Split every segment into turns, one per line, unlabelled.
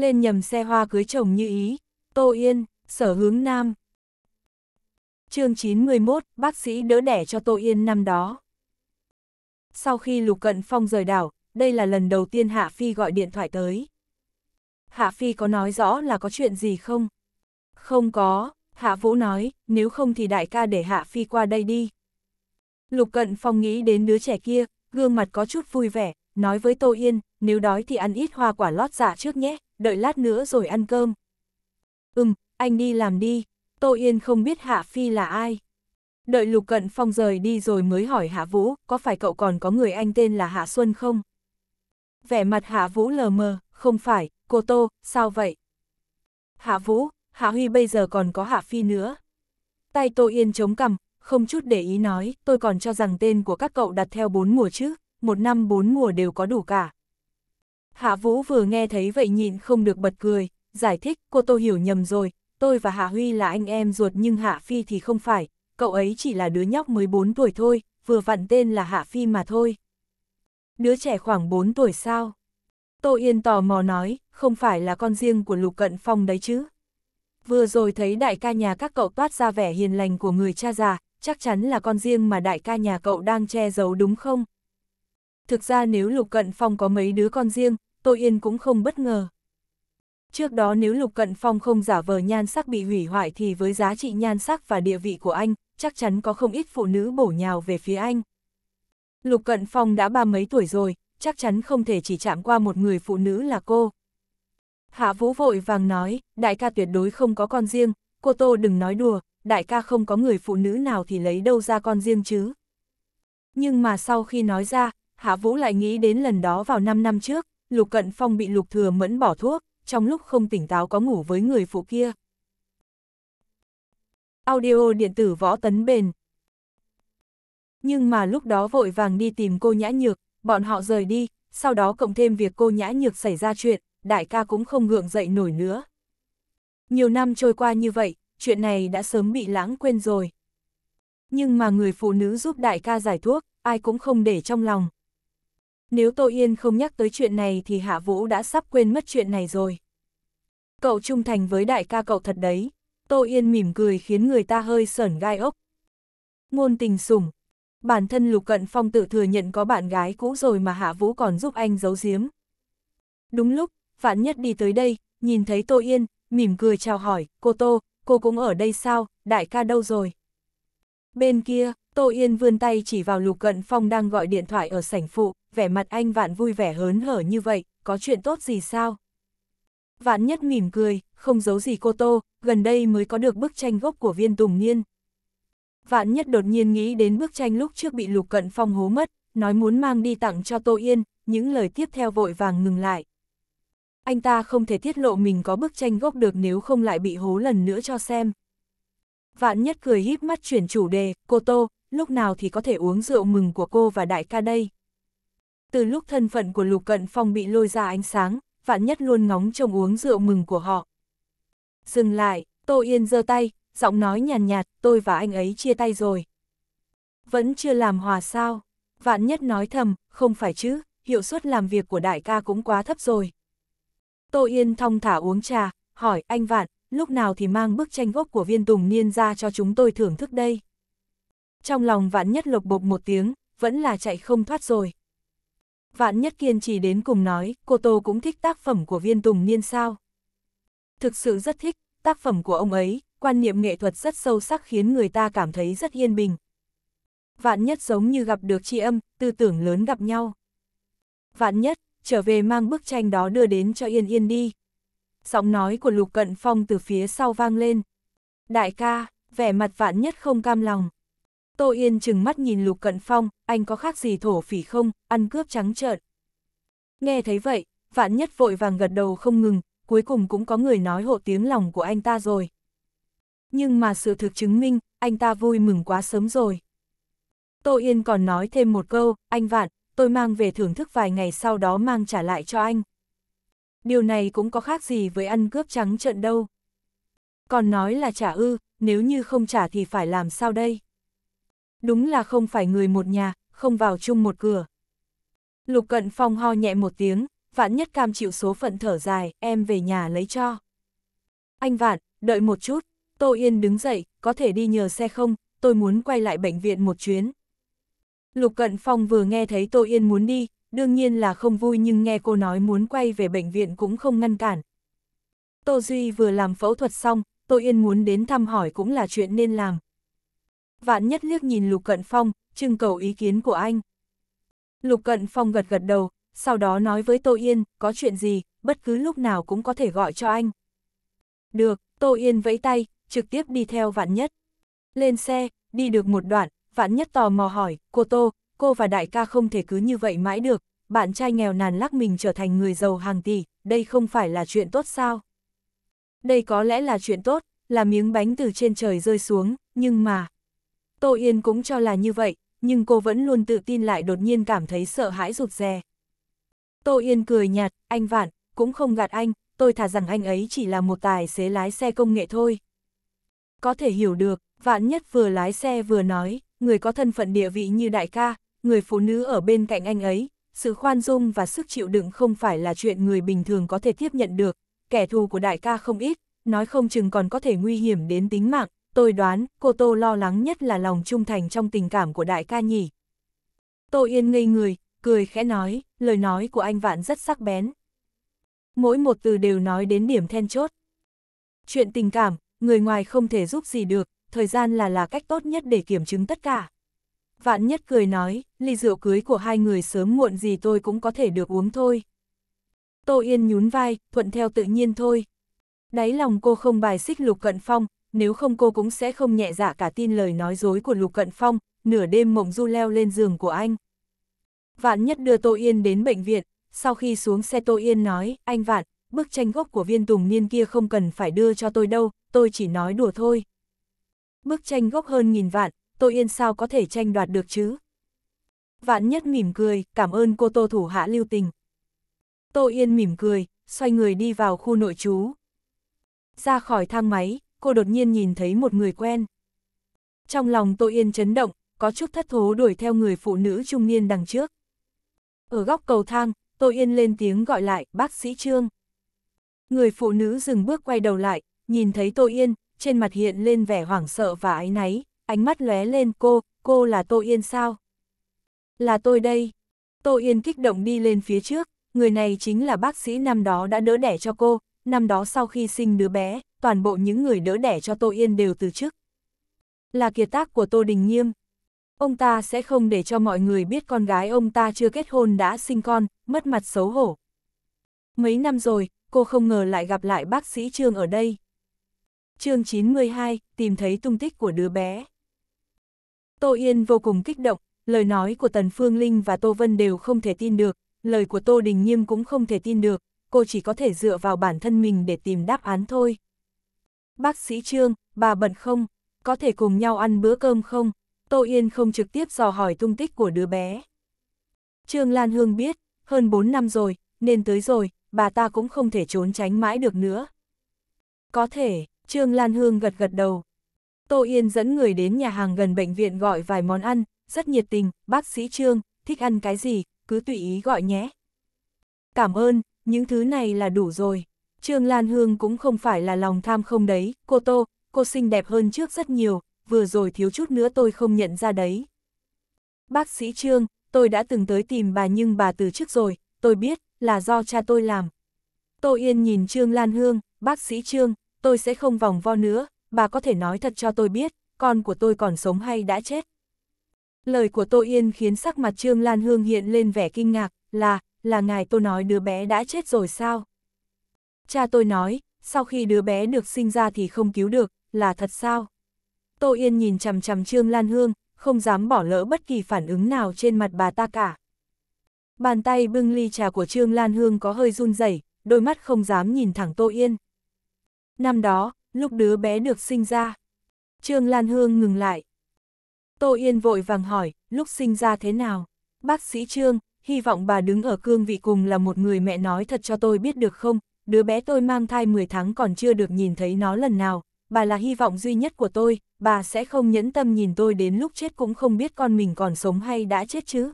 lên nhầm xe hoa cưới chồng như ý, Tô Yên, sở hướng nam. chương 911, bác sĩ đỡ đẻ cho Tô Yên năm đó. Sau khi Lục Cận Phong rời đảo, đây là lần đầu tiên Hạ Phi gọi điện thoại tới. Hạ Phi có nói rõ là có chuyện gì không? Không có, Hạ Vũ nói, nếu không thì đại ca để Hạ Phi qua đây đi. Lục Cận Phong nghĩ đến đứa trẻ kia, gương mặt có chút vui vẻ, nói với Tô Yên, nếu đói thì ăn ít hoa quả lót dạ trước nhé đợi lát nữa rồi ăn cơm. Ừm, anh đi làm đi, Tô Yên không biết Hạ Phi là ai. Đợi Lục Cận Phong rời đi rồi mới hỏi Hạ Vũ, có phải cậu còn có người anh tên là Hạ Xuân không? Vẻ mặt Hạ Vũ lờ mờ, không phải, cô Tô, sao vậy? Hạ Vũ, Hạ Huy bây giờ còn có Hạ Phi nữa. Tay Tô Yên chống cằm, không chút để ý nói, tôi còn cho rằng tên của các cậu đặt theo bốn mùa chứ, một năm bốn mùa đều có đủ cả. Hạ Vũ vừa nghe thấy vậy nhịn không được bật cười, giải thích cô tôi hiểu nhầm rồi, tôi và Hạ Huy là anh em ruột nhưng Hạ Phi thì không phải, cậu ấy chỉ là đứa nhóc 14 tuổi thôi, vừa vặn tên là Hạ Phi mà thôi. Đứa trẻ khoảng 4 tuổi sao? Tô Yên tò mò nói, không phải là con riêng của Lục Cận Phong đấy chứ. Vừa rồi thấy đại ca nhà các cậu toát ra vẻ hiền lành của người cha già, chắc chắn là con riêng mà đại ca nhà cậu đang che giấu đúng không? Thực ra nếu Lục Cận Phong có mấy đứa con riêng, Tô Yên cũng không bất ngờ. Trước đó nếu Lục Cận Phong không giả vờ nhan sắc bị hủy hoại thì với giá trị nhan sắc và địa vị của anh, chắc chắn có không ít phụ nữ bổ nhào về phía anh. Lục Cận Phong đã ba mấy tuổi rồi, chắc chắn không thể chỉ chạm qua một người phụ nữ là cô. Hạ Vũ vội vàng nói, đại ca tuyệt đối không có con riêng, cô Tô đừng nói đùa, đại ca không có người phụ nữ nào thì lấy đâu ra con riêng chứ. Nhưng mà sau khi nói ra, Hạ Vũ lại nghĩ đến lần đó vào 5 năm trước, Lục Cận Phong bị Lục Thừa Mẫn bỏ thuốc, trong lúc không tỉnh táo có ngủ với người phụ kia. Audio điện tử võ tấn bền. Nhưng mà lúc đó vội vàng đi tìm cô Nhã Nhược, bọn họ rời đi, sau đó cộng thêm việc cô Nhã Nhược xảy ra chuyện, đại ca cũng không ngượng dậy nổi nữa. Nhiều năm trôi qua như vậy, chuyện này đã sớm bị lãng quên rồi. Nhưng mà người phụ nữ giúp đại ca giải thuốc, ai cũng không để trong lòng. Nếu Tô Yên không nhắc tới chuyện này thì Hạ Vũ đã sắp quên mất chuyện này rồi. Cậu trung thành với đại ca cậu thật đấy. Tô Yên mỉm cười khiến người ta hơi sởn gai ốc. Ngôn tình sủng. Bản thân Lục Cận Phong tự thừa nhận có bạn gái cũ rồi mà Hạ Vũ còn giúp anh giấu giếm. Đúng lúc, Vạn Nhất đi tới đây, nhìn thấy Tô Yên, mỉm cười chào hỏi, cô Tô, cô cũng ở đây sao, đại ca đâu rồi? Bên kia, Tô Yên vươn tay chỉ vào Lục Cận Phong đang gọi điện thoại ở sảnh phụ vẻ mặt anh vạn vui vẻ hớn hở như vậy, có chuyện tốt gì sao? Vạn nhất mỉm cười, không giấu gì cô Tô, gần đây mới có được bức tranh gốc của viên tùng niên. Vạn nhất đột nhiên nghĩ đến bức tranh lúc trước bị lục cận phong hố mất, nói muốn mang đi tặng cho Tô Yên, những lời tiếp theo vội vàng ngừng lại. Anh ta không thể tiết lộ mình có bức tranh gốc được nếu không lại bị hố lần nữa cho xem. Vạn nhất cười híp mắt chuyển chủ đề, cô Tô, lúc nào thì có thể uống rượu mừng của cô và đại ca đây. Từ lúc thân phận của Lục Cận Phong bị lôi ra ánh sáng, Vạn Nhất luôn ngóng trông uống rượu mừng của họ. Dừng lại, Tô Yên giơ tay, giọng nói nhàn nhạt, nhạt, tôi và anh ấy chia tay rồi. Vẫn chưa làm hòa sao? Vạn Nhất nói thầm, không phải chứ, hiệu suất làm việc của đại ca cũng quá thấp rồi. Tô Yên thong thả uống trà, hỏi anh Vạn, lúc nào thì mang bức tranh gốc của viên tùng niên ra cho chúng tôi thưởng thức đây. Trong lòng Vạn Nhất lộc bộc một tiếng, vẫn là chạy không thoát rồi vạn nhất kiên trì đến cùng nói, cô Tô cũng thích tác phẩm của viên tùng niên sao. Thực sự rất thích, tác phẩm của ông ấy, quan niệm nghệ thuật rất sâu sắc khiến người ta cảm thấy rất yên bình. Vạn nhất giống như gặp được tri âm, tư tưởng lớn gặp nhau. Vạn nhất, trở về mang bức tranh đó đưa đến cho Yên Yên đi. Giọng nói của Lục Cận Phong từ phía sau vang lên. Đại ca, vẻ mặt vạn nhất không cam lòng. Tô Yên chừng mắt nhìn Lục Cận Phong, anh có khác gì thổ phỉ không, ăn cướp trắng trợn. Nghe thấy vậy, vạn nhất vội vàng gật đầu không ngừng, cuối cùng cũng có người nói hộ tiếng lòng của anh ta rồi. Nhưng mà sự thực chứng minh, anh ta vui mừng quá sớm rồi. Tô Yên còn nói thêm một câu, anh vạn, tôi mang về thưởng thức vài ngày sau đó mang trả lại cho anh. Điều này cũng có khác gì với ăn cướp trắng trợn đâu. Còn nói là trả ư, nếu như không trả thì phải làm sao đây? đúng là không phải người một nhà, không vào chung một cửa. Lục Cận Phong ho nhẹ một tiếng, vạn nhất cam chịu số phận thở dài, em về nhà lấy cho. Anh vạn, đợi một chút, Tô Yên đứng dậy, có thể đi nhờ xe không, tôi muốn quay lại bệnh viện một chuyến. Lục Cận Phong vừa nghe thấy Tô Yên muốn đi, đương nhiên là không vui nhưng nghe cô nói muốn quay về bệnh viện cũng không ngăn cản. Tô Duy vừa làm phẫu thuật xong, Tô Yên muốn đến thăm hỏi cũng là chuyện nên làm vạn nhất liếc nhìn Lục Cận Phong, trưng cầu ý kiến của anh. Lục Cận Phong gật gật đầu, sau đó nói với Tô Yên, có chuyện gì, bất cứ lúc nào cũng có thể gọi cho anh. Được, Tô Yên vẫy tay, trực tiếp đi theo Vạn Nhất. Lên xe, đi được một đoạn, Vạn Nhất tò mò hỏi, cô Tô, cô và đại ca không thể cứ như vậy mãi được, bạn trai nghèo nàn lắc mình trở thành người giàu hàng tỷ, đây không phải là chuyện tốt sao? Đây có lẽ là chuyện tốt, là miếng bánh từ trên trời rơi xuống, nhưng mà, Tô Yên cũng cho là như vậy, nhưng cô vẫn luôn tự tin lại đột nhiên cảm thấy sợ hãi rụt rè. Tô Yên cười nhạt, anh Vạn, cũng không gạt anh, tôi thả rằng anh ấy chỉ là một tài xế lái xe công nghệ thôi. Có thể hiểu được, Vạn Nhất vừa lái xe vừa nói, người có thân phận địa vị như đại ca, người phụ nữ ở bên cạnh anh ấy, sự khoan dung và sức chịu đựng không phải là chuyện người bình thường có thể tiếp nhận được, kẻ thù của đại ca không ít, nói không chừng còn có thể nguy hiểm đến tính mạng, tôi đoán, cô Tô lo lắng nhất là lòng trung thành trong tình cảm của đại ca nhỉ. Tô Yên ngây người, cười khẽ nói, lời nói của anh Vạn rất sắc bén. Mỗi một từ đều nói đến điểm then chốt. Chuyện tình cảm, người ngoài không thể giúp gì được, thời gian là là cách tốt nhất để kiểm chứng tất cả. Vạn nhất cười nói, ly rượu cưới của hai người sớm muộn gì tôi cũng có thể được uống thôi. Tô Yên nhún vai, thuận theo tự nhiên thôi. Đáy lòng cô không bài xích lục cận phong, nếu không cô cũng sẽ không nhẹ dạ cả tin lời nói dối của Lục Cận Phong, nửa đêm mộng du leo lên giường của anh. Vạn nhất đưa Tô Yên đến bệnh viện, sau khi xuống xe Tô Yên nói, anh Vạn, bức tranh gốc của viên tùng niên kia không cần phải đưa cho tôi đâu, tôi chỉ nói đùa thôi. Bức tranh gốc hơn nghìn vạn, Tô Yên sao có thể tranh đoạt được chứ? Vạn nhất mỉm cười, cảm ơn cô Tô thủ hạ lưu tình. Tô Yên mỉm cười, xoay người đi vào khu nội trú. Ra khỏi thang máy, cô đột nhiên nhìn thấy một người quen. Trong lòng Tô Yên chấn động, có chút thất thố đuổi theo người phụ nữ trung niên đằng trước. Ở góc cầu thang, Tô Yên lên tiếng gọi lại, bác sĩ Trương. Người phụ nữ dừng bước quay đầu lại, nhìn thấy Tô Yên, trên mặt hiện lên vẻ hoảng sợ và áy náy, ánh mắt lóe lên cô, cô là Tô Yên sao? Là tôi đây. Tô Yên kích động đi lên phía trước, người này chính là bác sĩ năm đó đã đỡ đẻ cho cô, năm đó sau khi sinh đứa bé, toàn bộ những người đỡ đẻ cho Tô Yên đều từ chức. Là kiệt tác của Tô Đình Nghiêm. Ông ta sẽ không để cho mọi người biết con gái ông ta chưa kết hôn đã sinh con, mất mặt xấu hổ. Mấy năm rồi, cô không ngờ lại gặp lại bác sĩ Trương ở đây. chương 92, tìm thấy tung tích của đứa bé. Tô Yên vô cùng kích động, lời nói của Tần Phương Linh và Tô Vân đều không thể tin được, lời của Tô Đình Nghiêm cũng không thể tin được, cô chỉ có thể dựa vào bản thân mình để tìm đáp án thôi. Bác sĩ Trương, bà bận không? Có thể cùng nhau ăn bữa cơm không? Tô Yên không trực tiếp dò hỏi tung tích của đứa bé. Trương Lan Hương biết, hơn 4 năm rồi, nên tới rồi, bà ta cũng không thể trốn tránh mãi được nữa. Có thể, Trương Lan Hương gật gật đầu. Tô Yên dẫn người đến nhà hàng gần bệnh viện gọi vài món ăn, rất nhiệt tình, bác sĩ Trương, thích ăn cái gì, cứ tùy ý gọi nhé. Cảm ơn, những thứ này là đủ rồi. Trương Lan Hương cũng không phải là lòng tham không đấy, cô Tô, cô xinh đẹp hơn trước rất nhiều, vừa rồi thiếu chút nữa tôi không nhận ra đấy. Bác sĩ Trương, tôi đã từng tới tìm bà nhưng bà từ trước rồi, tôi biết, là do cha tôi làm. Tô Yên nhìn Trương Lan Hương, bác sĩ Trương, tôi sẽ không vòng vo nữa, bà có thể nói thật cho tôi biết, con của tôi còn sống hay đã chết. Lời của Tô Yên khiến sắc mặt Trương Lan Hương hiện lên vẻ kinh ngạc, là, là ngài tôi nói đứa bé đã chết rồi sao? Cha tôi nói, sau khi đứa bé được sinh ra thì không cứu được, là thật sao? Tô Yên nhìn chằm chằm Trương Lan Hương, không dám bỏ lỡ bất kỳ phản ứng nào trên mặt bà ta cả. Bàn tay bưng ly trà của Trương Lan Hương có hơi run rẩy, đôi mắt không dám nhìn thẳng Tô Yên. Năm đó, lúc đứa bé được sinh ra, Trương Lan Hương ngừng lại. Tô Yên vội vàng hỏi, lúc sinh ra thế nào? Bác sĩ Trương, hy vọng bà đứng ở cương vị cùng là một người mẹ nói thật cho tôi biết được không, đứa bé tôi mang thai 10 tháng còn chưa được nhìn thấy nó lần nào, bà là hy vọng duy nhất của tôi, bà sẽ không nhẫn tâm nhìn tôi đến lúc chết cũng không biết con mình còn sống hay đã chết chứ.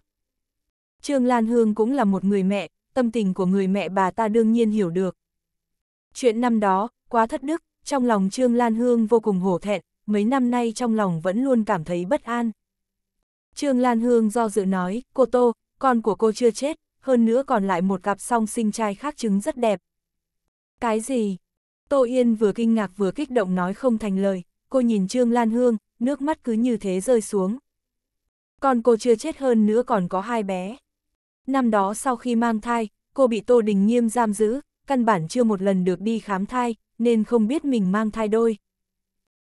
Trương Lan Hương cũng là một người mẹ, tâm tình của người mẹ bà ta đương nhiên hiểu được. Chuyện năm đó, quá thất đức, trong lòng Trương Lan Hương vô cùng hổ thẹn, mấy năm nay trong lòng vẫn luôn cảm thấy bất an. Trương Lan Hương do dự nói, cô Tô, con của cô chưa chết, hơn nữa còn lại một cặp song sinh trai khác trứng rất đẹp. Cái gì? Tô Yên vừa kinh ngạc vừa kích động nói không thành lời, cô nhìn Trương Lan Hương, nước mắt cứ như thế rơi xuống. Con cô chưa chết hơn nữa còn có hai bé. Năm đó sau khi mang thai, cô bị Tô Đình Nghiêm giam giữ, căn bản chưa một lần được đi khám thai, nên không biết mình mang thai đôi.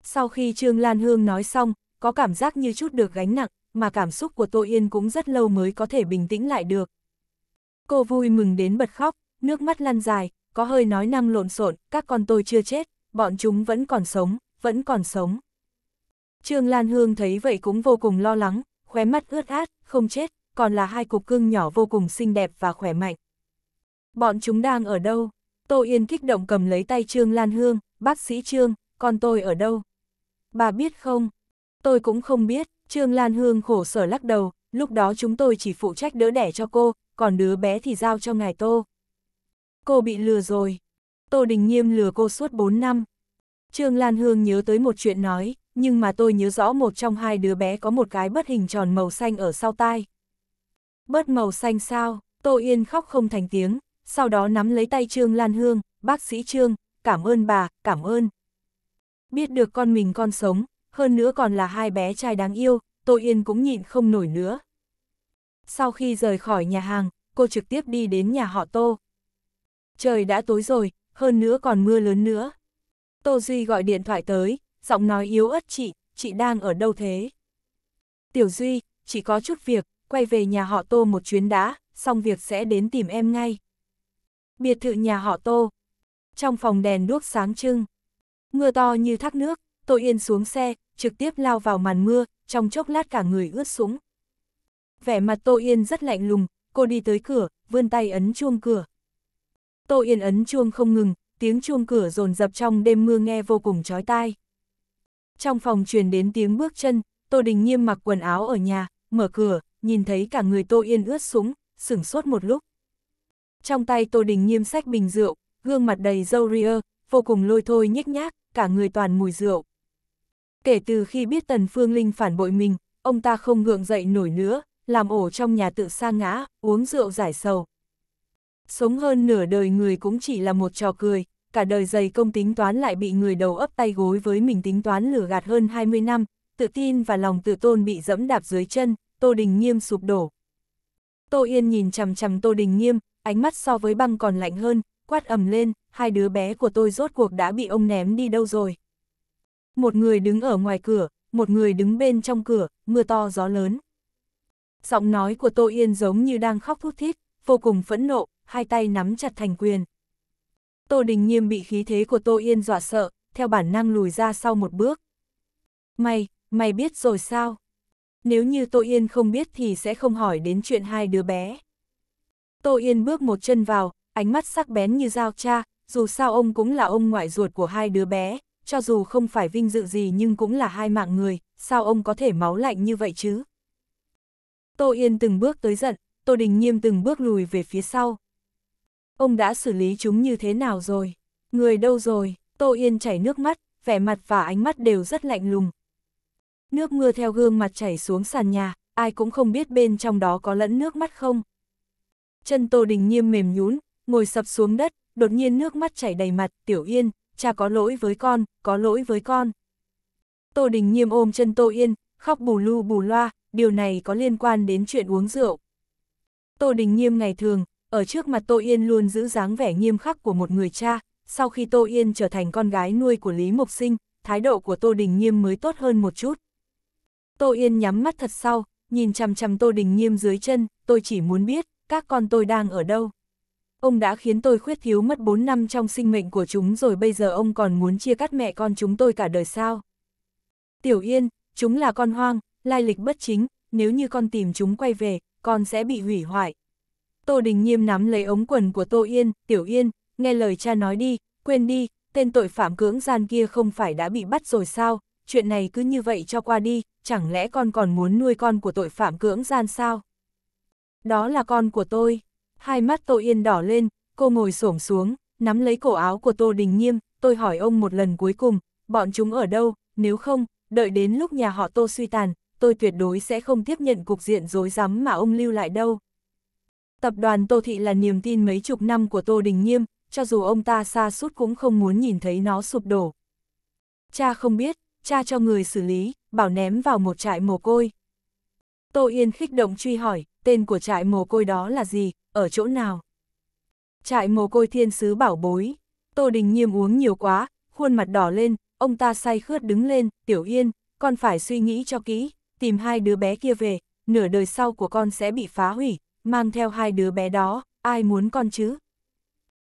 Sau khi Trương Lan Hương nói xong, có cảm giác như chút được gánh nặng, mà cảm xúc của Tô Yên cũng rất lâu mới có thể bình tĩnh lại được. Cô vui mừng đến bật khóc, nước mắt lăn dài, có hơi nói năng lộn xộn, các con tôi chưa chết, bọn chúng vẫn còn sống, vẫn còn sống. Trương Lan Hương thấy vậy cũng vô cùng lo lắng, khóe mắt ướt át, không chết, còn là hai cục cưng nhỏ vô cùng xinh đẹp và khỏe mạnh. Bọn chúng đang ở đâu? Tô Yên kích động cầm lấy tay Trương Lan Hương, bác sĩ Trương, con tôi ở đâu? Bà biết không? Tôi cũng không biết, Trương Lan Hương khổ sở lắc đầu, lúc đó chúng tôi chỉ phụ trách đỡ đẻ cho cô, còn đứa bé thì giao cho ngài Tô. Cô bị lừa rồi. Tô Đình Nghiêm lừa cô suốt 4 năm. Trương Lan Hương nhớ tới một chuyện nói, nhưng mà tôi nhớ rõ một trong hai đứa bé có một cái bất hình tròn màu xanh ở sau tai. Bớt màu xanh sao, Tô Yên khóc không thành tiếng, sau đó nắm lấy tay Trương Lan Hương, bác sĩ Trương, cảm ơn bà, cảm ơn. Biết được con mình con sống, hơn nữa còn là hai bé trai đáng yêu, Tô Yên cũng nhịn không nổi nữa. Sau khi rời khỏi nhà hàng, cô trực tiếp đi đến nhà họ Tô. Trời đã tối rồi, hơn nữa còn mưa lớn nữa. Tô Duy gọi điện thoại tới, giọng nói yếu ớt chị, chị đang ở đâu thế? Tiểu Duy, chỉ có chút việc, quay về nhà họ Tô một chuyến đã, xong việc sẽ đến tìm em ngay. Biệt thự nhà họ Tô. Trong phòng đèn đuốc sáng trưng. Mưa to như thác nước, Tô Yên xuống xe, trực tiếp lao vào màn mưa, trong chốc lát cả người ướt sũng. Vẻ mặt Tô Yên rất lạnh lùng, cô đi tới cửa, vươn tay ấn chuông cửa. Tô Yên ấn chuông không ngừng, tiếng chuông cửa rồn dập trong đêm mưa nghe vô cùng chói tai. Trong phòng truyền đến tiếng bước chân, Tô Đình nghiêm mặc quần áo ở nhà, mở cửa, nhìn thấy cả người Tô Yên ướt sũng, sửng sốt một lúc. Trong tay Tô Đình nghiêm sách bình rượu, gương mặt đầy dâu ria, vô cùng lôi thôi nhếch nhác, cả người toàn mùi rượu. Kể từ khi biết Tần Phương Linh phản bội mình, ông ta không ngượng dậy nổi nữa, làm ổ trong nhà tự sa ngã, uống rượu giải sầu. Sống hơn nửa đời người cũng chỉ là một trò cười, cả đời dày công tính toán lại bị người đầu ấp tay gối với mình tính toán lừa gạt hơn 20 năm, tự tin và lòng tự tôn bị dẫm đạp dưới chân, Tô Đình Nghiêm sụp đổ. Tô Yên nhìn chằm chằm Tô Đình Nghiêm, ánh mắt so với băng còn lạnh hơn, quát ầm lên, hai đứa bé của tôi rốt cuộc đã bị ông ném đi đâu rồi một người đứng ở ngoài cửa, một người đứng bên trong cửa, mưa to gió lớn. Giọng nói của Tô Yên giống như đang khóc thút thít, vô cùng phẫn nộ, hai tay nắm chặt thành quyền. Tô Đình Nghiêm bị khí thế của Tô Yên dọa sợ, theo bản năng lùi ra sau một bước. Mày, mày biết rồi sao? Nếu như Tô Yên không biết thì sẽ không hỏi đến chuyện hai đứa bé. Tô Yên bước một chân vào, ánh mắt sắc bén như dao cha, dù sao ông cũng là ông ngoại ruột của hai đứa bé, cho dù không phải vinh dự gì nhưng cũng là hai mạng người, sao ông có thể máu lạnh như vậy chứ? Tô Yên từng bước tới giận, Tô Đình Nghiêm từng bước lùi về phía sau. Ông đã xử lý chúng như thế nào rồi? Người đâu rồi? Tô Yên chảy nước mắt, vẻ mặt và ánh mắt đều rất lạnh lùng. Nước mưa theo gương mặt chảy xuống sàn nhà, ai cũng không biết bên trong đó có lẫn nước mắt không. Chân Tô Đình Nghiêm mềm nhún, ngồi sập xuống đất, đột nhiên nước mắt chảy đầy mặt, Tiểu Yên, cha có lỗi với con, có lỗi với con. Tô Đình nghiêm ôm chân Tô Yên, khóc bù lu bù loa, điều này có liên quan đến chuyện uống rượu. Tô Đình nghiêm ngày thường, ở trước mặt Tô Yên luôn giữ dáng vẻ nghiêm khắc của một người cha, sau khi Tô Yên trở thành con gái nuôi của Lý Mộc Sinh, thái độ của Tô Đình nghiêm mới tốt hơn một chút. Tô Yên nhắm mắt thật sau, nhìn chằm chằm Tô Đình nghiêm dưới chân, tôi chỉ muốn biết, các con tôi đang ở đâu. Ông đã khiến tôi khuyết thiếu mất 4 năm trong sinh mệnh của chúng rồi bây giờ ông còn muốn chia cắt mẹ con chúng tôi cả đời sao. Tiểu Yên, chúng là con hoang, lai lịch bất chính, nếu như con tìm chúng quay về, con sẽ bị hủy hoại. Tô Đình Nhiêm nắm lấy ống quần của Tô Yên, Tiểu Yên, nghe lời cha nói đi, quên đi, tên tội phạm cưỡng gian kia không phải đã bị bắt rồi sao, chuyện này cứ như vậy cho qua đi, chẳng lẽ con còn muốn nuôi con của tội phạm cưỡng gian sao? Đó là con của tôi. Hai mắt Tô Yên đỏ lên, cô ngồi xổm xuống, nắm lấy cổ áo của Tô Đình Nghiêm, tôi hỏi ông một lần cuối cùng, bọn chúng ở đâu, nếu không, đợi đến lúc nhà họ Tô suy tàn, tôi tuyệt đối sẽ không tiếp nhận cục diện dối rắm mà ông lưu lại đâu. Tập đoàn Tô Thị là niềm tin mấy chục năm của Tô Đình Nghiêm, cho dù ông ta xa suốt cũng không muốn nhìn thấy nó sụp đổ. Cha không biết, cha cho người xử lý, bảo ném vào một trại mồ côi. Tô Yên khích động truy hỏi, tên của trại mồ côi đó là gì, ở chỗ nào. Trại mồ côi thiên sứ bảo bối, Tô Đình Nhiêm uống nhiều quá, khuôn mặt đỏ lên, ông ta say khướt đứng lên, Tiểu Yên, con phải suy nghĩ cho kỹ, tìm hai đứa bé kia về, nửa đời sau của con sẽ bị phá hủy, mang theo hai đứa bé đó, ai muốn con chứ?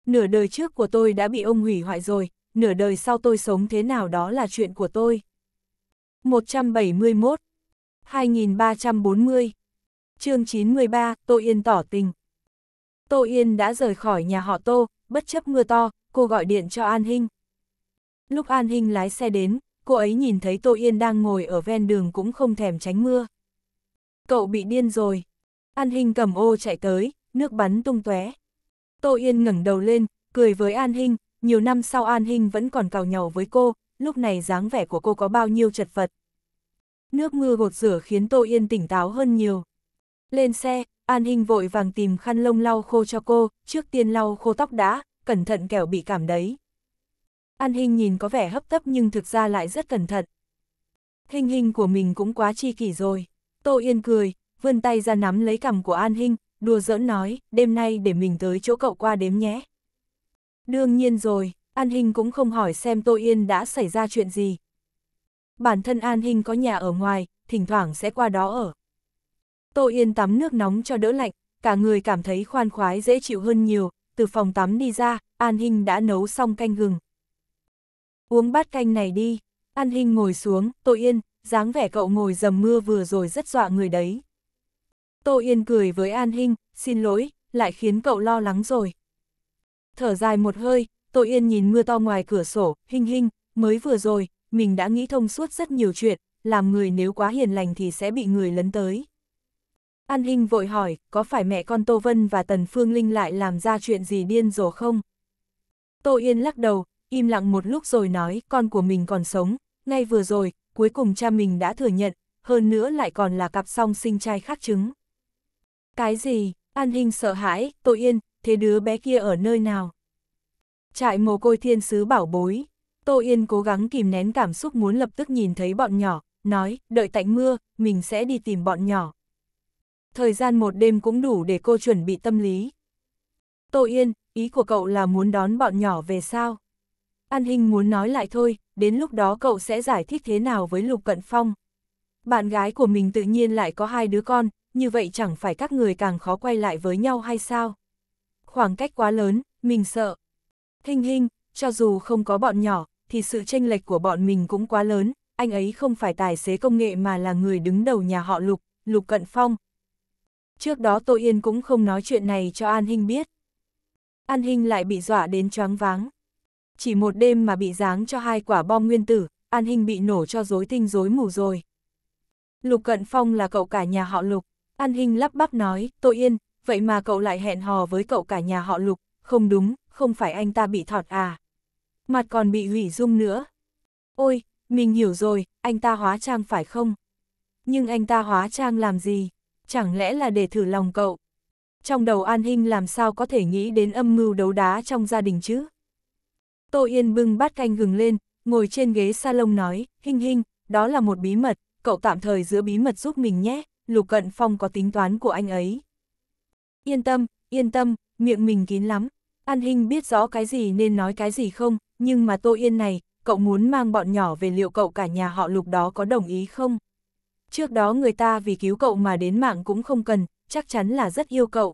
Nửa đời trước của tôi đã bị ông hủy hoại rồi, nửa đời sau tôi sống thế nào đó là chuyện của tôi. 171 2340 chương 93, Tô Yên tỏ tình. Tô Yên đã rời khỏi nhà họ Tô, bất chấp mưa to, cô gọi điện cho An Hinh. Lúc An Hinh lái xe đến, cô ấy nhìn thấy Tô Yên đang ngồi ở ven đường cũng không thèm tránh mưa. Cậu bị điên rồi. An Hinh cầm ô chạy tới, nước bắn tung tóe. Tô Yên ngẩng đầu lên, cười với An Hinh, nhiều năm sau An Hinh vẫn còn cào nhau với cô, lúc này dáng vẻ của cô có bao nhiêu chật vật. Nước mưa gột rửa khiến Tô Yên tỉnh táo hơn nhiều. Lên xe, An Hinh vội vàng tìm khăn lông lau khô cho cô, trước tiên lau khô tóc đã, cẩn thận kẻo bị cảm đấy. An Hinh nhìn có vẻ hấp tấp nhưng thực ra lại rất cẩn thận. Hình hình của mình cũng quá chi kỷ rồi. Tô Yên cười, vươn tay ra nắm lấy cằm của An Hinh, đùa giỡn nói, đêm nay để mình tới chỗ cậu qua đếm nhé. Đương nhiên rồi, An Hinh cũng không hỏi xem Tô Yên đã xảy ra chuyện gì. Bản thân An Hinh có nhà ở ngoài, thỉnh thoảng sẽ qua đó ở. Tô Yên tắm nước nóng cho đỡ lạnh, cả người cảm thấy khoan khoái dễ chịu hơn nhiều, từ phòng tắm đi ra, An Hinh đã nấu xong canh gừng. Uống bát canh này đi, An Hinh ngồi xuống, Tô Yên, dáng vẻ cậu ngồi dầm mưa vừa rồi rất dọa người đấy. Tô Yên cười với An Hinh, xin lỗi, lại khiến cậu lo lắng rồi. Thở dài một hơi, Tô Yên nhìn mưa to ngoài cửa sổ, Hinh Hinh, mới vừa rồi, mình đã nghĩ thông suốt rất nhiều chuyện, làm người nếu quá hiền lành thì sẽ bị người lấn tới. An Hinh vội hỏi, có phải mẹ con Tô Vân và Tần Phương Linh lại làm ra chuyện gì điên rồ không? Tô Yên lắc đầu, im lặng một lúc rồi nói, con của mình còn sống, ngay vừa rồi, cuối cùng cha mình đã thừa nhận, hơn nữa lại còn là cặp song sinh trai khác chứng. Cái gì? An Hinh sợ hãi, Tô Yên, thế đứa bé kia ở nơi nào? Trại mồ côi thiên sứ bảo bối. Tô Yên cố gắng kìm nén cảm xúc muốn lập tức nhìn thấy bọn nhỏ, nói, đợi tạnh mưa, mình sẽ đi tìm bọn nhỏ thời gian một đêm cũng đủ để cô chuẩn bị tâm lý. Tô Yên, ý của cậu là muốn đón bọn nhỏ về sao? An Hinh muốn nói lại thôi, đến lúc đó cậu sẽ giải thích thế nào với Lục Cận Phong. Bạn gái của mình tự nhiên lại có hai đứa con, như vậy chẳng phải các người càng khó quay lại với nhau hay sao? Khoảng cách quá lớn, mình sợ. Hình hình, cho dù không có bọn nhỏ, thì sự tranh lệch của bọn mình cũng quá lớn, anh ấy không phải tài xế công nghệ mà là người đứng đầu nhà họ Lục, Lục Cận Phong, Trước đó Tô Yên cũng không nói chuyện này cho An Hinh biết. An Hinh lại bị dọa đến choáng váng. Chỉ một đêm mà bị giáng cho hai quả bom nguyên tử, An Hinh bị nổ cho rối tinh rối mù rồi. Lục Cận Phong là cậu cả nhà họ Lục. An Hinh lắp bắp nói, Tô Yên, vậy mà cậu lại hẹn hò với cậu cả nhà họ Lục, không đúng, không phải anh ta bị thọt à. Mặt còn bị hủy dung nữa. Ôi, mình hiểu rồi, anh ta hóa trang phải không? Nhưng anh ta hóa trang làm gì? chẳng lẽ là để thử lòng cậu. Trong đầu An Hinh làm sao có thể nghĩ đến âm mưu đấu đá trong gia đình chứ? Tô Yên bưng bát canh gừng lên, ngồi trên ghế salon nói, Hinh Hinh, đó là một bí mật, cậu tạm thời giữ bí mật giúp mình nhé, Lục Cận Phong có tính toán của anh ấy. Yên tâm, yên tâm, miệng mình kín lắm. An Hinh biết rõ cái gì nên nói cái gì không, nhưng mà Tô Yên này, cậu muốn mang bọn nhỏ về liệu cậu cả nhà họ Lục đó có đồng ý không? trước đó người ta vì cứu cậu mà đến mạng cũng không cần, chắc chắn là rất yêu cậu.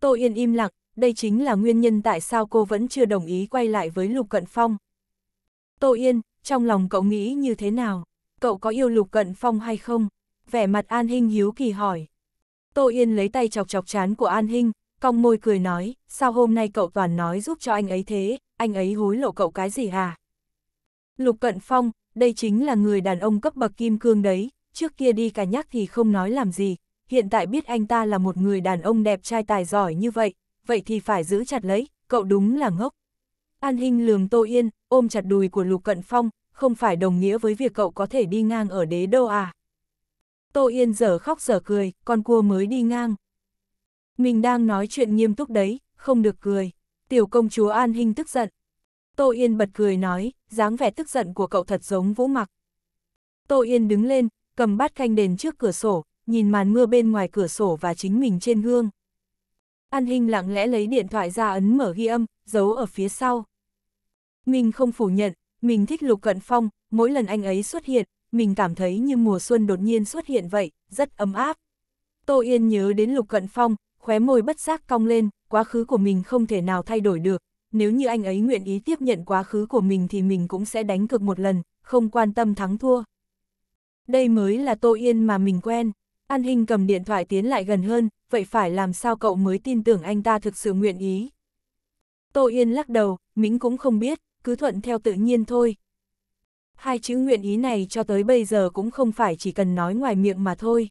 Tô Yên im lặng, đây chính là nguyên nhân tại sao cô vẫn chưa đồng ý quay lại với Lục Cận Phong. Tô Yên, trong lòng cậu nghĩ như thế nào? Cậu có yêu Lục Cận Phong hay không? Vẻ mặt An Hinh hiếu kỳ hỏi. Tô Yên lấy tay chọc chọc chán của An Hinh, cong môi cười nói, sao hôm nay cậu toàn nói giúp cho anh ấy thế, anh ấy hối lộ cậu cái gì hả? Lục Cận Phong, đây chính là người đàn ông cấp bậc kim cương đấy, trước kia đi cả nhắc thì không nói làm gì, hiện tại biết anh ta là một người đàn ông đẹp trai tài giỏi như vậy, vậy thì phải giữ chặt lấy, cậu đúng là ngốc. An Hinh lường Tô Yên, ôm chặt đùi của Lục Cận Phong, không phải đồng nghĩa với việc cậu có thể đi ngang ở đế đâu à. Tô Yên giờ khóc giờ cười, con cua mới đi ngang. Mình đang nói chuyện nghiêm túc đấy, không được cười. Tiểu công chúa An Hinh tức giận. Tô Yên bật cười nói, dáng vẻ tức giận của cậu thật giống vũ mặc. Tô Yên đứng lên, cầm bát canh đền trước cửa sổ, nhìn màn mưa bên ngoài cửa sổ và chính mình trên gương. An Hinh lặng lẽ lấy điện thoại ra ấn mở ghi âm, giấu ở phía sau. Mình không phủ nhận, mình thích Lục Cận Phong, mỗi lần anh ấy xuất hiện, mình cảm thấy như mùa xuân đột nhiên xuất hiện vậy, rất ấm áp. Tô Yên nhớ đến Lục Cận Phong, khóe môi bất giác cong lên, quá khứ của mình không thể nào thay đổi được, nếu như anh ấy nguyện ý tiếp nhận quá khứ của mình thì mình cũng sẽ đánh cược một lần, không quan tâm thắng thua đây mới là Tô Yên mà mình quen. An Hinh cầm điện thoại tiến lại gần hơn, vậy phải làm sao cậu mới tin tưởng anh ta thực sự nguyện ý. Tô Yên lắc đầu, mĩnh cũng không biết, cứ thuận theo tự nhiên thôi. Hai chữ nguyện ý này cho tới bây giờ cũng không phải chỉ cần nói ngoài miệng mà thôi.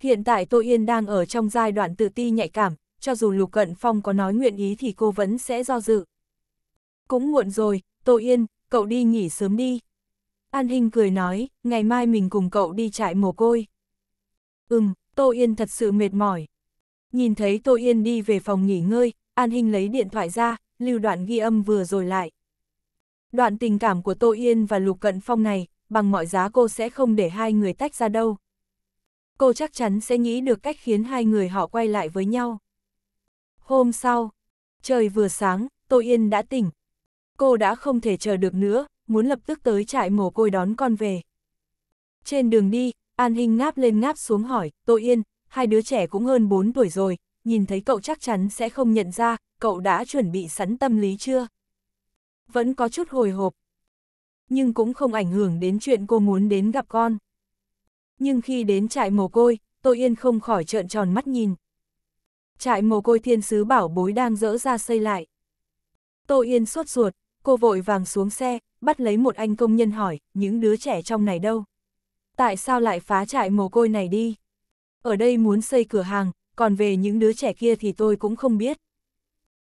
Hiện tại Tô Yên đang ở trong giai đoạn tự ti nhạy cảm, cho dù Lục Cận Phong có nói nguyện ý thì cô vẫn sẽ do dự. Cũng muộn rồi, Tô Yên, cậu đi nghỉ sớm đi, An Hinh cười nói, ngày mai mình cùng cậu đi trại mồ côi. Ừm, Tô Yên thật sự mệt mỏi. Nhìn thấy Tô Yên đi về phòng nghỉ ngơi, An Hinh lấy điện thoại ra, lưu đoạn ghi âm vừa rồi lại. Đoạn tình cảm của Tô Yên và Lục Cận Phong này, bằng mọi giá cô sẽ không để hai người tách ra đâu. Cô chắc chắn sẽ nghĩ được cách khiến hai người họ quay lại với nhau. Hôm sau, trời vừa sáng, Tô Yên đã tỉnh. Cô đã không thể chờ được nữa, muốn lập tức tới trại mồ côi đón con về. Trên đường đi, An Hinh ngáp lên ngáp xuống hỏi, Tô Yên, hai đứa trẻ cũng hơn 4 tuổi rồi, nhìn thấy cậu chắc chắn sẽ không nhận ra, cậu đã chuẩn bị sẵn tâm lý chưa? Vẫn có chút hồi hộp, nhưng cũng không ảnh hưởng đến chuyện cô muốn đến gặp con. Nhưng khi đến trại mồ côi, Tô Yên không khỏi trợn tròn mắt nhìn. Trại mồ côi thiên sứ bảo bối đang dỡ ra xây lại. Tô Yên suốt ruột, Cô vội vàng xuống xe, bắt lấy một anh công nhân hỏi, những đứa trẻ trong này đâu? Tại sao lại phá trại mồ côi này đi? Ở đây muốn xây cửa hàng, còn về những đứa trẻ kia thì tôi cũng không biết.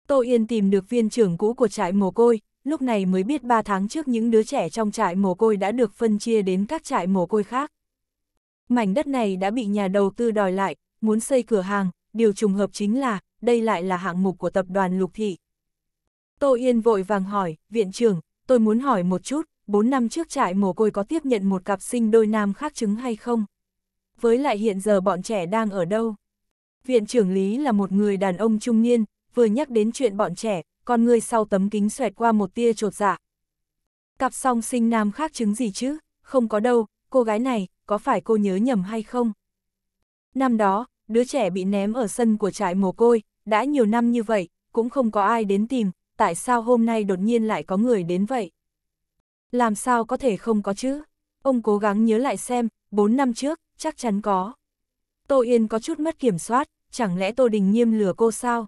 Tô Yên tìm được viên trưởng cũ của trại mồ côi, lúc này mới biết 3 tháng trước những đứa trẻ trong trại mồ côi đã được phân chia đến các trại mồ côi khác. Mảnh đất này đã bị nhà đầu tư đòi lại, muốn xây cửa hàng, điều trùng hợp chính là, đây lại là hạng mục của tập đoàn Lục Thị. Tô Yên vội vàng hỏi, viện trưởng, tôi muốn hỏi một chút, 4 năm trước trại mồ côi có tiếp nhận một cặp sinh đôi nam khác chứng hay không? Với lại hiện giờ bọn trẻ đang ở đâu? Viện trưởng Lý là một người đàn ông trung niên, vừa nhắc đến chuyện bọn trẻ, con người sau tấm kính xoẹt qua một tia trột dạ. Cặp song sinh nam khác chứng gì chứ? Không có đâu, cô gái này, có phải cô nhớ nhầm hay không? Năm đó, đứa trẻ bị ném ở sân của trại mồ côi, đã nhiều năm như vậy, cũng không có ai đến tìm, tại sao hôm nay đột nhiên lại có người đến vậy? Làm sao có thể không có chứ? Ông cố gắng nhớ lại xem, 4 năm trước, chắc chắn có. Tô Yên có chút mất kiểm soát, chẳng lẽ Tô Đình Nghiêm lừa cô sao?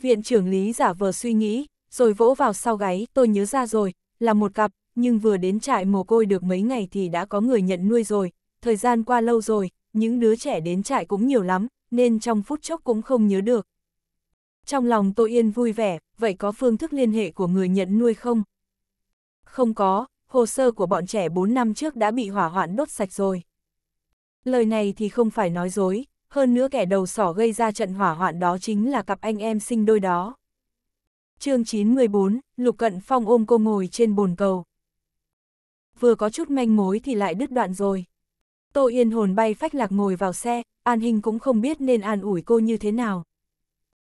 Viện trưởng Lý giả vờ suy nghĩ, rồi vỗ vào sau gáy, tôi nhớ ra rồi, là một cặp, nhưng vừa đến trại mồ côi được mấy ngày thì đã có người nhận nuôi rồi, thời gian qua lâu rồi, những đứa trẻ đến trại cũng nhiều lắm, nên trong phút chốc cũng không nhớ được. Trong lòng Tô Yên vui vẻ, vậy có phương thức liên hệ của người nhận nuôi không? Không có, hồ sơ của bọn trẻ 4 năm trước đã bị hỏa hoạn đốt sạch rồi. Lời này thì không phải nói dối, hơn nữa kẻ đầu sỏ gây ra trận hỏa hoạn đó chính là cặp anh em sinh đôi đó. chương 914, Lục Cận Phong ôm cô ngồi trên bồn cầu. Vừa có chút manh mối thì lại đứt đoạn rồi. Tô Yên hồn bay phách lạc ngồi vào xe, An Hình cũng không biết nên an ủi cô như thế nào.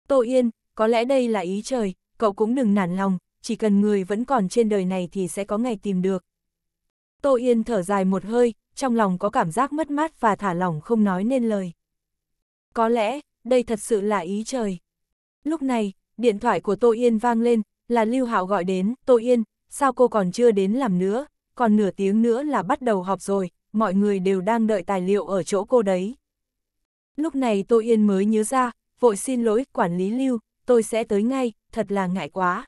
Tô Yên, có lẽ đây là ý trời, cậu cũng đừng nản lòng, chỉ cần người vẫn còn trên đời này thì sẽ có ngày tìm được. Tô Yên thở dài một hơi, trong lòng có cảm giác mất mát và thả lỏng không nói nên lời. Có lẽ, đây thật sự là ý trời. Lúc này, điện thoại của Tô Yên vang lên, là Lưu Hạo gọi đến, Tô Yên, sao cô còn chưa đến làm nữa, còn nửa tiếng nữa là bắt đầu họp rồi, mọi người đều đang đợi tài liệu ở chỗ cô đấy. Lúc này Tô Yên mới nhớ ra, vội xin lỗi, quản lý lưu, tôi sẽ tới ngay, thật là ngại quá.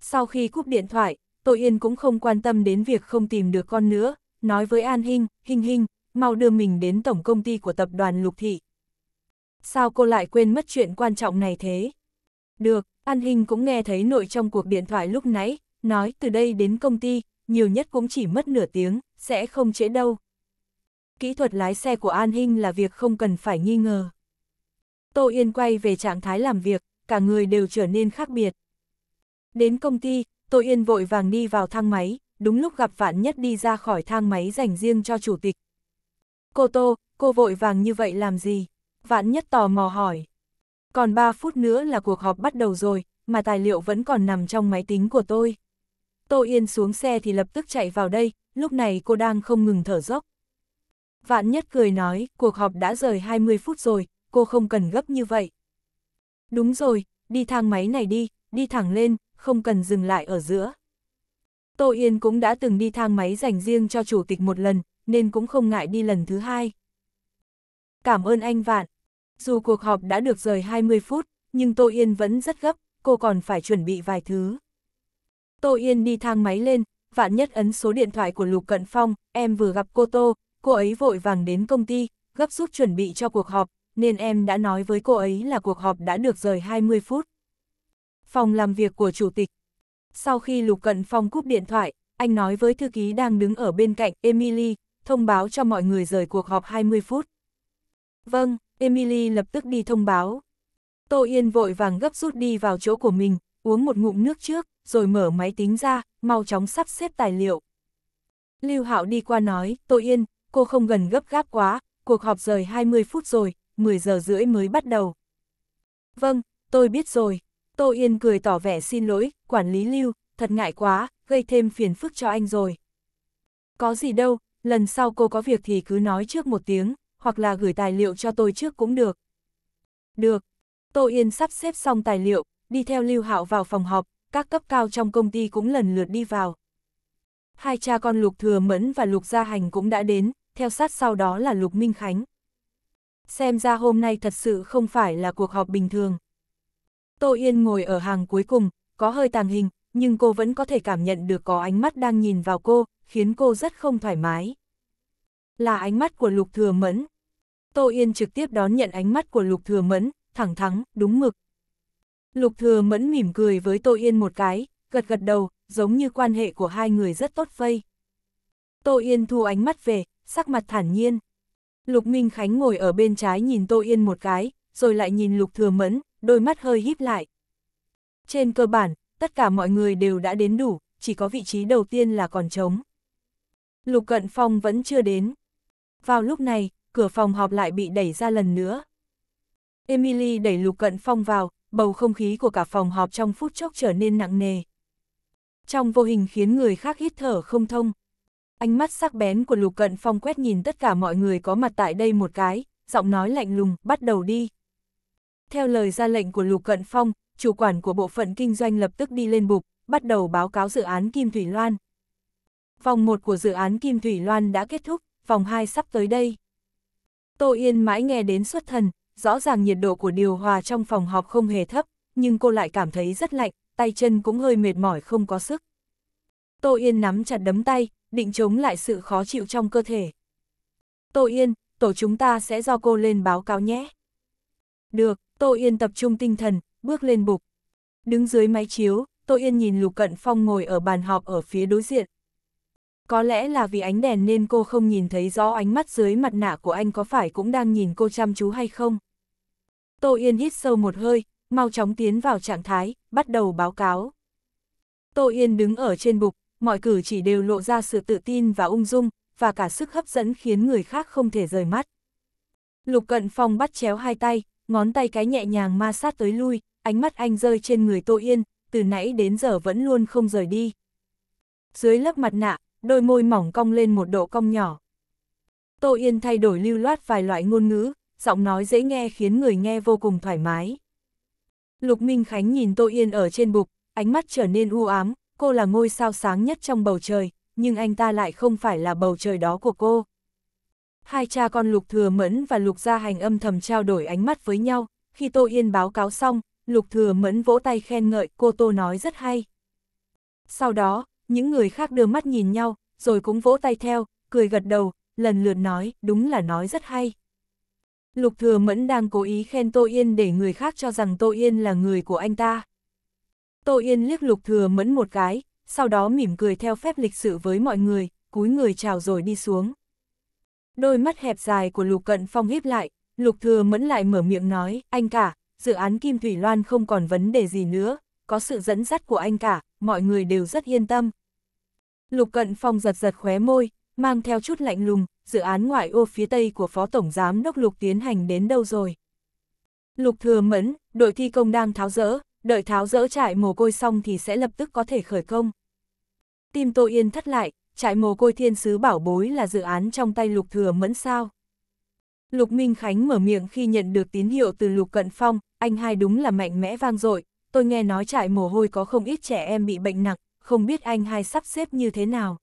Sau khi cúp điện thoại, Tô Yên cũng không quan tâm đến việc không tìm được con nữa, nói với An Hinh, Hinh Hinh, mau đưa mình đến tổng công ty của tập đoàn Lục Thị. Sao cô lại quên mất chuyện quan trọng này thế? Được, An Hinh cũng nghe thấy nội trong cuộc điện thoại lúc nãy, nói từ đây đến công ty, nhiều nhất cũng chỉ mất nửa tiếng, sẽ không trễ đâu. Kỹ thuật lái xe của An Hinh là việc không cần phải nghi ngờ. Tô Yên quay về trạng thái làm việc, cả người đều trở nên khác biệt. Đến công ty, Tô Yên vội vàng đi vào thang máy, đúng lúc gặp Vạn Nhất đi ra khỏi thang máy dành riêng cho chủ tịch. Cô Tô, cô vội vàng như vậy làm gì? Vạn Nhất tò mò hỏi. Còn 3 phút nữa là cuộc họp bắt đầu rồi, mà tài liệu vẫn còn nằm trong máy tính của tôi. Tô Yên xuống xe thì lập tức chạy vào đây, lúc này cô đang không ngừng thở dốc. Vạn Nhất cười nói, cuộc họp đã rời 20 phút rồi, cô không cần gấp như vậy. Đúng rồi, đi thang máy này đi, đi thẳng lên, không cần dừng lại ở giữa. Tô Yên cũng đã từng đi thang máy dành riêng cho chủ tịch một lần, nên cũng không ngại đi lần thứ hai. Cảm ơn anh Vạn. Dù cuộc họp đã được rời 20 phút, nhưng Tô Yên vẫn rất gấp, cô còn phải chuẩn bị vài thứ. Tô Yên đi thang máy lên, Vạn Nhất ấn số điện thoại của Lục Cận Phong, em vừa gặp cô Tô, cô ấy vội vàng đến công ty, gấp rút chuẩn bị cho cuộc họp, nên em đã nói với cô ấy là cuộc họp đã được rời 20 phút. Phòng làm việc của chủ tịch. Sau khi Lục Cận Phong cúp điện thoại, anh nói với thư ký đang đứng ở bên cạnh Emily, thông báo cho mọi người rời cuộc họp 20 phút. Vâng, Emily lập tức đi thông báo. Tô Yên vội vàng gấp rút đi vào chỗ của mình, uống một ngụm nước trước, rồi mở máy tính ra, mau chóng sắp xếp tài liệu. Lưu Hạo đi qua nói, Tô Yên, cô không gần gấp gáp quá, cuộc họp rời 20 phút rồi, 10 giờ rưỡi mới bắt đầu. Vâng, tôi biết rồi. Tô Yên cười tỏ vẻ xin lỗi, quản lý lưu, thật ngại quá, gây thêm phiền phức cho anh rồi. Có gì đâu, lần sau cô có việc thì cứ nói trước một tiếng, hoặc là gửi tài liệu cho tôi trước cũng được. Được. Tô Yên sắp xếp xong tài liệu, đi theo Lưu Hạo vào phòng họp, các cấp cao trong công ty cũng lần lượt đi vào. Hai cha con Lục Thừa Mẫn và Lục Gia Hành cũng đã đến, theo sát sau đó là Lục Minh Khánh xem ra hôm nay thật sự không phải là cuộc họp bình thường. Tô Yên ngồi ở hàng cuối cùng, có hơi tàng hình, nhưng cô vẫn có thể cảm nhận được có ánh mắt đang nhìn vào cô, khiến cô rất không thoải mái. Là ánh mắt của Lục Thừa Mẫn. Tô Yên trực tiếp đón nhận ánh mắt của Lục Thừa Mẫn, thẳng thắng, đúng mực. Lục Thừa Mẫn mỉm cười với Tô Yên một cái, gật gật đầu, giống như quan hệ của hai người rất tốt vây. Tô Yên thu ánh mắt về, sắc mặt thản nhiên. Lục Minh Khánh ngồi ở bên trái nhìn Tô Yên một cái, rồi lại nhìn Lục Thừa Mẫn, đôi mắt hơi híp lại. Trên cơ bản, tất cả mọi người đều đã đến đủ, chỉ có vị trí đầu tiên là còn trống. Lục Cận Phong vẫn chưa đến. Vào lúc này, cửa phòng họp lại bị đẩy ra lần nữa. Emily đẩy Lục Cận Phong vào, bầu không khí của cả phòng họp trong phút chốc trở nên nặng nề. Trong vô hình khiến người khác hít thở không thông. Ánh mắt sắc bén của Lục Cận Phong quét nhìn tất cả mọi người có mặt tại đây một cái, giọng nói lạnh lùng, bắt đầu đi. Theo lời ra lệnh của Lục Cận Phong, chủ quản của bộ phận kinh doanh lập tức đi lên bục, bắt đầu báo cáo dự án Kim Thủy Loan. Vòng 1 của dự án Kim Thủy Loan đã kết thúc, vòng 2 sắp tới đây. Tô Yên mãi nghe đến xuất thần, rõ ràng nhiệt độ của điều hòa trong phòng họp không hề thấp, nhưng cô lại cảm thấy rất lạnh, tay chân cũng hơi mệt mỏi không có sức. Tô Yên nắm chặt đấm tay, định chống lại sự khó chịu trong cơ thể. Tô Yên, tổ chúng ta sẽ do cô lên báo cáo nhé. Được, Tô Yên tập trung tinh thần, bước lên bục. Đứng dưới máy chiếu, Tô Yên nhìn Lục Cận Phong ngồi ở bàn họp ở phía đối diện. Có lẽ là vì ánh đèn nên cô không nhìn thấy rõ ánh mắt dưới mặt nạ của anh có phải cũng đang nhìn cô chăm chú hay không. Tô Yên hít sâu một hơi, mau chóng tiến vào trạng thái, bắt đầu báo cáo. Tô Yên đứng ở trên bục, mọi cử chỉ đều lộ ra sự tự tin và ung dung, và cả sức hấp dẫn khiến người khác không thể rời mắt. Lục Cận Phong bắt chéo hai tay, ngón tay cái nhẹ nhàng ma sát tới lui, ánh mắt anh rơi trên người Tô Yên, từ nãy đến giờ vẫn luôn không rời đi. Dưới lớp mặt nạ, đôi môi mỏng cong lên một độ cong nhỏ. Tô Yên thay đổi lưu loát vài loại ngôn ngữ, giọng nói dễ nghe khiến người nghe vô cùng thoải mái. Lục Minh Khánh nhìn Tô Yên ở trên bục, ánh mắt trở nên u ám, cô là ngôi sao sáng nhất trong bầu trời, nhưng anh ta lại không phải là bầu trời đó của cô. Hai cha con Lục Thừa Mẫn và Lục Gia Hành âm thầm trao đổi ánh mắt với nhau, khi Tô Yên báo cáo xong, Lục Thừa Mẫn vỗ tay khen ngợi cô Tô nói rất hay. Sau đó, những người khác đưa mắt nhìn nhau, rồi cũng vỗ tay theo, cười gật đầu, lần lượt nói, đúng là nói rất hay. Lục Thừa Mẫn đang cố ý khen Tô Yên để người khác cho rằng Tô Yên là người của anh ta. Tô Yên liếc lục thừa mẫn một cái, sau đó mỉm cười theo phép lịch sự với mọi người, cúi người chào rồi đi xuống. Đôi mắt hẹp dài của lục cận phong híp lại, lục thừa mẫn lại mở miệng nói, anh cả, dự án Kim Thủy Loan không còn vấn đề gì nữa, có sự dẫn dắt của anh cả, mọi người đều rất yên tâm. Lục cận phong giật giật khóe môi, mang theo chút lạnh lùng, dự án ngoại ô phía tây của Phó Tổng Giám Đốc Lục tiến hành đến đâu rồi? Lục thừa mẫn, đội thi công đang tháo rỡ, đợi tháo dỡ trại mồ côi xong thì sẽ lập tức có thể khởi công. Tim Tô Yên thất lại, trại mồ côi thiên sứ bảo bối là dự án trong tay Lục Thừa Mẫn sao. Lục Minh Khánh mở miệng khi nhận được tín hiệu từ Lục Cận Phong, anh hai đúng là mạnh mẽ vang dội. tôi nghe nói trại mồ hôi có không ít trẻ em bị bệnh nặng, không biết anh hai sắp xếp như thế nào.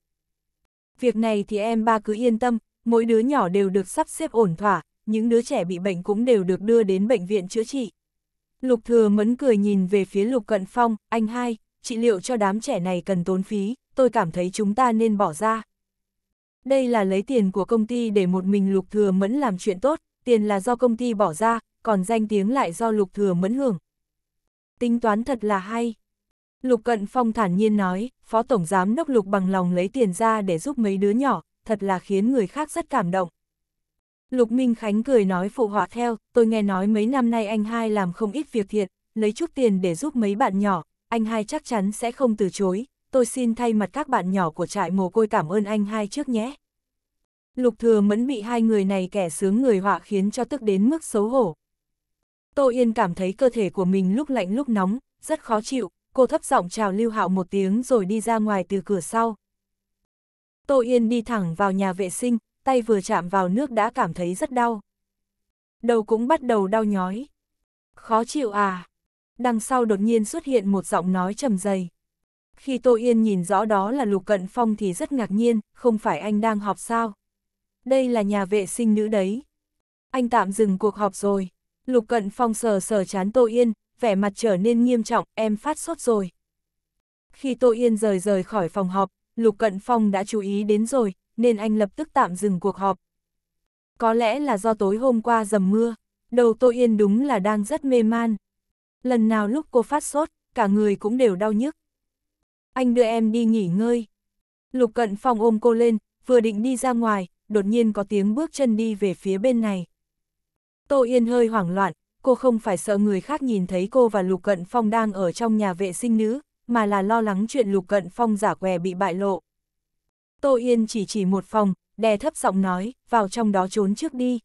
Việc này thì em ba cứ yên tâm, mỗi đứa nhỏ đều được sắp xếp ổn thỏa, những đứa trẻ bị bệnh cũng đều được đưa đến bệnh viện chữa trị. Lục thừa mẫn cười nhìn về phía lục cận phong, anh hai, trị liệu cho đám trẻ này cần tốn phí, tôi cảm thấy chúng ta nên bỏ ra. Đây là lấy tiền của công ty để một mình lục thừa mẫn làm chuyện tốt, tiền là do công ty bỏ ra, còn danh tiếng lại do lục thừa mẫn hưởng. Tính toán thật là hay. Lục cận phong thản nhiên nói, phó tổng giám đốc lục bằng lòng lấy tiền ra để giúp mấy đứa nhỏ, thật là khiến người khác rất cảm động. Lục Minh Khánh cười nói phụ họa theo, tôi nghe nói mấy năm nay anh hai làm không ít việc thiện, lấy chút tiền để giúp mấy bạn nhỏ, anh hai chắc chắn sẽ không từ chối, tôi xin thay mặt các bạn nhỏ của trại mồ côi cảm ơn anh hai trước nhé. Lục thừa mẫn bị hai người này kẻ sướng người họa khiến cho tức đến mức xấu hổ. Tô Yên cảm thấy cơ thể của mình lúc lạnh lúc nóng, rất khó chịu, cô thấp giọng chào Lưu Hạo một tiếng rồi đi ra ngoài từ cửa sau. Tô Yên đi thẳng vào nhà vệ sinh, tay vừa chạm vào nước đã cảm thấy rất đau. Đầu cũng bắt đầu đau nhói. Khó chịu à? Đằng sau đột nhiên xuất hiện một giọng nói trầm dày. Khi Tô Yên nhìn rõ đó là Lục Cận Phong thì rất ngạc nhiên, không phải anh đang họp sao? Đây là nhà vệ sinh nữ đấy. Anh tạm dừng cuộc họp rồi. Lục Cận Phong sờ sờ chán Tô Yên, vẻ mặt trở nên nghiêm trọng, em phát sốt rồi. Khi Tô Yên rời rời khỏi phòng họp, Lục Cận Phong đã chú ý đến rồi, nên anh lập tức tạm dừng cuộc họp. Có lẽ là do tối hôm qua dầm mưa, đầu Tô Yên đúng là đang rất mê man. Lần nào lúc cô phát sốt, cả người cũng đều đau nhức. Anh đưa em đi nghỉ ngơi. Lục cận phòng ôm cô lên, vừa định đi ra ngoài, đột nhiên có tiếng bước chân đi về phía bên này. Tô Yên hơi hoảng loạn, cô không phải sợ người khác nhìn thấy cô và Lục Cận Phong đang ở trong nhà vệ sinh nữ, mà là lo lắng chuyện Lục Cận Phong giả què bị bại lộ. Tô Yên chỉ chỉ một phòng, đè thấp giọng nói, vào trong đó trốn trước đi.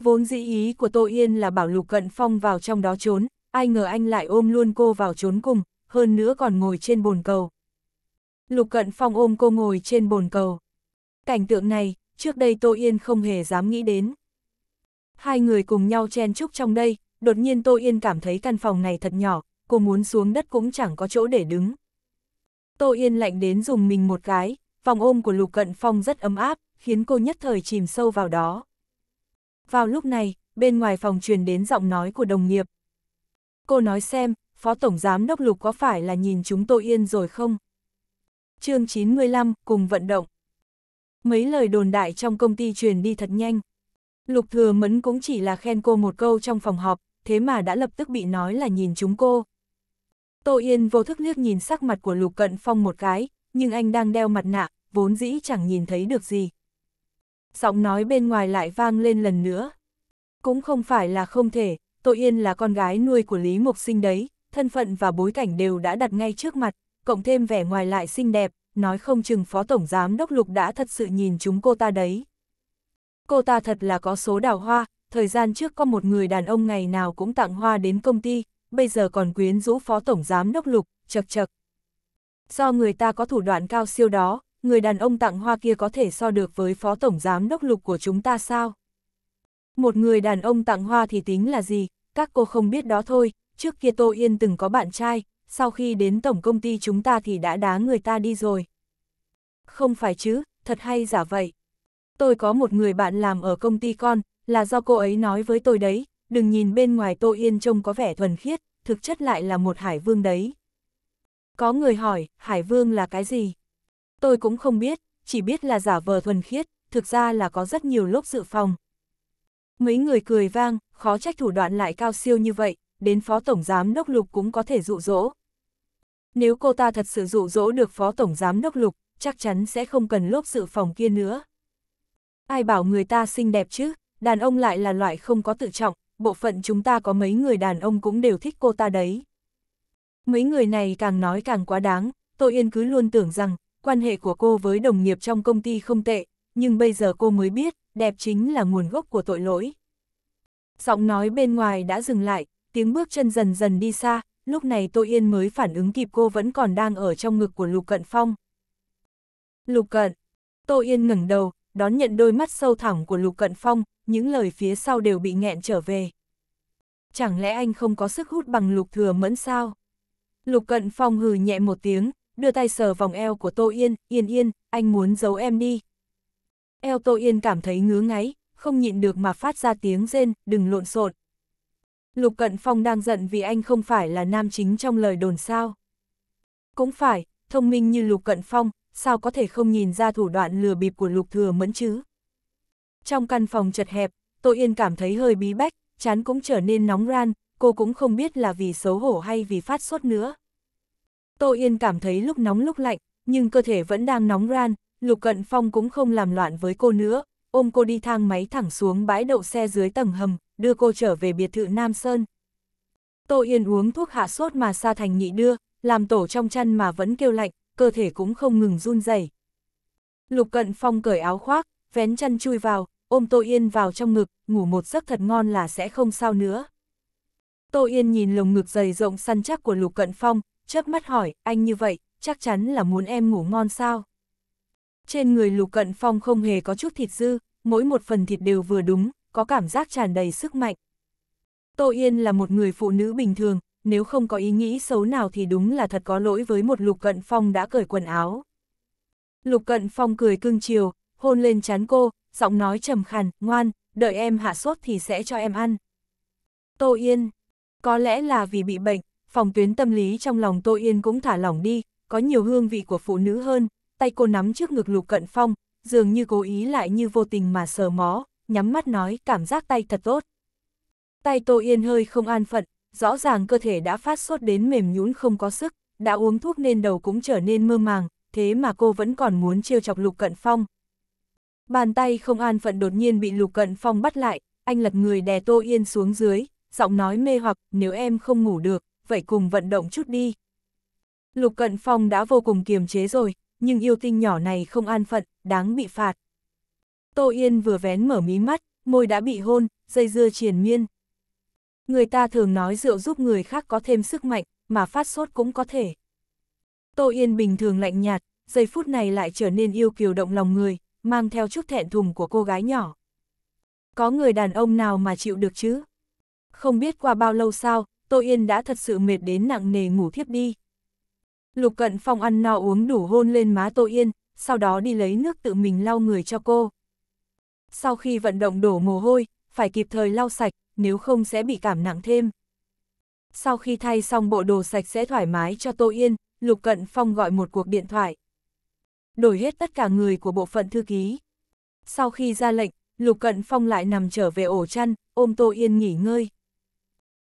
Vốn dĩ ý của Tô Yên là bảo Lục Cận Phong vào trong đó trốn, ai ngờ anh lại ôm luôn cô vào trốn cùng, hơn nữa còn ngồi trên bồn cầu. Lục Cận Phong ôm cô ngồi trên bồn cầu. Cảnh tượng này, trước đây Tô Yên không hề dám nghĩ đến. Hai người cùng nhau chen chúc trong đây, đột nhiên Tô Yên cảm thấy căn phòng này thật nhỏ, cô muốn xuống đất cũng chẳng có chỗ để đứng. Tô Yên lạnh đến dùng mình một cái, vòng ôm của Lục Cận Phong rất ấm áp, khiến cô nhất thời chìm sâu vào đó. Vào lúc này, bên ngoài phòng truyền đến giọng nói của đồng nghiệp. Cô nói xem, Phó Tổng Giám Đốc Lục có phải là nhìn chúng tôi yên rồi không? chương 95, cùng vận động. Mấy lời đồn đại trong công ty truyền đi thật nhanh. Lục Thừa Mẫn cũng chỉ là khen cô một câu trong phòng họp, thế mà đã lập tức bị nói là nhìn chúng cô. Tô Yên vô thức liếc nhìn sắc mặt của Lục Cận Phong một cái, nhưng anh đang đeo mặt nạ, vốn dĩ chẳng nhìn thấy được gì. Giọng nói bên ngoài lại vang lên lần nữa. Cũng không phải là không thể, Tội Yên là con gái nuôi của Lý mục Sinh đấy, thân phận và bối cảnh đều đã đặt ngay trước mặt, cộng thêm vẻ ngoài lại xinh đẹp, nói không chừng Phó Tổng Giám Đốc Lục đã thật sự nhìn chúng cô ta đấy. Cô ta thật là có số đào hoa, thời gian trước có một người đàn ông ngày nào cũng tặng hoa đến công ty, bây giờ còn quyến rũ Phó Tổng Giám Đốc Lục, chật chật. Do người ta có thủ đoạn cao siêu đó, người đàn ông tặng hoa kia có thể so được với phó tổng giám đốc lục của chúng ta sao? Một người đàn ông tặng hoa thì tính là gì, các cô không biết đó thôi, trước kia Tô Yên từng có bạn trai, sau khi đến tổng công ty chúng ta thì đã đá người ta đi rồi. Không phải chứ, thật hay giả vậy. Tôi có một người bạn làm ở công ty con, là do cô ấy nói với tôi đấy, đừng nhìn bên ngoài Tô Yên trông có vẻ thuần khiết, thực chất lại là một hải vương đấy. Có người hỏi, hải vương là cái gì? Tôi cũng không biết, chỉ biết là giả vờ thuần khiết, thực ra là có rất nhiều lốp dự phòng. Mấy người cười vang, khó trách thủ đoạn lại cao siêu như vậy, đến phó tổng giám đốc lục cũng có thể dụ dỗ. Nếu cô ta thật sự dụ dỗ được phó tổng giám đốc lục, chắc chắn sẽ không cần lốp dự phòng kia nữa. Ai bảo người ta xinh đẹp chứ, đàn ông lại là loại không có tự trọng, bộ phận chúng ta có mấy người đàn ông cũng đều thích cô ta đấy. Mấy người này càng nói càng quá đáng, tôi yên cứ luôn tưởng rằng quan hệ của cô với đồng nghiệp trong công ty không tệ, nhưng bây giờ cô mới biết, đẹp chính là nguồn gốc của tội lỗi. Giọng nói bên ngoài đã dừng lại, tiếng bước chân dần dần đi xa, lúc này Tô Yên mới phản ứng kịp cô vẫn còn đang ở trong ngực của Lục Cận Phong. Lục Cận, Tô Yên ngẩng đầu, đón nhận đôi mắt sâu thẳm của Lục Cận Phong, những lời phía sau đều bị nghẹn trở về. Chẳng lẽ anh không có sức hút bằng Lục Thừa Mẫn sao? Lục Cận Phong hừ nhẹ một tiếng, đưa tay sờ vòng eo của Tô Yên, Yên Yên, anh muốn giấu em đi. Eo Tô Yên cảm thấy ngứa ngáy, không nhịn được mà phát ra tiếng rên, đừng lộn xộn. Lục Cận Phong đang giận vì anh không phải là nam chính trong lời đồn sao. Cũng phải, thông minh như Lục Cận Phong, sao có thể không nhìn ra thủ đoạn lừa bịp của Lục Thừa Mẫn chứ. Trong căn phòng chật hẹp, Tô Yên cảm thấy hơi bí bách, chán cũng trở nên nóng ran, cô cũng không biết là vì xấu hổ hay vì phát sốt nữa. Tô Yên cảm thấy lúc nóng lúc lạnh, nhưng cơ thể vẫn đang nóng ran, Lục Cận Phong cũng không làm loạn với cô nữa, ôm cô đi thang máy thẳng xuống bãi đậu xe dưới tầng hầm, đưa cô trở về biệt thự Nam Sơn. Tô Yên uống thuốc hạ sốt mà Sa Thành Nhị đưa, làm tổ trong chăn mà vẫn kêu lạnh, cơ thể cũng không ngừng run rẩy. Lục Cận Phong cởi áo khoác, vén chăn chui vào, ôm Tô Yên vào trong ngực, ngủ một giấc thật ngon là sẽ không sao nữa. Tô Yên nhìn lồng ngực dày rộng săn chắc của Lục Cận Phong, chớp mắt hỏi, anh như vậy, chắc chắn là muốn em ngủ ngon sao. Trên người Lục Cận Phong không hề có chút thịt dư, mỗi một phần thịt đều vừa đúng, có cảm giác tràn đầy sức mạnh. Tô Yên là một người phụ nữ bình thường, nếu không có ý nghĩ xấu nào thì đúng là thật có lỗi với một Lục Cận Phong đã cởi quần áo. Lục Cận Phong cười cưng chiều, hôn lên chán cô, giọng nói trầm khàn, ngoan, đợi em hạ sốt thì sẽ cho em ăn. Tô Yên, có lẽ là vì bị bệnh, phòng tuyến tâm lý trong lòng Tô Yên cũng thả lỏng đi, có nhiều hương vị của phụ nữ hơn, tay cô nắm trước ngực lục cận phong, dường như cố ý lại như vô tình mà sờ mó, nhắm mắt nói cảm giác tay thật tốt. Tay Tô Yên hơi không an phận, rõ ràng cơ thể đã phát sốt đến mềm nhũn không có sức, đã uống thuốc nên đầu cũng trở nên mơ màng, thế mà cô vẫn còn muốn trêu chọc Lục Cận Phong. Bàn tay không an phận đột nhiên bị Lục Cận Phong bắt lại, anh lật người đè Tô Yên xuống dưới, giọng nói mê hoặc, nếu em không ngủ được, vậy cùng vận động chút đi. Lục Cận Phong đã vô cùng kiềm chế rồi, nhưng yêu tinh nhỏ này không an phận, đáng bị phạt. Tô Yên vừa vén mở mí mắt, môi đã bị hôn, dây dưa triền miên. Người ta thường nói rượu giúp người khác có thêm sức mạnh, mà phát sốt cũng có thể. Tô Yên bình thường lạnh nhạt, giây phút này lại trở nên yêu kiều động lòng người, mang theo chút thẹn thùng của cô gái nhỏ. Có người đàn ông nào mà chịu được chứ? Không biết qua bao lâu sau, Tô Yên đã thật sự mệt đến nặng nề ngủ thiếp đi. Lục Cận Phong ăn no uống đủ hôn lên má Tô Yên, sau đó đi lấy nước tự mình lau người cho cô. Sau khi vận động đổ mồ hôi, phải kịp thời lau sạch, nếu không sẽ bị cảm nặng thêm. Sau khi thay xong bộ đồ sạch sẽ thoải mái cho Tô Yên, Lục Cận Phong gọi một cuộc điện thoại. Đổi hết tất cả người của bộ phận thư ký. Sau khi ra lệnh, Lục Cận Phong lại nằm trở về ổ chăn, ôm Tô Yên nghỉ ngơi.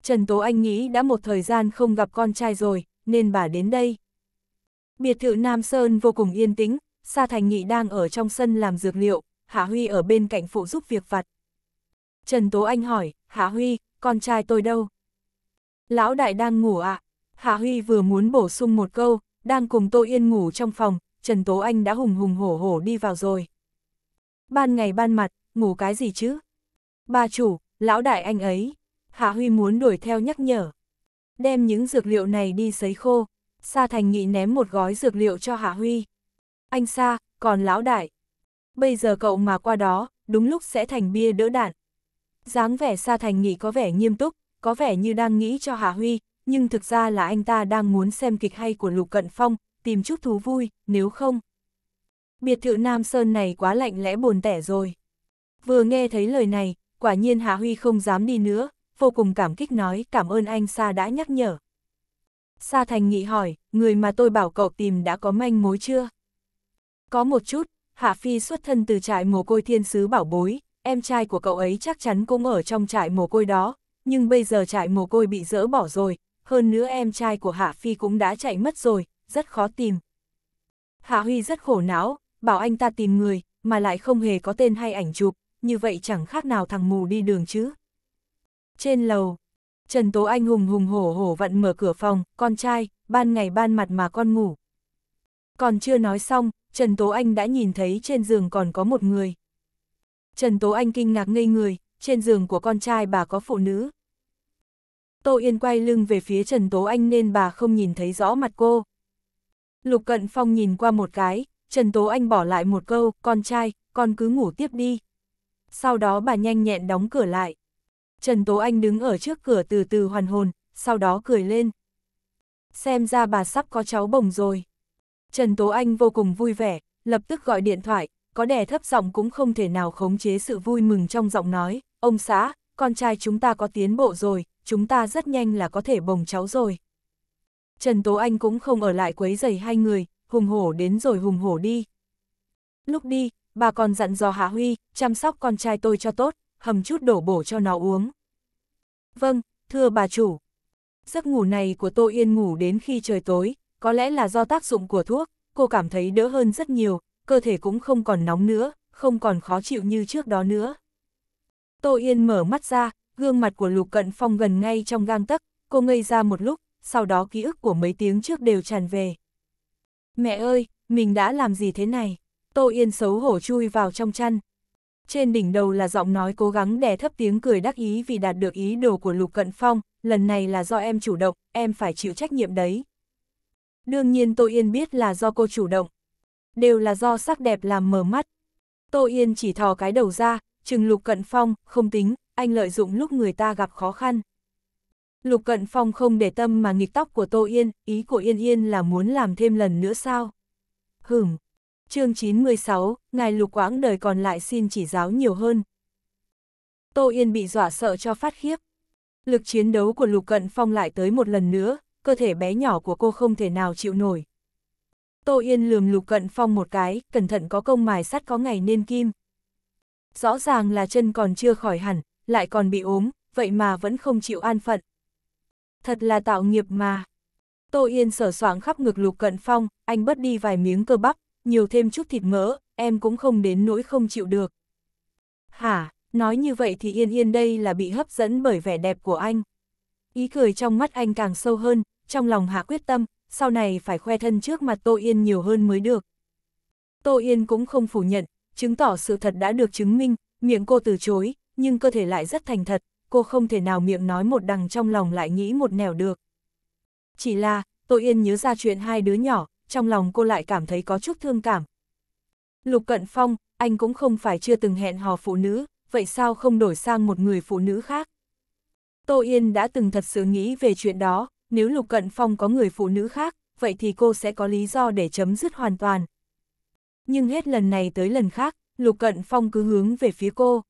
Trần Tố Anh nghĩ đã một thời gian không gặp con trai rồi, nên bà đến đây. Biệt thự Nam Sơn vô cùng yên tĩnh, Sa Thành Nghị đang ở trong sân làm dược liệu, Hạ Huy ở bên cạnh phụ giúp việc vặt. Trần Tố Anh hỏi, Hạ Huy, con trai tôi đâu? Lão đại đang ngủ ạ. À? Hạ Huy vừa muốn bổ sung một câu, đang cùng Tô Yên ngủ trong phòng, Trần Tố Anh đã hùng hùng hổ hổ đi vào rồi. Ban ngày ban mặt, ngủ cái gì chứ? Ba chủ, lão đại anh ấy. Hạ Huy muốn đuổi theo nhắc nhở. Đem những dược liệu này đi sấy khô. Sa Thành Nghị ném một gói dược liệu cho Hạ Huy. Anh Sa, còn lão đại. Bây giờ cậu mà qua đó, đúng lúc sẽ thành bia đỡ đạn. dáng vẻ Sa Thành Nghị có vẻ nghiêm túc, có vẻ như đang nghĩ cho Hạ Huy, nhưng thực ra là anh ta đang muốn xem kịch hay của Lục Cận Phong, tìm chút thú vui, nếu không. Biệt thự Nam Sơn này quá lạnh lẽ buồn tẻ rồi. Vừa nghe thấy lời này, quả nhiên Hạ Huy không dám đi nữa, vô cùng cảm kích nói cảm ơn anh Sa đã nhắc nhở. Sa Thành Nghị hỏi, người mà tôi bảo cậu tìm đã có manh mối chưa? Có một chút, Hạ Phi xuất thân từ trại mồ côi thiên sứ bảo bối, em trai của cậu ấy chắc chắn cũng ở trong trại mồ côi đó, nhưng bây giờ trại mồ côi bị dỡ bỏ rồi, hơn nữa em trai của Hạ Phi cũng đã chạy mất rồi, rất khó tìm. Hạ Huy rất khổ não, bảo anh ta tìm người, mà lại không hề có tên hay ảnh chụp, như vậy chẳng khác nào thằng mù đi đường chứ. Trên lầu, Trần Tố Anh hùng hùng hổ hổ vặn mở cửa phòng, con trai, ban ngày ban mặt mà con ngủ. Còn chưa nói xong, Trần Tố Anh đã nhìn thấy trên giường còn có một người. Trần Tố Anh kinh ngạc ngây người, trên giường của con trai bà có phụ nữ. Tô Yên quay lưng về phía Trần Tố Anh nên bà không nhìn thấy rõ mặt cô. Lục Cận Phong nhìn qua một cái, Trần Tố Anh bỏ lại một câu, con trai, con cứ ngủ tiếp đi. Sau đó bà nhanh nhẹn đóng cửa lại. Trần Tố Anh đứng ở trước cửa từ từ hoàn hồn, sau đó cười lên. Xem ra bà sắp có cháu bồng rồi. Trần Tố Anh vô cùng vui vẻ, lập tức gọi điện thoại, có đè thấp giọng cũng không thể nào khống chế sự vui mừng trong giọng nói. Ông xã, con trai chúng ta có tiến bộ rồi, chúng ta rất nhanh là có thể bồng cháu rồi. Trần Tố Anh cũng không ở lại quấy giày hai người, hùng hổ đến rồi hùng hổ đi. Lúc đi, bà còn dặn dò Hạ Huy, chăm sóc con trai tôi cho tốt, hầm chút đổ bổ cho nó uống. Vâng, thưa bà chủ. Giấc ngủ này của Tô Yên ngủ đến khi trời tối, có lẽ là do tác dụng của thuốc, cô cảm thấy đỡ hơn rất nhiều, cơ thể cũng không còn nóng nữa, không còn khó chịu như trước đó nữa. Tô Yên mở mắt ra, gương mặt của Lục Cận Phong gần ngay trong gang tấc, cô ngây ra một lúc, sau đó ký ức của mấy tiếng trước đều tràn về. Mẹ ơi, mình đã làm gì thế này? Tô Yên xấu hổ chui vào trong chăn, trên đỉnh đầu là giọng nói cố gắng đè thấp tiếng cười đắc ý vì đạt được ý đồ của Lục Cận Phong, lần này là do em chủ động, em phải chịu trách nhiệm đấy. Đương nhiên Tô Yên biết là do cô chủ động. Đều là do sắc đẹp làm mờ mắt. Tô Yên chỉ thò cái đầu ra, chừng Lục Cận Phong, không tính, anh lợi dụng lúc người ta gặp khó khăn. Lục Cận Phong không để tâm mà nghịch tóc của Tô Yên, ý của Yên Yên là muốn làm thêm lần nữa sao? Hửm, chương 96, ngài lục quãng đời còn lại xin chỉ giáo nhiều hơn. Tô Yên bị dọa sợ cho phát khiếp. Lực chiến đấu của Lục Cận Phong lại tới một lần nữa, cơ thể bé nhỏ của cô không thể nào chịu nổi. Tô Yên lườm Lục Cận Phong một cái, cẩn thận có công mài sắt có ngày nên kim. Rõ ràng là chân còn chưa khỏi hẳn, lại còn bị ốm, vậy mà vẫn không chịu an phận. Thật là tạo nghiệp mà. Tô Yên sở soạn khắp ngực Lục Cận Phong, anh bớt đi vài miếng cơ bắp, nhiều thêm chút thịt mỡ, em cũng không đến nỗi không chịu được. Hả, nói như vậy thì Yên Yên đây là bị hấp dẫn bởi vẻ đẹp của anh. Ý cười trong mắt anh càng sâu hơn, trong lòng hạ quyết tâm, sau này phải khoe thân trước mặt Tô Yên nhiều hơn mới được. Tô Yên cũng không phủ nhận, chứng tỏ sự thật đã được chứng minh, miệng cô từ chối, nhưng cơ thể lại rất thành thật, cô không thể nào miệng nói một đằng trong lòng lại nghĩ một nẻo được. Chỉ là, Tô Yên nhớ ra chuyện hai đứa nhỏ, trong lòng cô lại cảm thấy có chút thương cảm. Lục Cận Phong, anh cũng không phải chưa từng hẹn hò phụ nữ, vậy sao không đổi sang một người phụ nữ khác? Tô Yên đã từng thật sự nghĩ về chuyện đó, nếu Lục Cận Phong có người phụ nữ khác, vậy thì cô sẽ có lý do để chấm dứt hoàn toàn. Nhưng hết lần này tới lần khác, Lục Cận Phong cứ hướng về phía cô.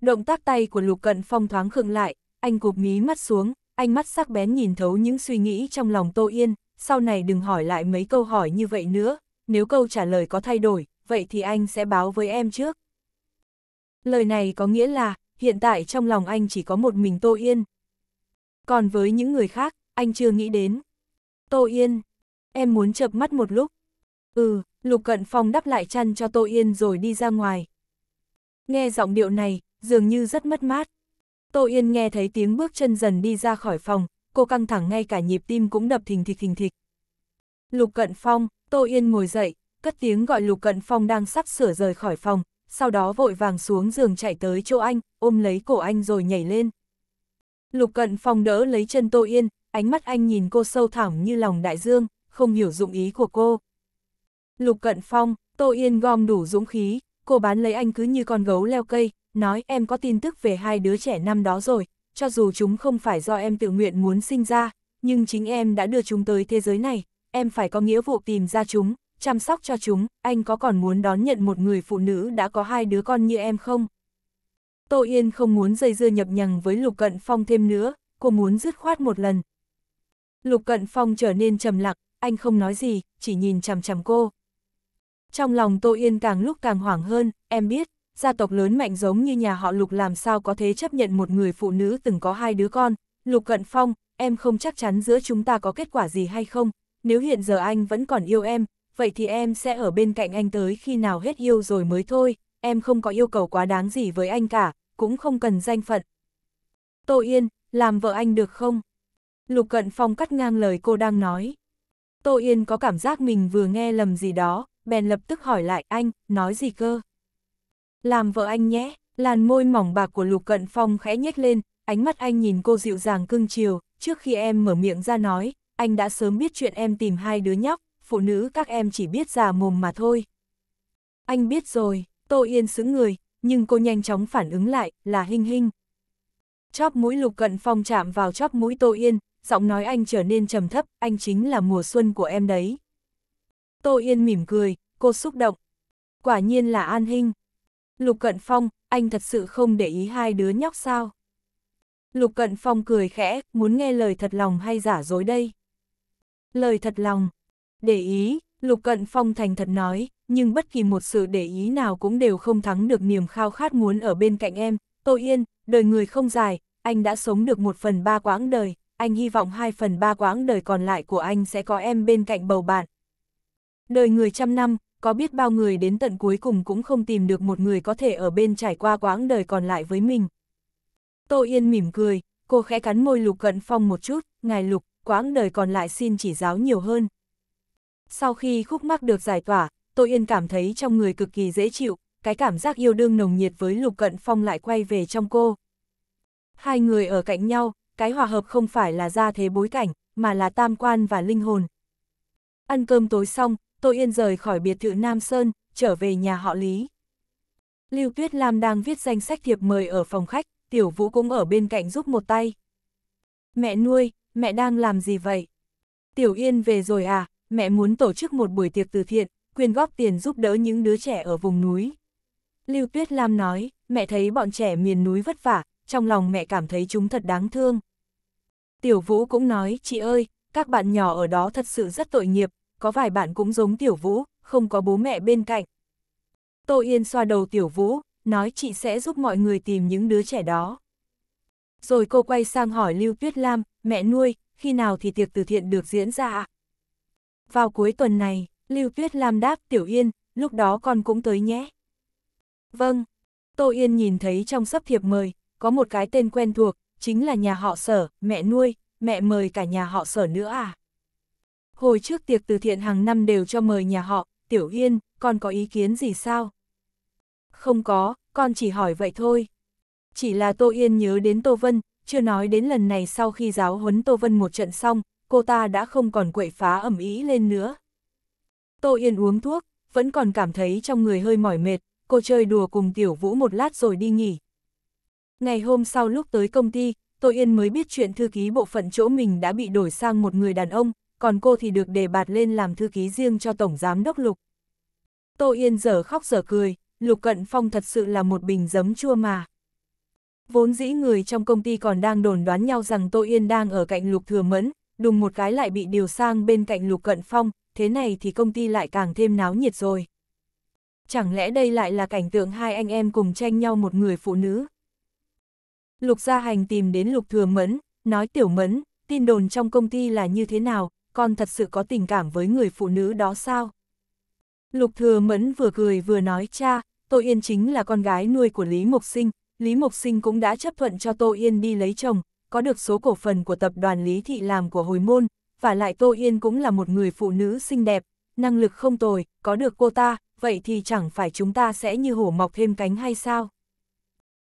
Động tác tay của Lục Cận Phong thoáng khựng lại, anh cụp mí mắt xuống, ánh mắt sắc bén nhìn thấu những suy nghĩ trong lòng Tô Yên, sau này đừng hỏi lại mấy câu hỏi như vậy nữa, nếu câu trả lời có thay đổi, vậy thì anh sẽ báo với em trước. Lời này có nghĩa là, hiện tại trong lòng anh chỉ có một mình Tô Yên. Còn với những người khác, anh chưa nghĩ đến. Tô Yên, em muốn chập mắt một lúc. Ừ, Lục Cận Phong đắp lại chăn cho Tô Yên rồi đi ra ngoài. Nghe giọng điệu này, dường như rất mất mát. Tô Yên nghe thấy tiếng bước chân dần đi ra khỏi phòng, cô căng thẳng ngay cả nhịp tim cũng đập thình thịch thình thịch. Lục Cận Phong, Tô Yên ngồi dậy, cất tiếng gọi Lục Cận Phong đang sắp sửa rời khỏi phòng, sau đó vội vàng xuống giường chạy tới chỗ anh, ôm lấy cổ anh rồi nhảy lên. Lục Cận Phong đỡ lấy chân Tô Yên, ánh mắt anh nhìn cô sâu thẳm như lòng đại dương, không hiểu dụng ý của cô. Lục Cận Phong, Tô Yên gom đủ dũng khí, cô bán lấy anh cứ như con gấu leo cây, nói em có tin tức về hai đứa trẻ năm đó rồi, cho dù chúng không phải do em tự nguyện muốn sinh ra, nhưng chính em đã đưa chúng tới thế giới này, em phải có nghĩa vụ tìm ra chúng, chăm sóc cho chúng, anh có còn muốn đón nhận một người phụ nữ đã có hai đứa con như em không? Tô Yên không muốn dây dưa nhập nhằng với Lục Cận Phong thêm nữa, cô muốn dứt khoát một lần. Lục Cận Phong trở nên trầm lặng, anh không nói gì, chỉ nhìn chằm chằm cô. Trong lòng Tô Yên càng lúc càng hoảng hơn, em biết, gia tộc lớn mạnh giống như nhà họ Lục làm sao có thể chấp nhận một người phụ nữ từng có hai đứa con, Lục Cận Phong, em không chắc chắn giữa chúng ta có kết quả gì hay không, nếu hiện giờ anh vẫn còn yêu em, vậy thì em sẽ ở bên cạnh anh tới khi nào hết yêu rồi mới thôi, em không có yêu cầu quá đáng gì với anh cả, cũng không cần danh phận. Tô Yên, làm vợ anh được không? Lục Cận Phong cắt ngang lời cô đang nói. Tô Yên có cảm giác mình vừa nghe lầm gì đó, bèn lập tức hỏi lại anh, nói gì cơ? làm vợ anh nhé, làn môi mỏng bạc của Lục Cận Phong khẽ nhếch lên, ánh mắt anh nhìn cô dịu dàng cưng chiều, trước khi em mở miệng ra nói, anh đã sớm biết chuyện em tìm hai đứa nhóc, phụ nữ các em chỉ biết già mồm mà thôi. Anh biết rồi, Tô Yên xứng người, nhưng cô nhanh chóng phản ứng lại, là Hinh Hinh. Chóp mũi Lục Cận Phong chạm vào chóp mũi Tô Yên, giọng nói anh trở nên trầm thấp, anh chính là mùa xuân của em đấy. Tô Yên mỉm cười, cô xúc động. Quả nhiên là An Hinh. Lục Cận Phong, anh thật sự không để ý hai đứa nhóc sao? Lục Cận Phong cười khẽ, muốn nghe lời thật lòng hay giả dối đây? Lời thật lòng. Để ý, Lục Cận Phong thành thật nói, nhưng bất kỳ một sự để ý nào cũng đều không thắng được niềm khao khát muốn ở bên cạnh em. Tô Yên, đời người không dài, anh đã sống được một phần ba quãng đời, anh hy vọng hai phần ba quãng đời còn lại của anh sẽ có em bên cạnh bầu bạn. Đời người trăm năm, có biết bao người đến tận cuối cùng cũng không tìm được một người có thể ở bên trải qua quãng đời còn lại với mình. Tô Yên mỉm cười, cô khẽ cắn môi Lục Cận Phong một chút, ngài Lục, quãng đời còn lại xin chỉ giáo nhiều hơn. Sau khi khúc mắc được giải tỏa, Tô Yên cảm thấy trong người cực kỳ dễ chịu, cái cảm giác yêu đương nồng nhiệt với Lục Cận Phong lại quay về trong cô. Hai người ở cạnh nhau, cái hòa hợp không phải là ra thế bối cảnh, mà là tam quan và linh hồn. Ăn cơm tối xong, Tô Yên rời khỏi biệt thự Nam Sơn, trở về nhà họ Lý. Lưu Tuyết Lam đang viết danh sách thiệp mời ở phòng khách, Tiểu Vũ cũng ở bên cạnh giúp một tay. Mẹ nuôi, mẹ đang làm gì vậy? Tiểu Yên về rồi à, mẹ muốn tổ chức một buổi tiệc từ thiện, quyên góp tiền giúp đỡ những đứa trẻ ở vùng núi. Lưu Tuyết Lam nói, mẹ thấy bọn trẻ miền núi vất vả, trong lòng mẹ cảm thấy chúng thật đáng thương. Tiểu Vũ cũng nói, chị ơi, các bạn nhỏ ở đó thật sự rất tội nghiệp, có vài bạn cũng giống Tiểu Vũ, không có bố mẹ bên cạnh. Tô Yên xoa đầu Tiểu Vũ, nói chị sẽ giúp mọi người tìm những đứa trẻ đó. Rồi cô quay sang hỏi Lưu Tuyết Lam, mẹ nuôi, khi nào thì tiệc từ thiện được diễn ra ạ? Vào cuối tuần này, Lưu Tuyết Lam đáp Tiểu Yên, lúc đó con cũng tới nhé. Vâng, Tô Yên nhìn thấy trong sắp thiệp mời, có một cái tên quen thuộc, chính là nhà họ sở, mẹ nuôi, mẹ mời cả nhà họ sở nữa à? hồi trước tiệc từ thiện hàng năm đều cho mời nhà họ, Tiểu Yên, con có ý kiến gì sao? Không có, con chỉ hỏi vậy thôi. Chỉ là Tô Yên nhớ đến Tô Vân, chưa nói đến lần này sau khi giáo huấn Tô Vân một trận xong, cô ta đã không còn quậy phá ẩm ý lên nữa. Tô Yên uống thuốc, vẫn còn cảm thấy trong người hơi mỏi mệt, cô chơi đùa cùng Tiểu Vũ một lát rồi đi nghỉ. Ngày hôm sau lúc tới công ty, Tô Yên mới biết chuyện thư ký bộ phận chỗ mình đã bị đổi sang một người đàn ông, còn cô thì được đề bạt lên làm thư ký riêng cho Tổng Giám Đốc Lục. Tô Yên giờ khóc giờ cười, Lục Cận Phong thật sự là một bình giấm chua mà. Vốn dĩ người trong công ty còn đang đồn đoán nhau rằng Tô Yên đang ở cạnh Lục Thừa Mẫn, đùng một cái lại bị điều sang bên cạnh Lục Cận Phong, thế này thì công ty lại càng thêm náo nhiệt rồi. Chẳng lẽ đây lại là cảnh tượng hai anh em cùng tranh nhau một người phụ nữ? Lục Gia Hành tìm đến Lục Thừa Mẫn, nói Tiểu Mẫn, tin đồn trong công ty là như thế nào, con thật sự có tình cảm với người phụ nữ đó sao? Lục Thừa Mẫn vừa cười vừa nói cha, Tô Yên chính là con gái nuôi của Lý Mộc Sinh, Lý Mộc Sinh cũng đã chấp thuận cho Tô Yên đi lấy chồng, có được số cổ phần của tập đoàn Lý Thị làm của hồi môn, và lại Tô Yên cũng là một người phụ nữ xinh đẹp, năng lực không tồi, có được cô ta, vậy thì chẳng phải chúng ta sẽ như hổ mọc thêm cánh hay sao?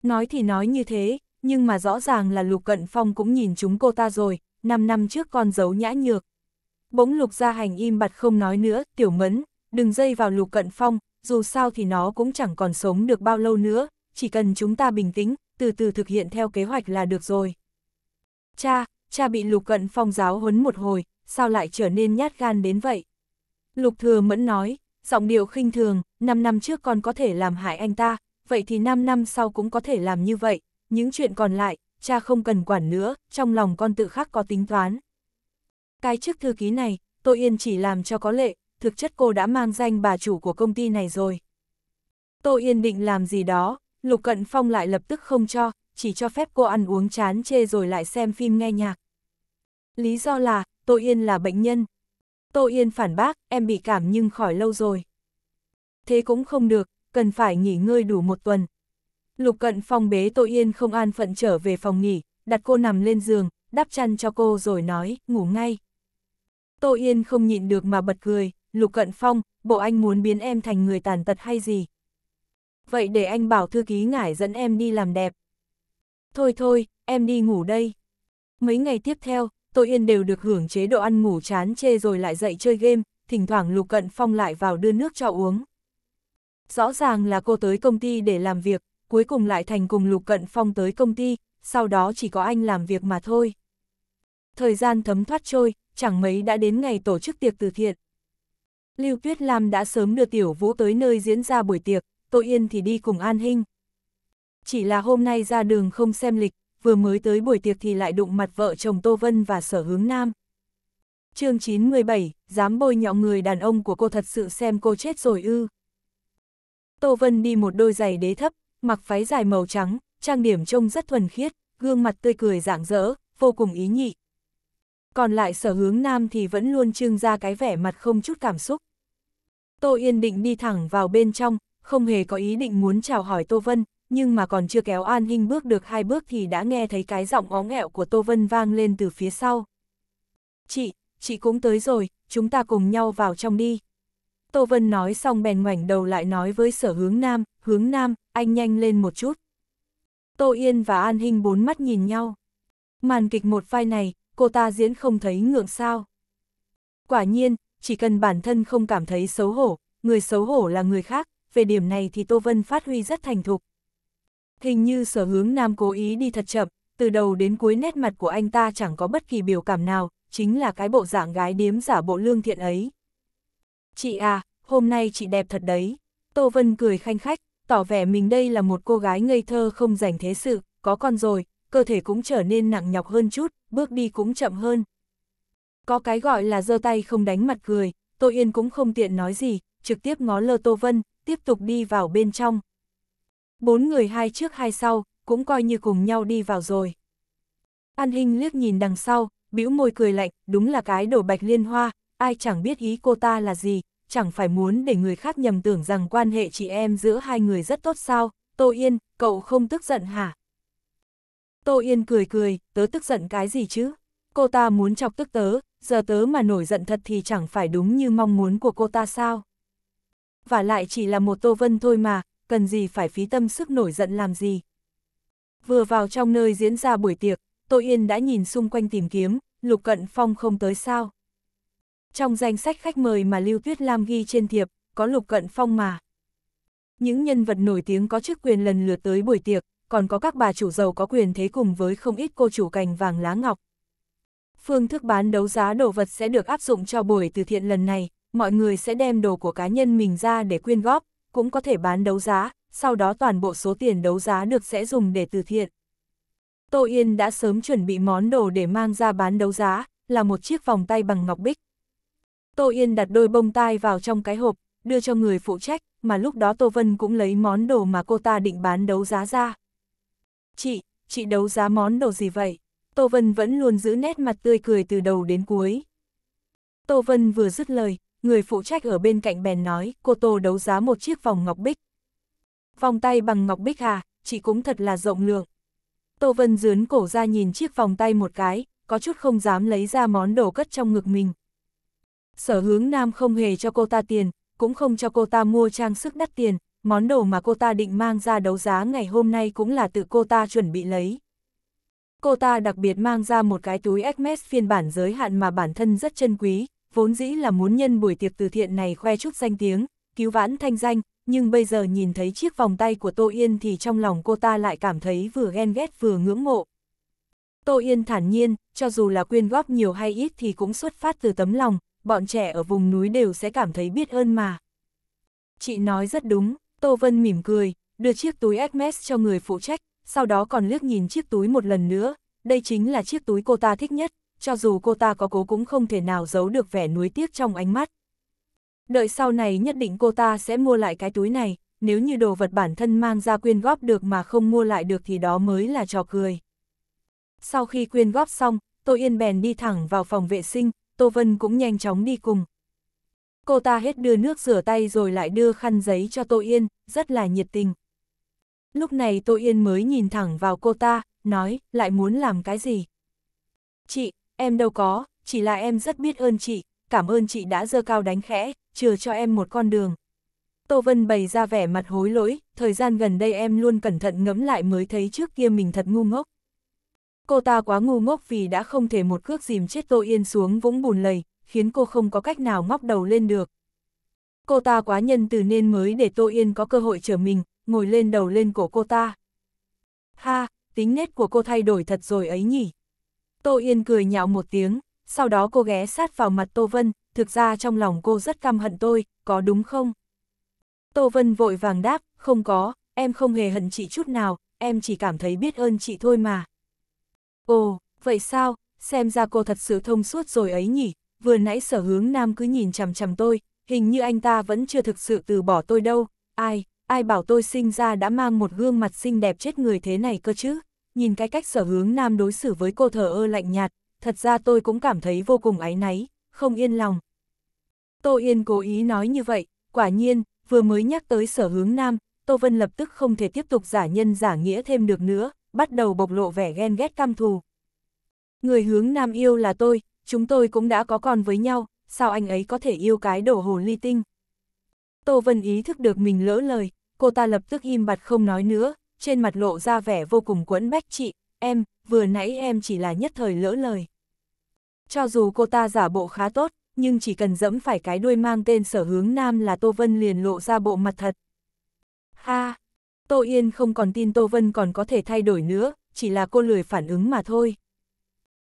Nói thì nói như thế, nhưng mà rõ ràng là Lục Cận Phong cũng nhìn chúng cô ta rồi, 5 năm trước con giấu nhã nhược, Bỗng lục gia hành im bặt không nói nữa, tiểu mẫn, đừng dây vào lục cận phong, dù sao thì nó cũng chẳng còn sống được bao lâu nữa, chỉ cần chúng ta bình tĩnh, từ từ thực hiện theo kế hoạch là được rồi. Cha, cha bị lục cận phong giáo huấn một hồi, sao lại trở nên nhát gan đến vậy? Lục thừa mẫn nói, giọng điệu khinh thường, 5 năm trước con có thể làm hại anh ta, vậy thì 5 năm sau cũng có thể làm như vậy, những chuyện còn lại, cha không cần quản nữa, trong lòng con tự khắc có tính toán. Cái chức thư ký này, tôi yên chỉ làm cho có lệ, thực chất cô đã mang danh bà chủ của công ty này rồi. Tô Yên định làm gì đó, Lục Cận Phong lại lập tức không cho, chỉ cho phép cô ăn uống chán chê rồi lại xem phim nghe nhạc. Lý do là, Tô Yên là bệnh nhân. Tô Yên phản bác, em bị cảm nhưng khỏi lâu rồi. Thế cũng không được, cần phải nghỉ ngơi đủ một tuần. Lục Cận Phong bế Tô Yên không an phận trở về phòng nghỉ, đặt cô nằm lên giường, đắp chăn cho cô rồi nói, ngủ ngay. Tô Yên không nhịn được mà bật cười, Lục Cận Phong, bộ anh muốn biến em thành người tàn tật hay gì? Vậy để anh bảo thư ký ngải dẫn em đi làm đẹp. Thôi thôi, em đi ngủ đây. Mấy ngày tiếp theo, Tô Yên đều được hưởng chế độ ăn ngủ chán chê rồi lại dậy chơi game, thỉnh thoảng Lục Cận Phong lại vào đưa nước cho uống. Rõ ràng là cô tới công ty để làm việc, cuối cùng lại thành cùng Lục Cận Phong tới công ty, sau đó chỉ có anh làm việc mà thôi thời gian thấm thoát trôi, chẳng mấy đã đến ngày tổ chức tiệc từ thiện. Lưu Tuyết Lam đã sớm đưa Tiểu Vũ tới nơi diễn ra buổi tiệc, Tô Yên thì đi cùng An Hinh. Chỉ là hôm nay ra đường không xem lịch, vừa mới tới buổi tiệc thì lại đụng mặt vợ chồng Tô Vân và sở hướng nam. chương 917, dám bôi nhọ người đàn ông của cô thật sự xem cô chết rồi ư. Tô Vân đi một đôi giày đế thấp, mặc váy dài màu trắng, trang điểm trông rất thuần khiết, gương mặt tươi cười rạng rỡ, vô cùng ý nhị, còn lại sở hướng nam thì vẫn luôn trưng ra cái vẻ mặt không chút cảm xúc. Tô Yên định đi thẳng vào bên trong, không hề có ý định muốn chào hỏi Tô Vân, nhưng mà còn chưa kéo An Hinh bước được hai bước thì đã nghe thấy cái giọng ó nghẹo của Tô Vân vang lên từ phía sau. Chị, chị cũng tới rồi, chúng ta cùng nhau vào trong đi. Tô Vân nói xong bèn ngoảnh đầu lại nói với sở hướng nam, hướng nam, anh nhanh lên một chút. Tô Yên và An Hinh bốn mắt nhìn nhau. Màn kịch một vai này, cô ta diễn không thấy ngượng sao. Quả nhiên, chỉ cần bản thân không cảm thấy xấu hổ, người xấu hổ là người khác, về điểm này thì Tô Vân phát huy rất thành thục. Hình như sở hướng nam cố ý đi thật chậm, từ đầu đến cuối nét mặt của anh ta chẳng có bất kỳ biểu cảm nào, chính là cái bộ dạng gái điếm giả bộ lương thiện ấy. Chị à, hôm nay chị đẹp thật đấy. Tô Vân cười khanh khách, tỏ vẻ mình đây là một cô gái ngây thơ không dành thế sự, có con rồi, cơ thể cũng trở nên nặng nhọc hơn chút, bước đi cũng chậm hơn. Có cái gọi là giơ tay không đánh mặt cười, Tô Yên cũng không tiện nói gì, trực tiếp ngó lơ Tô Vân, tiếp tục đi vào bên trong. Bốn người hai trước hai sau, cũng coi như cùng nhau đi vào rồi. An Hinh liếc nhìn đằng sau, bĩu môi cười lạnh, đúng là cái đổ bạch liên hoa, ai chẳng biết ý cô ta là gì, chẳng phải muốn để người khác nhầm tưởng rằng quan hệ chị em giữa hai người rất tốt sao, Tô Yên, cậu không tức giận hả? Tô Yên cười cười, tớ tức giận cái gì chứ? Cô ta muốn chọc tức tớ, giờ tớ mà nổi giận thật thì chẳng phải đúng như mong muốn của cô ta sao? Và lại chỉ là một Tô Vân thôi mà, cần gì phải phí tâm sức nổi giận làm gì? Vừa vào trong nơi diễn ra buổi tiệc, Tô Yên đã nhìn xung quanh tìm kiếm, Lục Cận Phong không tới sao? Trong danh sách khách mời mà Lưu Tuyết Lam ghi trên thiệp, có Lục Cận Phong mà. Những nhân vật nổi tiếng có chức quyền lần lượt tới buổi tiệc, còn có các bà chủ giàu có quyền thế cùng với không ít cô chủ cành vàng lá ngọc. Phương thức bán đấu giá đồ vật sẽ được áp dụng cho buổi từ thiện lần này, mọi người sẽ đem đồ của cá nhân mình ra để quyên góp, cũng có thể bán đấu giá, sau đó toàn bộ số tiền đấu giá được sẽ dùng để từ thiện. Tô Yên đã sớm chuẩn bị món đồ để mang ra bán đấu giá, là một chiếc vòng tay bằng ngọc bích. Tô Yên đặt đôi bông tai vào trong cái hộp, đưa cho người phụ trách, mà lúc đó Tô Vân cũng lấy món đồ mà cô ta định bán đấu giá ra. Chị, chị đấu giá món đồ gì vậy? Tô Vân vẫn luôn giữ nét mặt tươi cười từ đầu đến cuối. Tô Vân vừa dứt lời, người phụ trách ở bên cạnh bèn nói, cô Tô đấu giá một chiếc vòng ngọc bích. Vòng tay bằng ngọc bích à, chị cũng thật là rộng lượng. Tô Vân dướn cổ ra nhìn chiếc vòng tay một cái, có chút không dám lấy ra món đồ cất trong ngực mình. Sở hướng nam không hề cho cô ta tiền, cũng không cho cô ta mua trang sức đắt tiền, món đồ mà cô ta định mang ra đấu giá ngày hôm nay cũng là tự cô ta chuẩn bị lấy. Cô ta đặc biệt mang ra một cái túi Hermes phiên bản giới hạn mà bản thân rất trân quý, vốn dĩ là muốn nhân buổi tiệc từ thiện này khoe chút danh tiếng, cứu vãn thanh danh, nhưng bây giờ nhìn thấy chiếc vòng tay của Tô Yên thì trong lòng cô ta lại cảm thấy vừa ghen ghét vừa ngưỡng mộ. Tô Yên thản nhiên, cho dù là quyên góp nhiều hay ít thì cũng xuất phát từ tấm lòng, bọn trẻ ở vùng núi đều sẽ cảm thấy biết ơn mà. Chị nói rất đúng. Tô Vân mỉm cười, đưa chiếc túi Hermes cho người phụ trách, sau đó còn liếc nhìn chiếc túi một lần nữa, đây chính là chiếc túi cô ta thích nhất, cho dù cô ta có cố cũng không thể nào giấu được vẻ nuối tiếc trong ánh mắt. Đợi sau này nhất định cô ta sẽ mua lại cái túi này, nếu như đồ vật bản thân mang ra quyên góp được mà không mua lại được thì đó mới là trò cười. Sau khi quyên góp xong, Tô Yên bèn đi thẳng vào phòng vệ sinh, Tô Vân cũng nhanh chóng đi cùng, cô ta hết đưa nước rửa tay rồi lại đưa khăn giấy cho Tô Yên, rất là nhiệt tình. Lúc này Tô Yên mới nhìn thẳng vào cô ta, nói, lại muốn làm cái gì? Chị, em đâu có, chỉ là em rất biết ơn chị, cảm ơn chị đã dơ cao đánh khẽ, chừa cho em một con đường. Tô Vân bày ra vẻ mặt hối lỗi, thời gian gần đây em luôn cẩn thận ngẫm lại mới thấy trước kia mình thật ngu ngốc. Cô ta quá ngu ngốc vì đã không thể một cước dìm chết Tô Yên xuống vũng bùn lầy, khiến cô không có cách nào ngóc đầu lên được. Cô ta quá nhân từ nên mới để Tô Yên có cơ hội trở mình, ngồi lên đầu lên cổ cô ta. Ha, tính nết của cô thay đổi thật rồi ấy nhỉ. Tô Yên cười nhạo một tiếng, sau đó cô ghé sát vào mặt Tô Vân, thực ra trong lòng cô rất căm hận tôi, có đúng không? Tô Vân vội vàng đáp, không có, em không hề hận chị chút nào, em chỉ cảm thấy biết ơn chị thôi mà. Ồ, vậy sao, xem ra cô thật sự thông suốt rồi ấy nhỉ, vừa nãy sở hướng nam cứ nhìn chằm chằm tôi, hình như anh ta vẫn chưa thực sự từ bỏ tôi đâu, ai, ai bảo tôi sinh ra đã mang một gương mặt xinh đẹp chết người thế này cơ chứ, nhìn cái cách sở hướng nam đối xử với cô thờ ơ lạnh nhạt, thật ra tôi cũng cảm thấy vô cùng áy náy, không yên lòng. Tô Yên cố ý nói như vậy, quả nhiên, vừa mới nhắc tới sở hướng nam, Tô Vân lập tức không thể tiếp tục giả nhân giả nghĩa thêm được nữa, bắt đầu bộc lộ vẻ ghen ghét cam thù. Người hướng nam yêu là tôi, chúng tôi cũng đã có con với nhau, sao anh ấy có thể yêu cái đổ hồn ly tinh. Tô Vân ý thức được mình lỡ lời, cô ta lập tức im bặt không nói nữa, trên mặt lộ ra vẻ vô cùng quẫn bách chị, em, vừa nãy em chỉ là nhất thời lỡ lời. Cho dù cô ta giả bộ khá tốt, nhưng chỉ cần dẫm phải cái đuôi mang tên sở hướng nam là Tô Vân liền lộ ra bộ mặt thật. Ha! Tô Yên không còn tin Tô Vân còn có thể thay đổi nữa, chỉ là cô lười phản ứng mà thôi.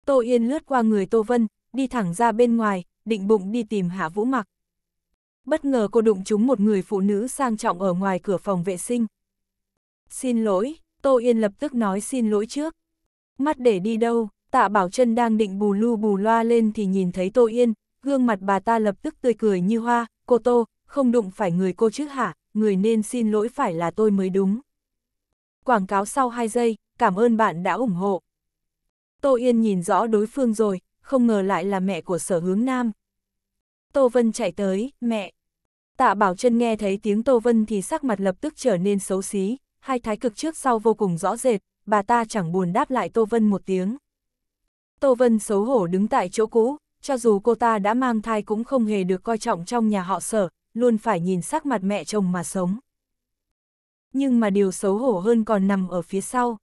Tô Yên lướt qua người Tô Vân, đi thẳng ra bên ngoài, định bụng đi tìm Hạ Vũ Mặc. Bất ngờ cô đụng trúng một người phụ nữ sang trọng ở ngoài cửa phòng vệ sinh. Xin lỗi, Tô Yên lập tức nói xin lỗi trước. Mắt để đi đâu, tạ bảo chân đang định bù lu bù loa lên thì nhìn thấy Tô Yên, gương mặt bà ta lập tức tươi cười như hoa, cô Tô, không đụng phải người cô chứ hả, người nên xin lỗi phải là tôi mới đúng. Quảng cáo sau 2 giây, cảm ơn bạn đã ủng hộ. Tô Yên nhìn rõ đối phương rồi, không ngờ lại là mẹ của sở hướng nam. Tô Vân chạy tới, mẹ. Tạ Bảo Trân nghe thấy tiếng Tô Vân thì sắc mặt lập tức trở nên xấu xí, hai thái cực trước sau vô cùng rõ rệt, bà ta chẳng buồn đáp lại Tô Vân một tiếng. Tô Vân xấu hổ đứng tại chỗ cũ, cho dù cô ta đã mang thai cũng không hề được coi trọng trong nhà họ sở, luôn phải nhìn sắc mặt mẹ chồng mà sống. Nhưng mà điều xấu hổ hơn còn nằm ở phía sau.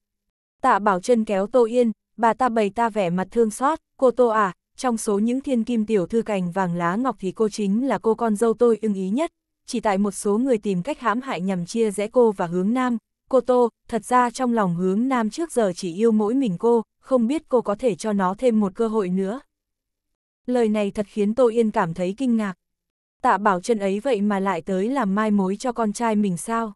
Tạ Bảo Trân kéo Tô Yên, bà ta bày ta vẻ mặt thương xót, cô Tô à, trong số những thiên kim tiểu thư cành vàng lá ngọc thì cô chính là cô con dâu tôi ưng ý nhất, chỉ tại một số người tìm cách hãm hại nhằm chia rẽ cô và hướng nam, cô Tô, thật ra trong lòng hướng nam trước giờ chỉ yêu mỗi mình cô, không biết cô có thể cho nó thêm một cơ hội nữa. Lời này thật khiến Tô Yên cảm thấy kinh ngạc. Tạ bảo chân ấy vậy mà lại tới làm mai mối cho con trai mình sao?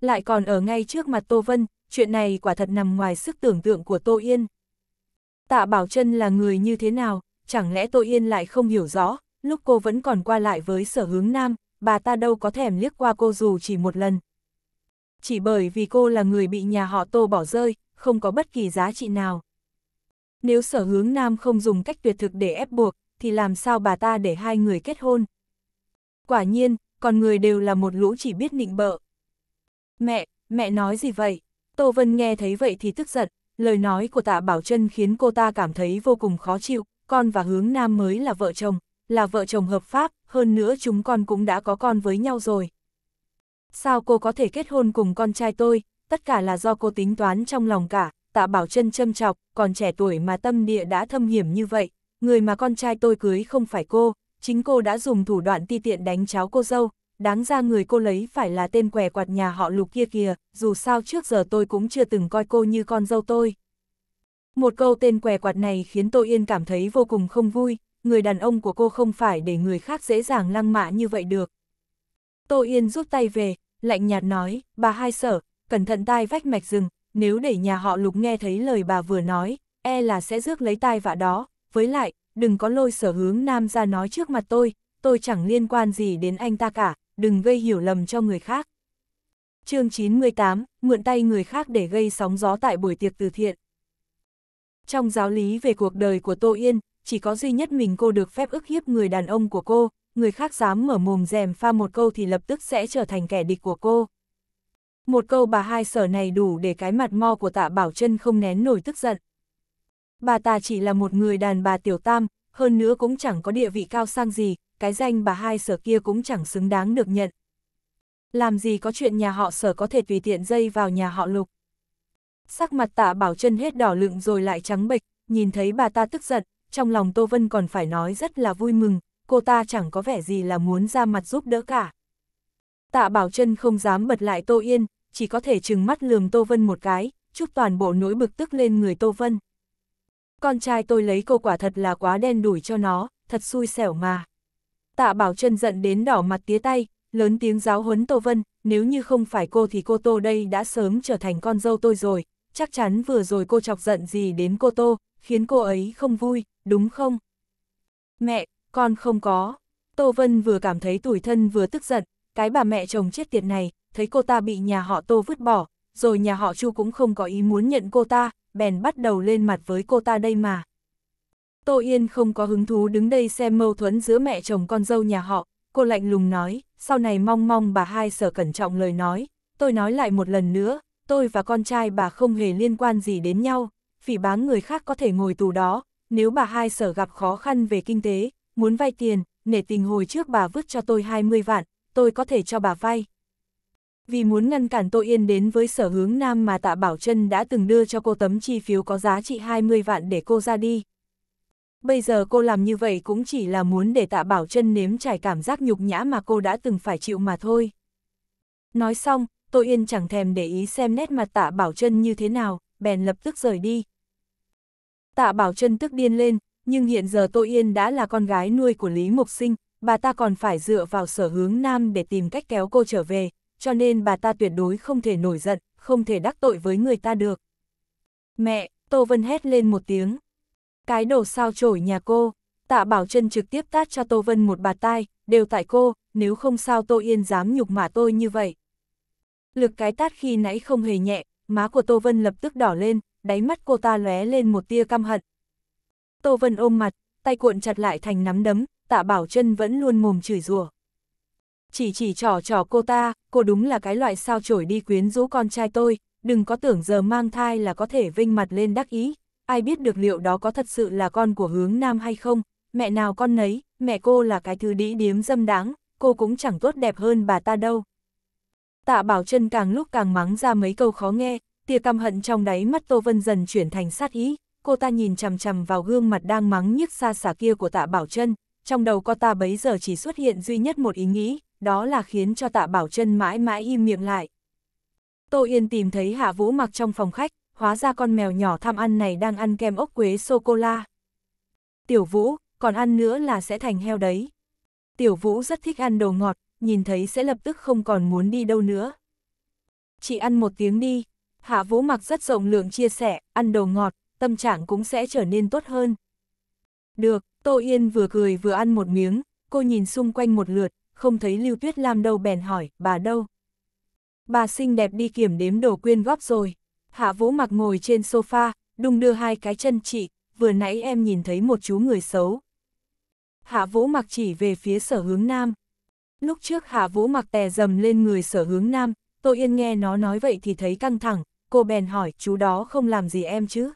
Lại còn ở ngay trước mặt Tô Vân, chuyện này quả thật nằm ngoài sức tưởng tượng của Tô Yên. Tạ Bảo Trân là người như thế nào, chẳng lẽ Tô Yên lại không hiểu rõ, lúc cô vẫn còn qua lại với sở hướng nam, bà ta đâu có thèm liếc qua cô dù chỉ một lần. Chỉ bởi vì cô là người bị nhà họ Tô bỏ rơi, không có bất kỳ giá trị nào. Nếu sở hướng nam không dùng cách tuyệt thực để ép buộc, thì làm sao bà ta để hai người kết hôn? Quả nhiên, con người đều là một lũ chỉ biết nịnh bợ. Mẹ, mẹ nói gì vậy? Tô Vân nghe thấy vậy thì tức giận, lời nói của tạ Bảo Trân khiến cô ta cảm thấy vô cùng khó chịu, con và hướng nam mới là vợ chồng, là vợ chồng hợp pháp, hơn nữa chúng con cũng đã có con với nhau rồi. Sao cô có thể kết hôn cùng con trai tôi, tất cả là do cô tính toán trong lòng cả, tạ Bảo Trân châm chọc, còn trẻ tuổi mà tâm địa đã thâm hiểm như vậy, người mà con trai tôi cưới không phải cô, chính cô đã dùng thủ đoạn ti tiện đánh cháo cô dâu, đáng ra người cô lấy phải là tên què quạt nhà họ lục kia kìa, dù sao trước giờ tôi cũng chưa từng coi cô như con dâu tôi. Một câu tên què quạt này khiến Tô Yên cảm thấy vô cùng không vui, người đàn ông của cô không phải để người khác dễ dàng lăng mạ như vậy được. Tô Yên rút tay về, lạnh nhạt nói, bà hai sở, cẩn thận tai vách mạch rừng, nếu để nhà họ lục nghe thấy lời bà vừa nói, e là sẽ rước lấy tai vạ đó, với lại, đừng có lôi sở hướng nam ra nói trước mặt tôi, tôi chẳng liên quan gì đến anh ta cả, đừng gây hiểu lầm cho người khác. chương 98, mượn tay người khác để gây sóng gió tại buổi tiệc từ thiện. Trong giáo lý về cuộc đời của Tô Yên, chỉ có duy nhất mình cô được phép ức hiếp người đàn ông của cô, người khác dám mở mồm rèm pha một câu thì lập tức sẽ trở thành kẻ địch của cô. Một câu bà hai sở này đủ để cái mặt mo của tạ Bảo Trân không nén nổi tức giận. Bà ta chỉ là một người đàn bà tiểu tam, hơn nữa cũng chẳng có địa vị cao sang gì, cái danh bà hai sở kia cũng chẳng xứng đáng được nhận. Làm gì có chuyện nhà họ sở có thể tùy tiện dây vào nhà họ lục. Sắc mặt tạ bảo chân hết đỏ lựng rồi lại trắng bệch, nhìn thấy bà ta tức giận, trong lòng Tô Vân còn phải nói rất là vui mừng, cô ta chẳng có vẻ gì là muốn ra mặt giúp đỡ cả. Tạ Bảo chân không dám bật lại Tô Yên, chỉ có thể trừng mắt lườm Tô Vân một cái, chúc toàn bộ nỗi bực tức lên người Tô Vân. Con trai tôi lấy cô quả thật là quá đen đủi cho nó, thật xui xẻo mà tạ bảo Trân giận đến đỏ mặt tía tay, lớn tiếng giáo huấn Tô Vân, nếu như không phải cô thì cô Tô đây đã sớm trở thành con dâu tôi rồi, chắc chắn vừa rồi cô chọc giận gì đến cô Tô, khiến cô ấy không vui, đúng không? Mẹ, con không có. Tô Vân vừa cảm thấy tủi thân vừa tức giận, cái bà mẹ chồng chết tiệt này, thấy cô ta bị nhà họ Tô vứt bỏ, rồi nhà họ Chu cũng không có ý muốn nhận cô ta, bèn bắt đầu lên mặt với cô ta đây mà. Tô Yên không có hứng thú đứng đây xem mâu thuẫn giữa mẹ chồng con dâu nhà họ, cô lạnh lùng nói, sau này mong mong bà hai sở cẩn trọng lời nói, tôi nói lại một lần nữa, tôi và con trai bà không hề liên quan gì đến nhau, phỉ báng người khác có thể ngồi tù đó, nếu bà hai sở gặp khó khăn về kinh tế, muốn vay tiền, nể tình hồi trước bà vứt cho tôi 20 vạn, tôi có thể cho bà vay. Vì muốn ngăn cản Tô Yên đến với sở hướng nam mà Tạ Bảo Trân đã từng đưa cho cô tấm chi phiếu có giá trị 20 vạn để cô ra đi, bây giờ cô làm như vậy cũng chỉ là muốn để tạ bảo chân nếm trải cảm giác nhục nhã mà cô đã từng phải chịu mà thôi. Nói xong, Tô Yên chẳng thèm để ý xem nét mặt tạ bảo chân như thế nào, bèn lập tức rời đi. Tạ bảo chân tức điên lên, nhưng hiện giờ Tô Yên đã là con gái nuôi của Lý mục Sinh, bà ta còn phải dựa vào sở hướng nam để tìm cách kéo cô trở về, cho nên bà ta tuyệt đối không thể nổi giận, không thể đắc tội với người ta được. Mẹ, Tô Vân hét lên một tiếng. Cái nổ sao chổi nhà cô, tạ bảo chân trực tiếp tát cho Tô Vân một bà tai, đều tại cô, nếu không sao Tô Yên dám nhục mạ tôi như vậy. Lực cái tát khi nãy không hề nhẹ, má của Tô Vân lập tức đỏ lên, đáy mắt cô ta lóe lên một tia căm hận. Tô Vân ôm mặt, tay cuộn chặt lại thành nắm đấm, tạ bảo chân vẫn luôn mồm chửi rủa. Chỉ chỉ trò trò cô ta, cô đúng là cái loại sao chổi đi quyến rũ con trai tôi, đừng có tưởng giờ mang thai là có thể vinh mặt lên đắc ý ai biết được liệu đó có thật sự là con của hướng nam hay không, mẹ nào con nấy, mẹ cô là cái thứ đĩ điếm dâm đáng, cô cũng chẳng tốt đẹp hơn bà ta đâu. Tạ Bảo Trân càng lúc càng mắng ra mấy câu khó nghe, tia căm hận trong đáy mắt Tô Vân dần chuyển thành sát ý, cô ta nhìn chằm chằm vào gương mặt đang mắng nhức xa xả kia của Tạ Bảo Trân, trong đầu cô ta bấy giờ chỉ xuất hiện duy nhất một ý nghĩ, đó là khiến cho Tạ Bảo Trân mãi mãi im miệng lại. Tô Yên tìm thấy Hạ Vũ mặc trong phòng khách, hóa ra con mèo nhỏ tham ăn này đang ăn kem ốc quế sô-cô-la. Tiểu Vũ, còn ăn nữa là sẽ thành heo đấy. Tiểu Vũ rất thích ăn đồ ngọt, nhìn thấy sẽ lập tức không còn muốn đi đâu nữa. Chị ăn một tiếng đi, Hạ Vũ mặc rất rộng lượng chia sẻ, ăn đồ ngọt, tâm trạng cũng sẽ trở nên tốt hơn. Được, Tô Yên vừa cười vừa ăn một miếng, cô nhìn xung quanh một lượt, không thấy Lưu Tuyết Lam đâu bèn hỏi, bà đâu? Bà xinh đẹp đi kiểm đếm đồ quyên góp rồi. Hạ Vũ mặc ngồi trên sofa, đung đưa hai cái chân chị, vừa nãy em nhìn thấy một chú người xấu. Hạ Vũ mặc chỉ về phía sở hướng nam. Lúc trước Hạ Vũ mặc tè dầm lên người sở hướng nam, Tô Yên nghe nó nói vậy thì thấy căng thẳng, cô bèn hỏi chú đó không làm gì em chứ.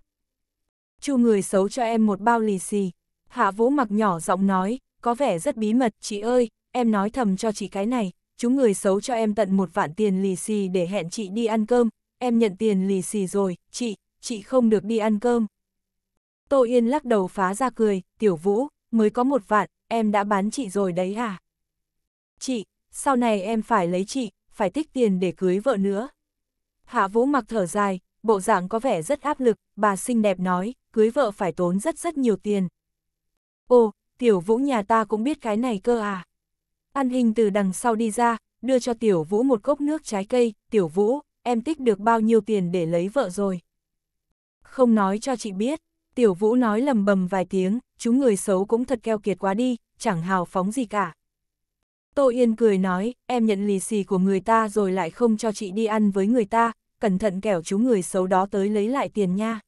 Chú người xấu cho em một bao lì xì. Hạ Vũ mặc nhỏ giọng nói, có vẻ rất bí mật, chị ơi, em nói thầm cho chị cái này, chú người xấu cho em tận một vạn tiền lì xì để hẹn chị đi ăn cơm, em nhận tiền lì xì rồi, chị, chị không được đi ăn cơm. Tô Yên lắc đầu phá ra cười, tiểu vũ, mới có một vạn, em đã bán chị rồi đấy à? Chị, sau này em phải lấy chị, phải tích tiền để cưới vợ nữa. Hạ vũ mặc thở dài, bộ dạng có vẻ rất áp lực, bà xinh đẹp nói, cưới vợ phải tốn rất rất nhiều tiền. Ồ, tiểu vũ nhà ta cũng biết cái này cơ à? An hình từ đằng sau đi ra, đưa cho tiểu vũ một cốc nước trái cây, tiểu vũ, em tích được bao nhiêu tiền để lấy vợ rồi. Không nói cho chị biết, tiểu vũ nói lầm bầm vài tiếng, chúng người xấu cũng thật keo kiệt quá đi, chẳng hào phóng gì cả. Tô Yên cười nói, em nhận lì xì của người ta rồi lại không cho chị đi ăn với người ta, cẩn thận kẻo chú người xấu đó tới lấy lại tiền nha.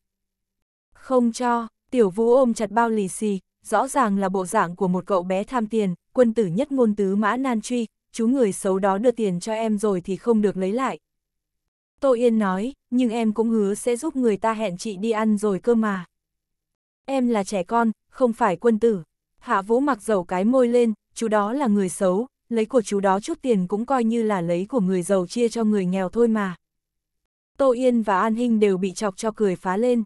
Không cho, tiểu vũ ôm chặt bao lì xì, rõ ràng là bộ dạng của một cậu bé tham tiền, quân tử nhất ngôn tứ mã nan truy, chú người xấu đó đưa tiền cho em rồi thì không được lấy lại, Tô Yên nói, nhưng em cũng hứa sẽ giúp người ta hẹn chị đi ăn rồi cơ mà. Em là trẻ con, không phải quân tử. Hạ Vũ mặc dầu cái môi lên, chú đó là người xấu, lấy của chú đó chút tiền cũng coi như là lấy của người giàu chia cho người nghèo thôi mà. Tô Yên và An Hinh đều bị chọc cho cười phá lên.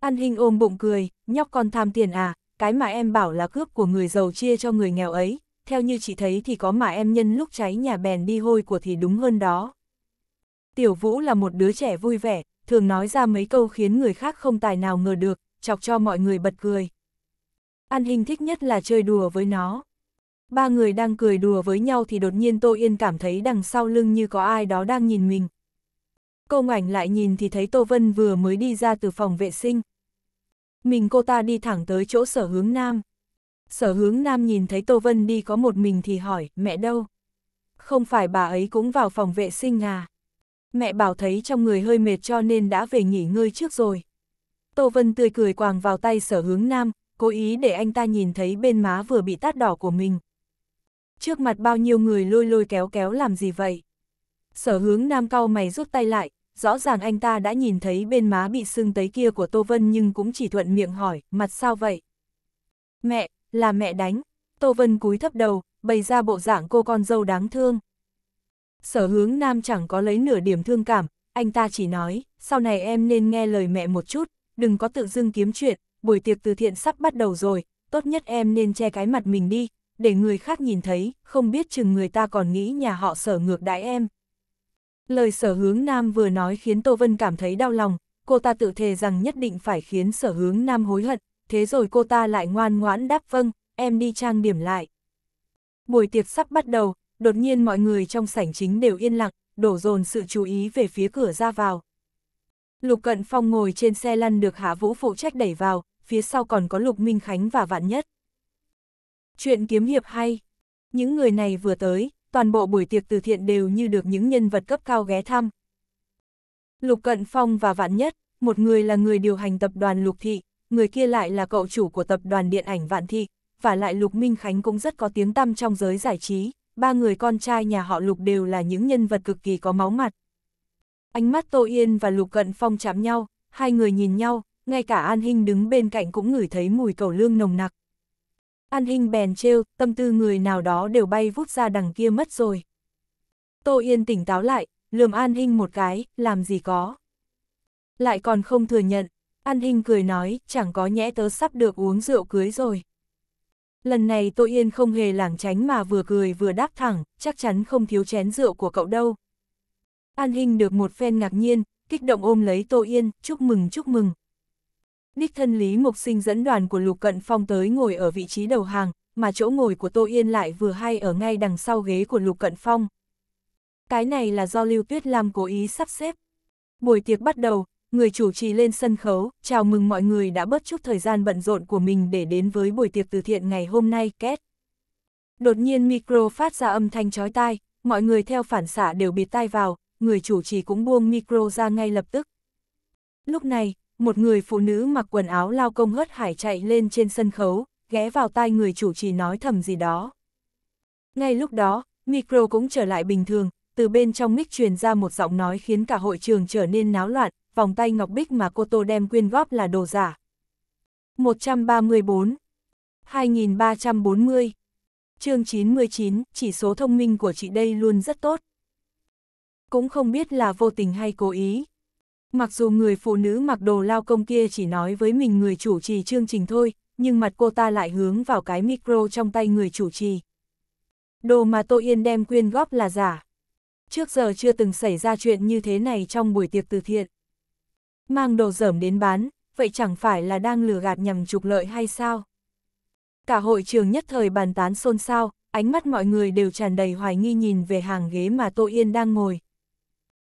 An Hinh ôm bụng cười, nhóc con tham tiền à, cái mà em bảo là cướp của người giàu chia cho người nghèo ấy, theo như chị thấy thì có mà em nhân lúc cháy nhà bèn đi hôi của thì đúng hơn đó. Tiểu Vũ là một đứa trẻ vui vẻ, thường nói ra mấy câu khiến người khác không tài nào ngờ được, chọc cho mọi người bật cười. An Hình thích nhất là chơi đùa với nó. Ba người đang cười đùa với nhau thì đột nhiên Tô Yên cảm thấy đằng sau lưng như có ai đó đang nhìn mình. Cô ngoảnh lại nhìn thì thấy Tô Vân vừa mới đi ra từ phòng vệ sinh. Mình cô ta đi thẳng tới chỗ sở hướng nam. Sở hướng nam nhìn thấy Tô Vân đi có một mình thì hỏi, mẹ đâu? Không phải bà ấy cũng vào phòng vệ sinh à? Mẹ bảo thấy trong người hơi mệt cho nên đã về nghỉ ngơi trước rồi. Tô Vân tươi cười quàng vào tay sở hướng nam, cố ý để anh ta nhìn thấy bên má vừa bị tát đỏ của mình. Trước mặt bao nhiêu người lôi lôi kéo kéo làm gì vậy? Sở hướng nam cau mày rút tay lại, rõ ràng anh ta đã nhìn thấy bên má bị sưng tấy kia của Tô Vân nhưng cũng chỉ thuận miệng hỏi, mặt sao vậy? Mẹ, là mẹ đánh. Tô Vân cúi thấp đầu, bày ra bộ dạng cô con dâu đáng thương. Sở hướng nam chẳng có lấy nửa điểm thương cảm, anh ta chỉ nói, sau này em nên nghe lời mẹ một chút, đừng có tự dưng kiếm chuyện, buổi tiệc từ thiện sắp bắt đầu rồi, tốt nhất em nên che cái mặt mình đi, để người khác nhìn thấy, không biết chừng người ta còn nghĩ nhà họ sở ngược đãi em. Lời sở hướng nam vừa nói khiến Tô Vân cảm thấy đau lòng, cô ta tự thề rằng nhất định phải khiến sở hướng nam hối hận, thế rồi cô ta lại ngoan ngoãn đáp vâng, em đi trang điểm lại. Buổi tiệc sắp bắt đầu, đột nhiên mọi người trong sảnh chính đều yên lặng, đổ dồn sự chú ý về phía cửa ra vào. Lục Cận Phong ngồi trên xe lăn được Hạ Vũ phụ trách đẩy vào, phía sau còn có Lục Minh Khánh và Vạn Nhất. Chuyện kiếm hiệp hay. Những người này vừa tới, toàn bộ buổi tiệc từ thiện đều như được những nhân vật cấp cao ghé thăm. Lục Cận Phong và Vạn Nhất, một người là người điều hành tập đoàn Lục Thị, người kia lại là cậu chủ của tập đoàn điện ảnh Vạn Thị, và lại Lục Minh Khánh cũng rất có tiếng tăm trong giới giải trí ba người con trai nhà họ Lục đều là những nhân vật cực kỳ có máu mặt. Ánh mắt Tô Yên và Lục Cận Phong chạm nhau, hai người nhìn nhau, ngay cả An Hinh đứng bên cạnh cũng ngửi thấy mùi cầu lương nồng nặc. An Hinh bèn trêu, tâm tư người nào đó đều bay vút ra đằng kia mất rồi. Tô Yên tỉnh táo lại, lườm An Hinh một cái, làm gì có. Lại còn không thừa nhận, An Hinh cười nói, chẳng có nhẽ tớ sắp được uống rượu cưới rồi. Lần này Tô Yên không hề lảng tránh mà vừa cười vừa đáp thẳng, chắc chắn không thiếu chén rượu của cậu đâu. An Hinh được một phen ngạc nhiên, kích động ôm lấy Tô Yên, chúc mừng chúc mừng. Đích thân Lý mục Sinh dẫn đoàn của Lục Cận Phong tới ngồi ở vị trí đầu hàng, mà chỗ ngồi của Tô Yên lại vừa hay ở ngay đằng sau ghế của Lục Cận Phong. Cái này là do Lưu Tuyết Lam cố ý sắp xếp. Buổi tiệc bắt đầu, người chủ trì lên sân khấu, chào mừng mọi người đã bớt chút thời gian bận rộn của mình để đến với buổi tiệc từ thiện ngày hôm nay, két. Đột nhiên micro phát ra âm thanh chói tai, mọi người theo phản xạ đều bịt tai vào, người chủ trì cũng buông micro ra ngay lập tức. Lúc này, một người phụ nữ mặc quần áo lao công hớt hải chạy lên trên sân khấu, ghé vào tai người chủ trì nói thầm gì đó. Ngay lúc đó, micro cũng trở lại bình thường, từ bên trong mic truyền ra một giọng nói khiến cả hội trường trở nên náo loạn, vòng tay ngọc bích mà cô Tô đem quyên góp là đồ giả. 134 2340 chương 99, chỉ số thông minh của chị đây luôn rất tốt. Cũng không biết là vô tình hay cố ý. Mặc dù người phụ nữ mặc đồ lao công kia chỉ nói với mình người chủ trì chương trình thôi, nhưng mặt cô ta lại hướng vào cái micro trong tay người chủ trì. Đồ mà Tô Yên đem quyên góp là giả. Trước giờ chưa từng xảy ra chuyện như thế này trong buổi tiệc từ thiện mang đồ dởm đến bán, vậy chẳng phải là đang lừa gạt nhằm trục lợi hay sao? Cả hội trường nhất thời bàn tán xôn xao, ánh mắt mọi người đều tràn đầy hoài nghi nhìn về hàng ghế mà Tô Yên đang ngồi.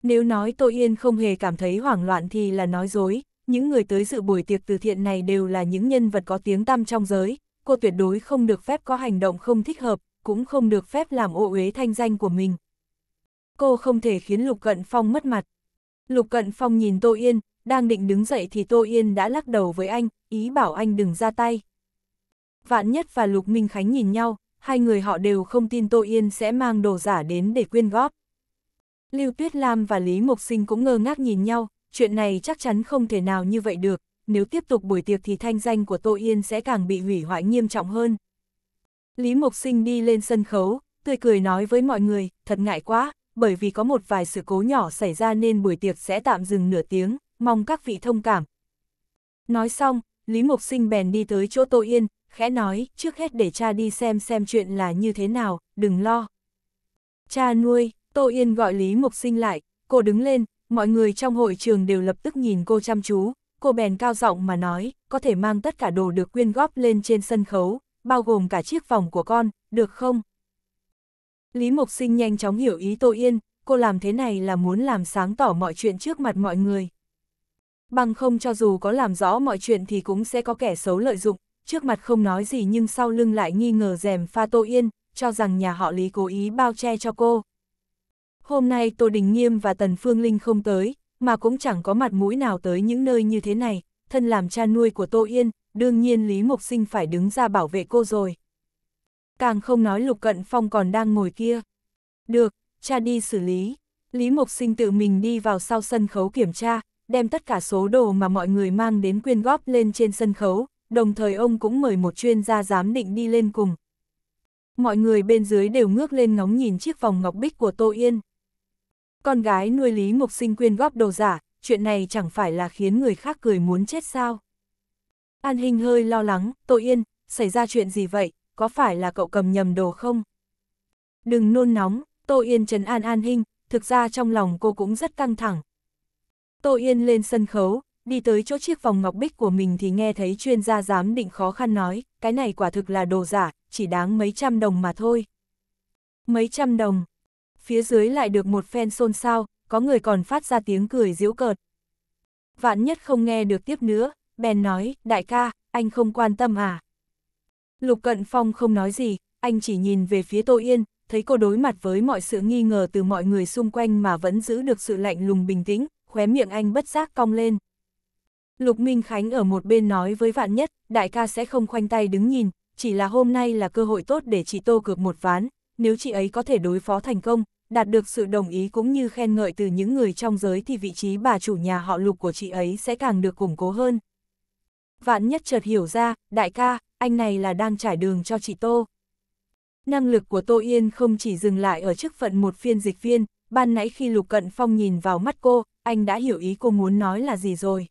Nếu nói Tô Yên không hề cảm thấy hoảng loạn thì là nói dối, những người tới dự buổi tiệc từ thiện này đều là những nhân vật có tiếng tăm trong giới, cô tuyệt đối không được phép có hành động không thích hợp, cũng không được phép làm ô uế thanh danh của mình. Cô không thể khiến Lục Cận Phong mất mặt. Lục Cận Phong nhìn Tô Yên, đang định đứng dậy thì Tô Yên đã lắc đầu với anh, ý bảo anh đừng ra tay. Vạn Nhất và Lục Minh Khánh nhìn nhau, hai người họ đều không tin Tô Yên sẽ mang đồ giả đến để quyên góp. Lưu Tuyết Lam và Lý Mộc Sinh cũng ngơ ngác nhìn nhau, chuyện này chắc chắn không thể nào như vậy được, nếu tiếp tục buổi tiệc thì thanh danh của Tô Yên sẽ càng bị hủy hoại nghiêm trọng hơn. Lý Mộc Sinh đi lên sân khấu, tươi cười nói với mọi người, thật ngại quá, bởi vì có một vài sự cố nhỏ xảy ra nên buổi tiệc sẽ tạm dừng nửa tiếng mong các vị thông cảm. Nói xong, Lý Mộc Sinh bèn đi tới chỗ Tô Yên, khẽ nói, trước hết để cha đi xem xem chuyện là như thế nào, đừng lo. Cha nuôi, Tô Yên gọi Lý Mộc Sinh lại, cô đứng lên, mọi người trong hội trường đều lập tức nhìn cô chăm chú, cô bèn cao giọng mà nói, có thể mang tất cả đồ được quyên góp lên trên sân khấu, bao gồm cả chiếc vòng của con, được không? Lý Mộc Sinh nhanh chóng hiểu ý Tô Yên, cô làm thế này là muốn làm sáng tỏ mọi chuyện trước mặt mọi người bằng không cho dù có làm rõ mọi chuyện thì cũng sẽ có kẻ xấu lợi dụng, trước mặt không nói gì nhưng sau lưng lại nghi ngờ rèm pha Tô Yên, cho rằng nhà họ Lý cố ý bao che cho cô. Hôm nay Tô Đình Nghiêm và Tần Phương Linh không tới, mà cũng chẳng có mặt mũi nào tới những nơi như thế này, thân làm cha nuôi của Tô Yên, đương nhiên Lý Mộc Sinh phải đứng ra bảo vệ cô rồi. Càng không nói Lục Cận Phong còn đang ngồi kia. Được, cha đi xử lý. Lý Mộc Sinh tự mình đi vào sau sân khấu kiểm tra, đem tất cả số đồ mà mọi người mang đến quyên góp lên trên sân khấu, đồng thời ông cũng mời một chuyên gia giám định đi lên cùng. Mọi người bên dưới đều ngước lên ngóng nhìn chiếc vòng ngọc bích của Tô Yên. Con gái nuôi Lý Mộc Sinh quyên góp đồ giả, chuyện này chẳng phải là khiến người khác cười muốn chết sao. An Hình hơi lo lắng, Tô Yên, xảy ra chuyện gì vậy, có phải là cậu cầm nhầm đồ không? Đừng nôn nóng, Tô Yên trấn an An Hình, thực ra trong lòng cô cũng rất căng thẳng, Tô Yên lên sân khấu, đi tới chỗ chiếc vòng ngọc bích của mình thì nghe thấy chuyên gia giám định khó khăn nói, cái này quả thực là đồ giả, chỉ đáng mấy trăm đồng mà thôi. Mấy trăm đồng. Phía dưới lại được một phen xôn xao, có người còn phát ra tiếng cười giễu cợt. Vạn nhất không nghe được tiếp nữa, bèn nói, đại ca, anh không quan tâm à? Lục Cận Phong không nói gì, anh chỉ nhìn về phía Tô Yên, thấy cô đối mặt với mọi sự nghi ngờ từ mọi người xung quanh mà vẫn giữ được sự lạnh lùng bình tĩnh, khóe miệng anh bất giác cong lên. Lục Minh Khánh ở một bên nói với vạn nhất, đại ca sẽ không khoanh tay đứng nhìn, chỉ là hôm nay là cơ hội tốt để chị Tô cược một ván, nếu chị ấy có thể đối phó thành công, đạt được sự đồng ý cũng như khen ngợi từ những người trong giới thì vị trí bà chủ nhà họ lục của chị ấy sẽ càng được củng cố hơn. Vạn nhất chợt hiểu ra, đại ca, anh này là đang trải đường cho chị Tô. Năng lực của Tô Yên không chỉ dừng lại ở chức phận một phiên dịch viên, ban nãy khi Lục Cận Phong nhìn vào mắt cô, anh đã hiểu ý cô muốn nói là gì rồi.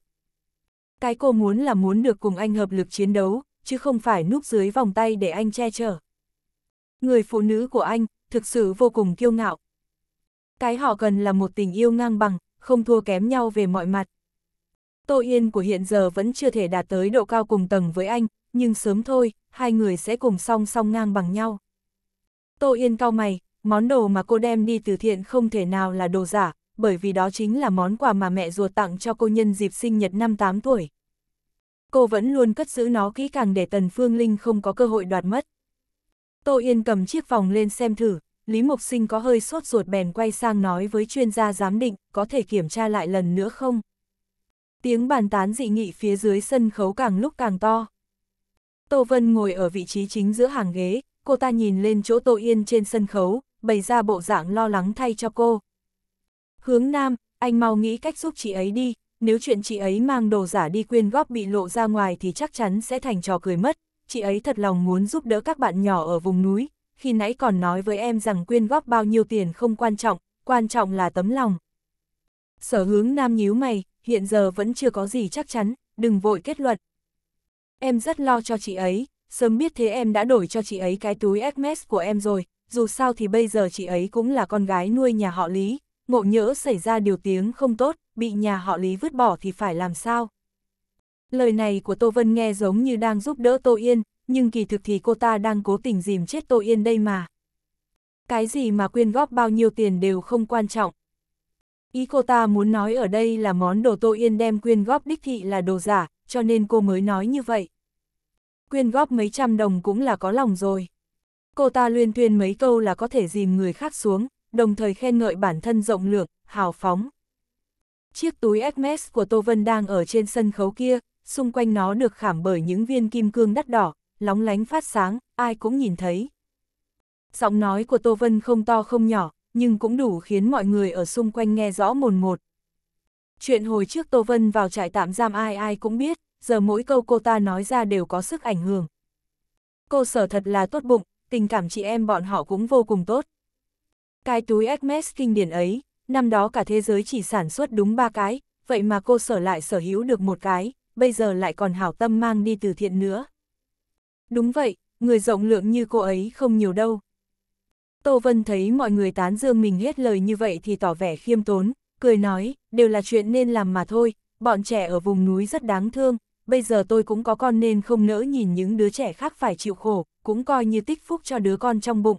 Cái cô muốn là muốn được cùng anh hợp lực chiến đấu, chứ không phải núp dưới vòng tay để anh che chở. Người phụ nữ của anh, thực sự vô cùng kiêu ngạo. Cái họ cần là một tình yêu ngang bằng, không thua kém nhau về mọi mặt. Tô Yên của hiện giờ vẫn chưa thể đạt tới độ cao cùng tầng với anh, nhưng sớm thôi, hai người sẽ cùng song song ngang bằng nhau. Tô Yên cao mày, món đồ mà cô đem đi từ thiện không thể nào là đồ giả, bởi vì đó chính là món quà mà mẹ ruột tặng cho cô nhân dịp sinh nhật năm 8 tuổi. Cô vẫn luôn cất giữ nó kỹ càng để Tần Phương Linh không có cơ hội đoạt mất. Tô Yên cầm chiếc vòng lên xem thử, Lý Mộc Sinh có hơi sốt ruột bèn quay sang nói với chuyên gia giám định, có thể kiểm tra lại lần nữa không? Tiếng bàn tán dị nghị phía dưới sân khấu càng lúc càng to. Tô Vân ngồi ở vị trí chính giữa hàng ghế, cô ta nhìn lên chỗ Tô Yên trên sân khấu, bày ra bộ dạng lo lắng thay cho cô, Hướng Nam, anh mau nghĩ cách giúp chị ấy đi, nếu chuyện chị ấy mang đồ giả đi quyên góp bị lộ ra ngoài thì chắc chắn sẽ thành trò cười mất. Chị ấy thật lòng muốn giúp đỡ các bạn nhỏ ở vùng núi, khi nãy còn nói với em rằng quyên góp bao nhiêu tiền không quan trọng, quan trọng là tấm lòng. Sở hướng Nam nhíu mày, hiện giờ vẫn chưa có gì chắc chắn, đừng vội kết luận. Em rất lo cho chị ấy, sớm biết thế em đã đổi cho chị ấy cái túi Hermes của em rồi, dù sao thì bây giờ chị ấy cũng là con gái nuôi nhà họ Lý, ngộ nhỡ xảy ra điều tiếng không tốt, bị nhà họ Lý vứt bỏ thì phải làm sao? Lời này của Tô Vân nghe giống như đang giúp đỡ Tô Yên, nhưng kỳ thực thì cô ta đang cố tình dìm chết Tô Yên đây mà. Cái gì mà quyên góp bao nhiêu tiền đều không quan trọng. Ý cô ta muốn nói ở đây là món đồ Tô Yên đem quyên góp đích thị là đồ giả, cho nên cô mới nói như vậy. Quyên góp mấy trăm đồng cũng là có lòng rồi. Cô ta luyên thuyên mấy câu là có thể dìm người khác xuống, đồng thời khen ngợi bản thân rộng lượng, hào phóng. Chiếc túi Hermes của Tô Vân đang ở trên sân khấu kia, xung quanh nó được khảm bởi những viên kim cương đắt đỏ, lóng lánh phát sáng, ai cũng nhìn thấy. Giọng nói của Tô Vân không to không nhỏ, nhưng cũng đủ khiến mọi người ở xung quanh nghe rõ mồn một. Chuyện hồi trước Tô Vân vào trại tạm giam ai ai cũng biết, giờ mỗi câu cô ta nói ra đều có sức ảnh hưởng. Cô sở thật là tốt bụng, tình cảm chị em bọn họ cũng vô cùng tốt. Cái túi Hermes kinh điển ấy, năm đó cả thế giới chỉ sản xuất đúng ba cái, vậy mà cô sở lại sở hữu được một cái, bây giờ lại còn hảo tâm mang đi từ thiện nữa. Đúng vậy, người rộng lượng như cô ấy không nhiều đâu. Tô Vân thấy mọi người tán dương mình hết lời như vậy thì tỏ vẻ khiêm tốn, cười nói, đều là chuyện nên làm mà thôi, bọn trẻ ở vùng núi rất đáng thương, bây giờ tôi cũng có con nên không nỡ nhìn những đứa trẻ khác phải chịu khổ, cũng coi như tích phúc cho đứa con trong bụng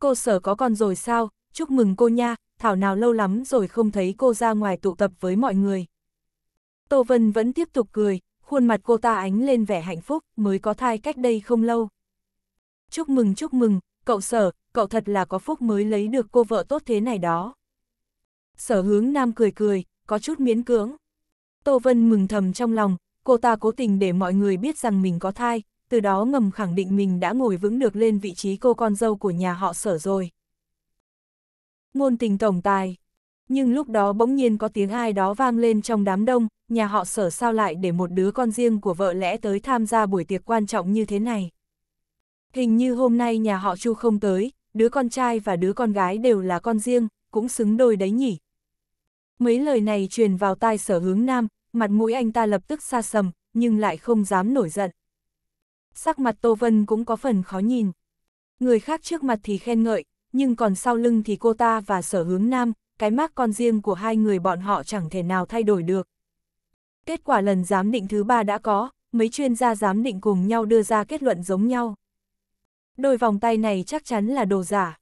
cô sở có con rồi sao, chúc mừng cô nha, thảo nào lâu lắm rồi không thấy cô ra ngoài tụ tập với mọi người. Tô Vân vẫn tiếp tục cười, khuôn mặt cô ta ánh lên vẻ hạnh phúc, mới có thai cách đây không lâu. Chúc mừng chúc mừng, cậu sở, cậu thật là có phúc mới lấy được cô vợ tốt thế này đó. Sở hướng nam cười cười, có chút miễn cưỡng. Tô Vân mừng thầm trong lòng, cô ta cố tình để mọi người biết rằng mình có thai, từ đó ngầm khẳng định mình đã ngồi vững được lên vị trí cô con dâu của nhà họ sở rồi. Ngôn tình tổng tài Nhưng lúc đó bỗng nhiên có tiếng ai đó vang lên trong đám đông, nhà họ sở sao lại để một đứa con riêng của vợ lẽ tới tham gia buổi tiệc quan trọng như thế này. Hình như hôm nay nhà họ Chu không tới, đứa con trai và đứa con gái đều là con riêng, cũng xứng đôi đấy nhỉ. Mấy lời này truyền vào tai sở hướng nam, mặt mũi anh ta lập tức xa sầm, nhưng lại không dám nổi giận sắc mặt Tô Vân cũng có phần khó nhìn. Người khác trước mặt thì khen ngợi, nhưng còn sau lưng thì cô ta và sở hướng nam, cái mác con riêng của hai người bọn họ chẳng thể nào thay đổi được. Kết quả lần giám định thứ ba đã có, mấy chuyên gia giám định cùng nhau đưa ra kết luận giống nhau. Đôi vòng tay này chắc chắn là đồ giả.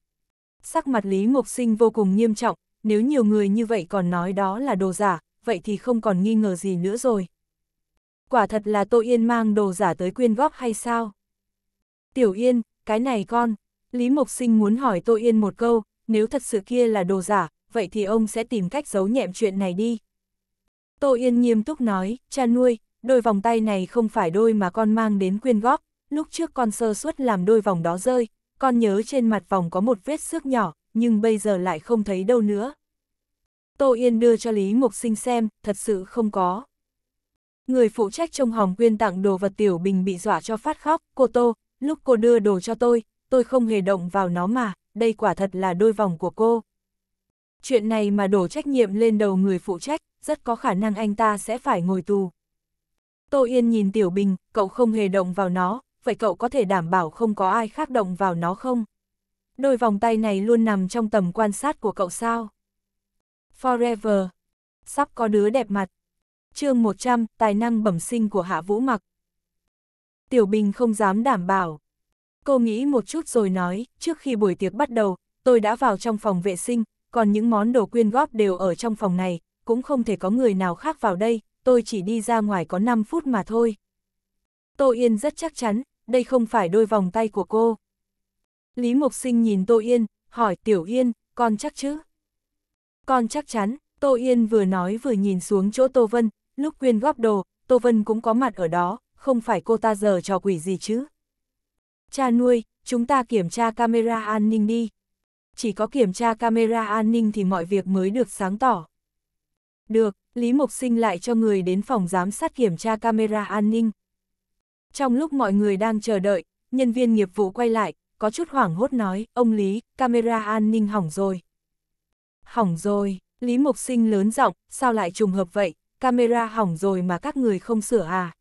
Sắc mặt Lý ngục Sinh vô cùng nghiêm trọng, nếu nhiều người như vậy còn nói đó là đồ giả, vậy thì không còn nghi ngờ gì nữa rồi. Quả thật là Tô Yên mang đồ giả tới quyên góp hay sao? Tiểu Yên, cái này con, Lý Mộc Sinh muốn hỏi Tô Yên một câu, nếu thật sự kia là đồ giả, vậy thì ông sẽ tìm cách giấu nhẹm chuyện này đi. Tô Yên nghiêm túc nói, cha nuôi, đôi vòng tay này không phải đôi mà con mang đến quyên góp, lúc trước con sơ suất làm đôi vòng đó rơi, con nhớ trên mặt vòng có một vết xước nhỏ, nhưng bây giờ lại không thấy đâu nữa. Tô Yên đưa cho Lý mục Sinh xem, thật sự không có. Người phụ trách trông hòm quyên tặng đồ vật tiểu bình bị dọa cho phát khóc, cô Tô, lúc cô đưa đồ cho tôi, tôi không hề động vào nó mà, đây quả thật là đôi vòng của cô. Chuyện này mà đổ trách nhiệm lên đầu người phụ trách, rất có khả năng anh ta sẽ phải ngồi tù. Tô Yên nhìn Tiểu Bình, cậu không hề động vào nó, vậy cậu có thể đảm bảo không có ai khác động vào nó không? Đôi vòng tay này luôn nằm trong tầm quan sát của cậu sao? Forever. Sắp có đứa đẹp mặt, chương 100, tài năng bẩm sinh của Hạ Vũ Mặc. Tiểu Bình không dám đảm bảo. Cô nghĩ một chút rồi nói, trước khi buổi tiệc bắt đầu, tôi đã vào trong phòng vệ sinh, còn những món đồ quyên góp đều ở trong phòng này, cũng không thể có người nào khác vào đây, tôi chỉ đi ra ngoài có 5 phút mà thôi. Tô Yên rất chắc chắn, đây không phải đôi vòng tay của cô. Lý Mộc Sinh nhìn Tô Yên, hỏi Tiểu Yên, con chắc chứ? Con chắc chắn, Tô Yên vừa nói vừa nhìn xuống chỗ Tô Vân, Lúc quyên góp đồ, Tô Vân cũng có mặt ở đó, không phải cô ta giờ trò quỷ gì chứ. Cha nuôi, chúng ta kiểm tra camera an ninh đi. Chỉ có kiểm tra camera an ninh thì mọi việc mới được sáng tỏ. Được, Lý Mộc Sinh lại cho người đến phòng giám sát kiểm tra camera an ninh. Trong lúc mọi người đang chờ đợi, nhân viên nghiệp vụ quay lại, có chút hoảng hốt nói, ông Lý, camera an ninh hỏng rồi. Hỏng rồi, Lý Mộc Sinh lớn giọng, sao lại trùng hợp vậy, camera hỏng rồi mà các người không sửa à.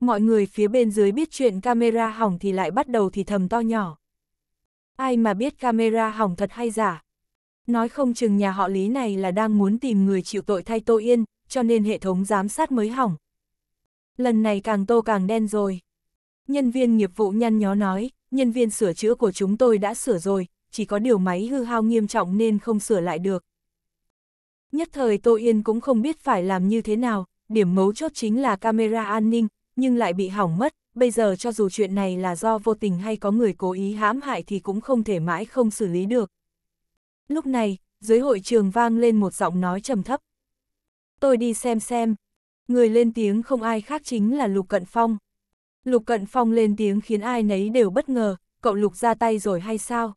Mọi người phía bên dưới biết chuyện camera hỏng thì lại bắt đầu thì thầm to nhỏ. Ai mà biết camera hỏng thật hay giả. Nói không chừng nhà họ Lý này là đang muốn tìm người chịu tội thay Tô Yên, cho nên hệ thống giám sát mới hỏng. Lần này càng tô càng đen rồi. Nhân viên nghiệp vụ nhăn nhó nói, nhân viên sửa chữa của chúng tôi đã sửa rồi, chỉ có điều máy hư hao nghiêm trọng nên không sửa lại được. Nhất thời Tô Yên cũng không biết phải làm như thế nào, điểm mấu chốt chính là camera an ninh, nhưng lại bị hỏng mất, bây giờ cho dù chuyện này là do vô tình hay có người cố ý hãm hại thì cũng không thể mãi không xử lý được. Lúc này, dưới hội trường vang lên một giọng nói trầm thấp. Tôi đi xem xem. Người lên tiếng không ai khác chính là Lục Cận Phong. Lục Cận Phong lên tiếng khiến ai nấy đều bất ngờ, cậu Lục ra tay rồi hay sao?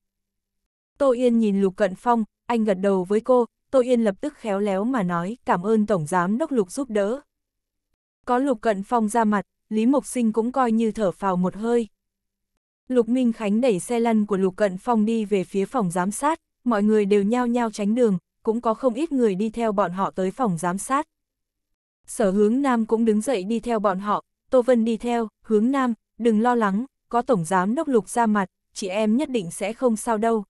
Tô Yên nhìn Lục Cận Phong, anh gật đầu với cô, Tô Yên lập tức khéo léo mà nói cảm ơn Tổng Giám Đốc Lục giúp đỡ. Có Lục Cận Phong ra mặt, Lý Mộc Sinh cũng coi như thở phào một hơi. Lục Minh Khánh đẩy xe lăn của Lục Cận Phong đi về phía phòng giám sát, mọi người đều nhao nhao tránh đường, cũng có không ít người đi theo bọn họ tới phòng giám sát. Sở hướng Nam cũng đứng dậy đi theo bọn họ, Tô Vân đi theo, hướng Nam, đừng lo lắng, có Tổng Giám Đốc Lục ra mặt, chị em nhất định sẽ không sao đâu,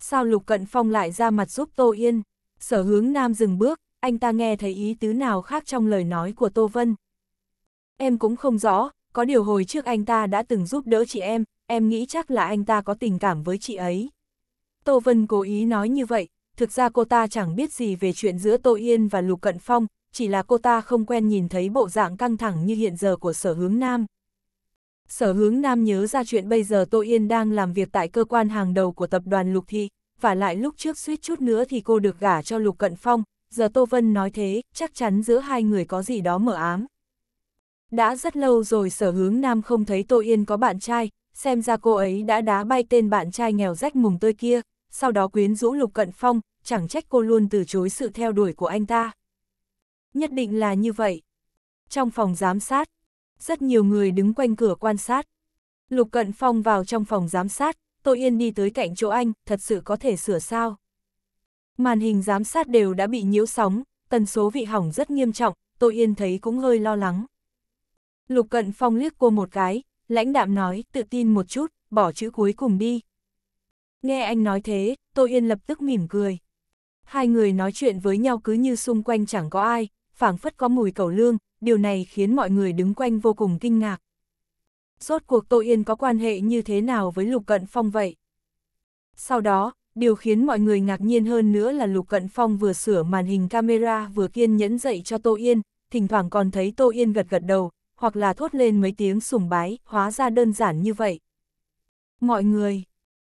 sao Lục Cận Phong lại ra mặt giúp Tô Yên? Sở hướng nam dừng bước, anh ta nghe thấy ý tứ nào khác trong lời nói của Tô Vân. Em cũng không rõ, có điều hồi trước anh ta đã từng giúp đỡ chị em, em nghĩ chắc là anh ta có tình cảm với chị ấy. Tô Vân cố ý nói như vậy, thực ra cô ta chẳng biết gì về chuyện giữa Tô Yên và Lục Cận Phong, chỉ là cô ta không quen nhìn thấy bộ dạng căng thẳng như hiện giờ của sở hướng nam. Sở hướng nam nhớ ra chuyện bây giờ Tô Yên đang làm việc tại cơ quan hàng đầu của tập đoàn Lục Thị, và lại lúc trước suýt chút nữa thì cô được gả cho Lục Cận Phong, giờ Tô Vân nói thế, chắc chắn giữa hai người có gì đó mở ám. Đã rất lâu rồi sở hướng nam không thấy Tô Yên có bạn trai, xem ra cô ấy đã đá bay tên bạn trai nghèo rách mùng tươi kia, sau đó quyến rũ Lục Cận Phong, chẳng trách cô luôn từ chối sự theo đuổi của anh ta. Nhất định là như vậy. Trong phòng giám sát, rất nhiều người đứng quanh cửa quan sát. Lục Cận Phong vào trong phòng giám sát, Tô Yên đi tới cạnh chỗ anh, thật sự có thể sửa sao. Màn hình giám sát đều đã bị nhiễu sóng, tần số vị hỏng rất nghiêm trọng, Tô Yên thấy cũng hơi lo lắng. Lục Cận Phong liếc cô một cái, lãnh đạm nói, tự tin một chút, bỏ chữ cuối cùng đi. Nghe anh nói thế, Tô Yên lập tức mỉm cười. Hai người nói chuyện với nhau cứ như xung quanh chẳng có ai, phảng phất có mùi cầu lương, điều này khiến mọi người đứng quanh vô cùng kinh ngạc. Rốt cuộc Tô Yên có quan hệ như thế nào với Lục Cận Phong vậy? Sau đó, điều khiến mọi người ngạc nhiên hơn nữa là Lục Cận Phong vừa sửa màn hình camera vừa kiên nhẫn dạy cho Tô Yên, thỉnh thoảng còn thấy Tô Yên gật gật đầu, hoặc là thốt lên mấy tiếng sùng bái, hóa ra đơn giản như vậy. Mọi người,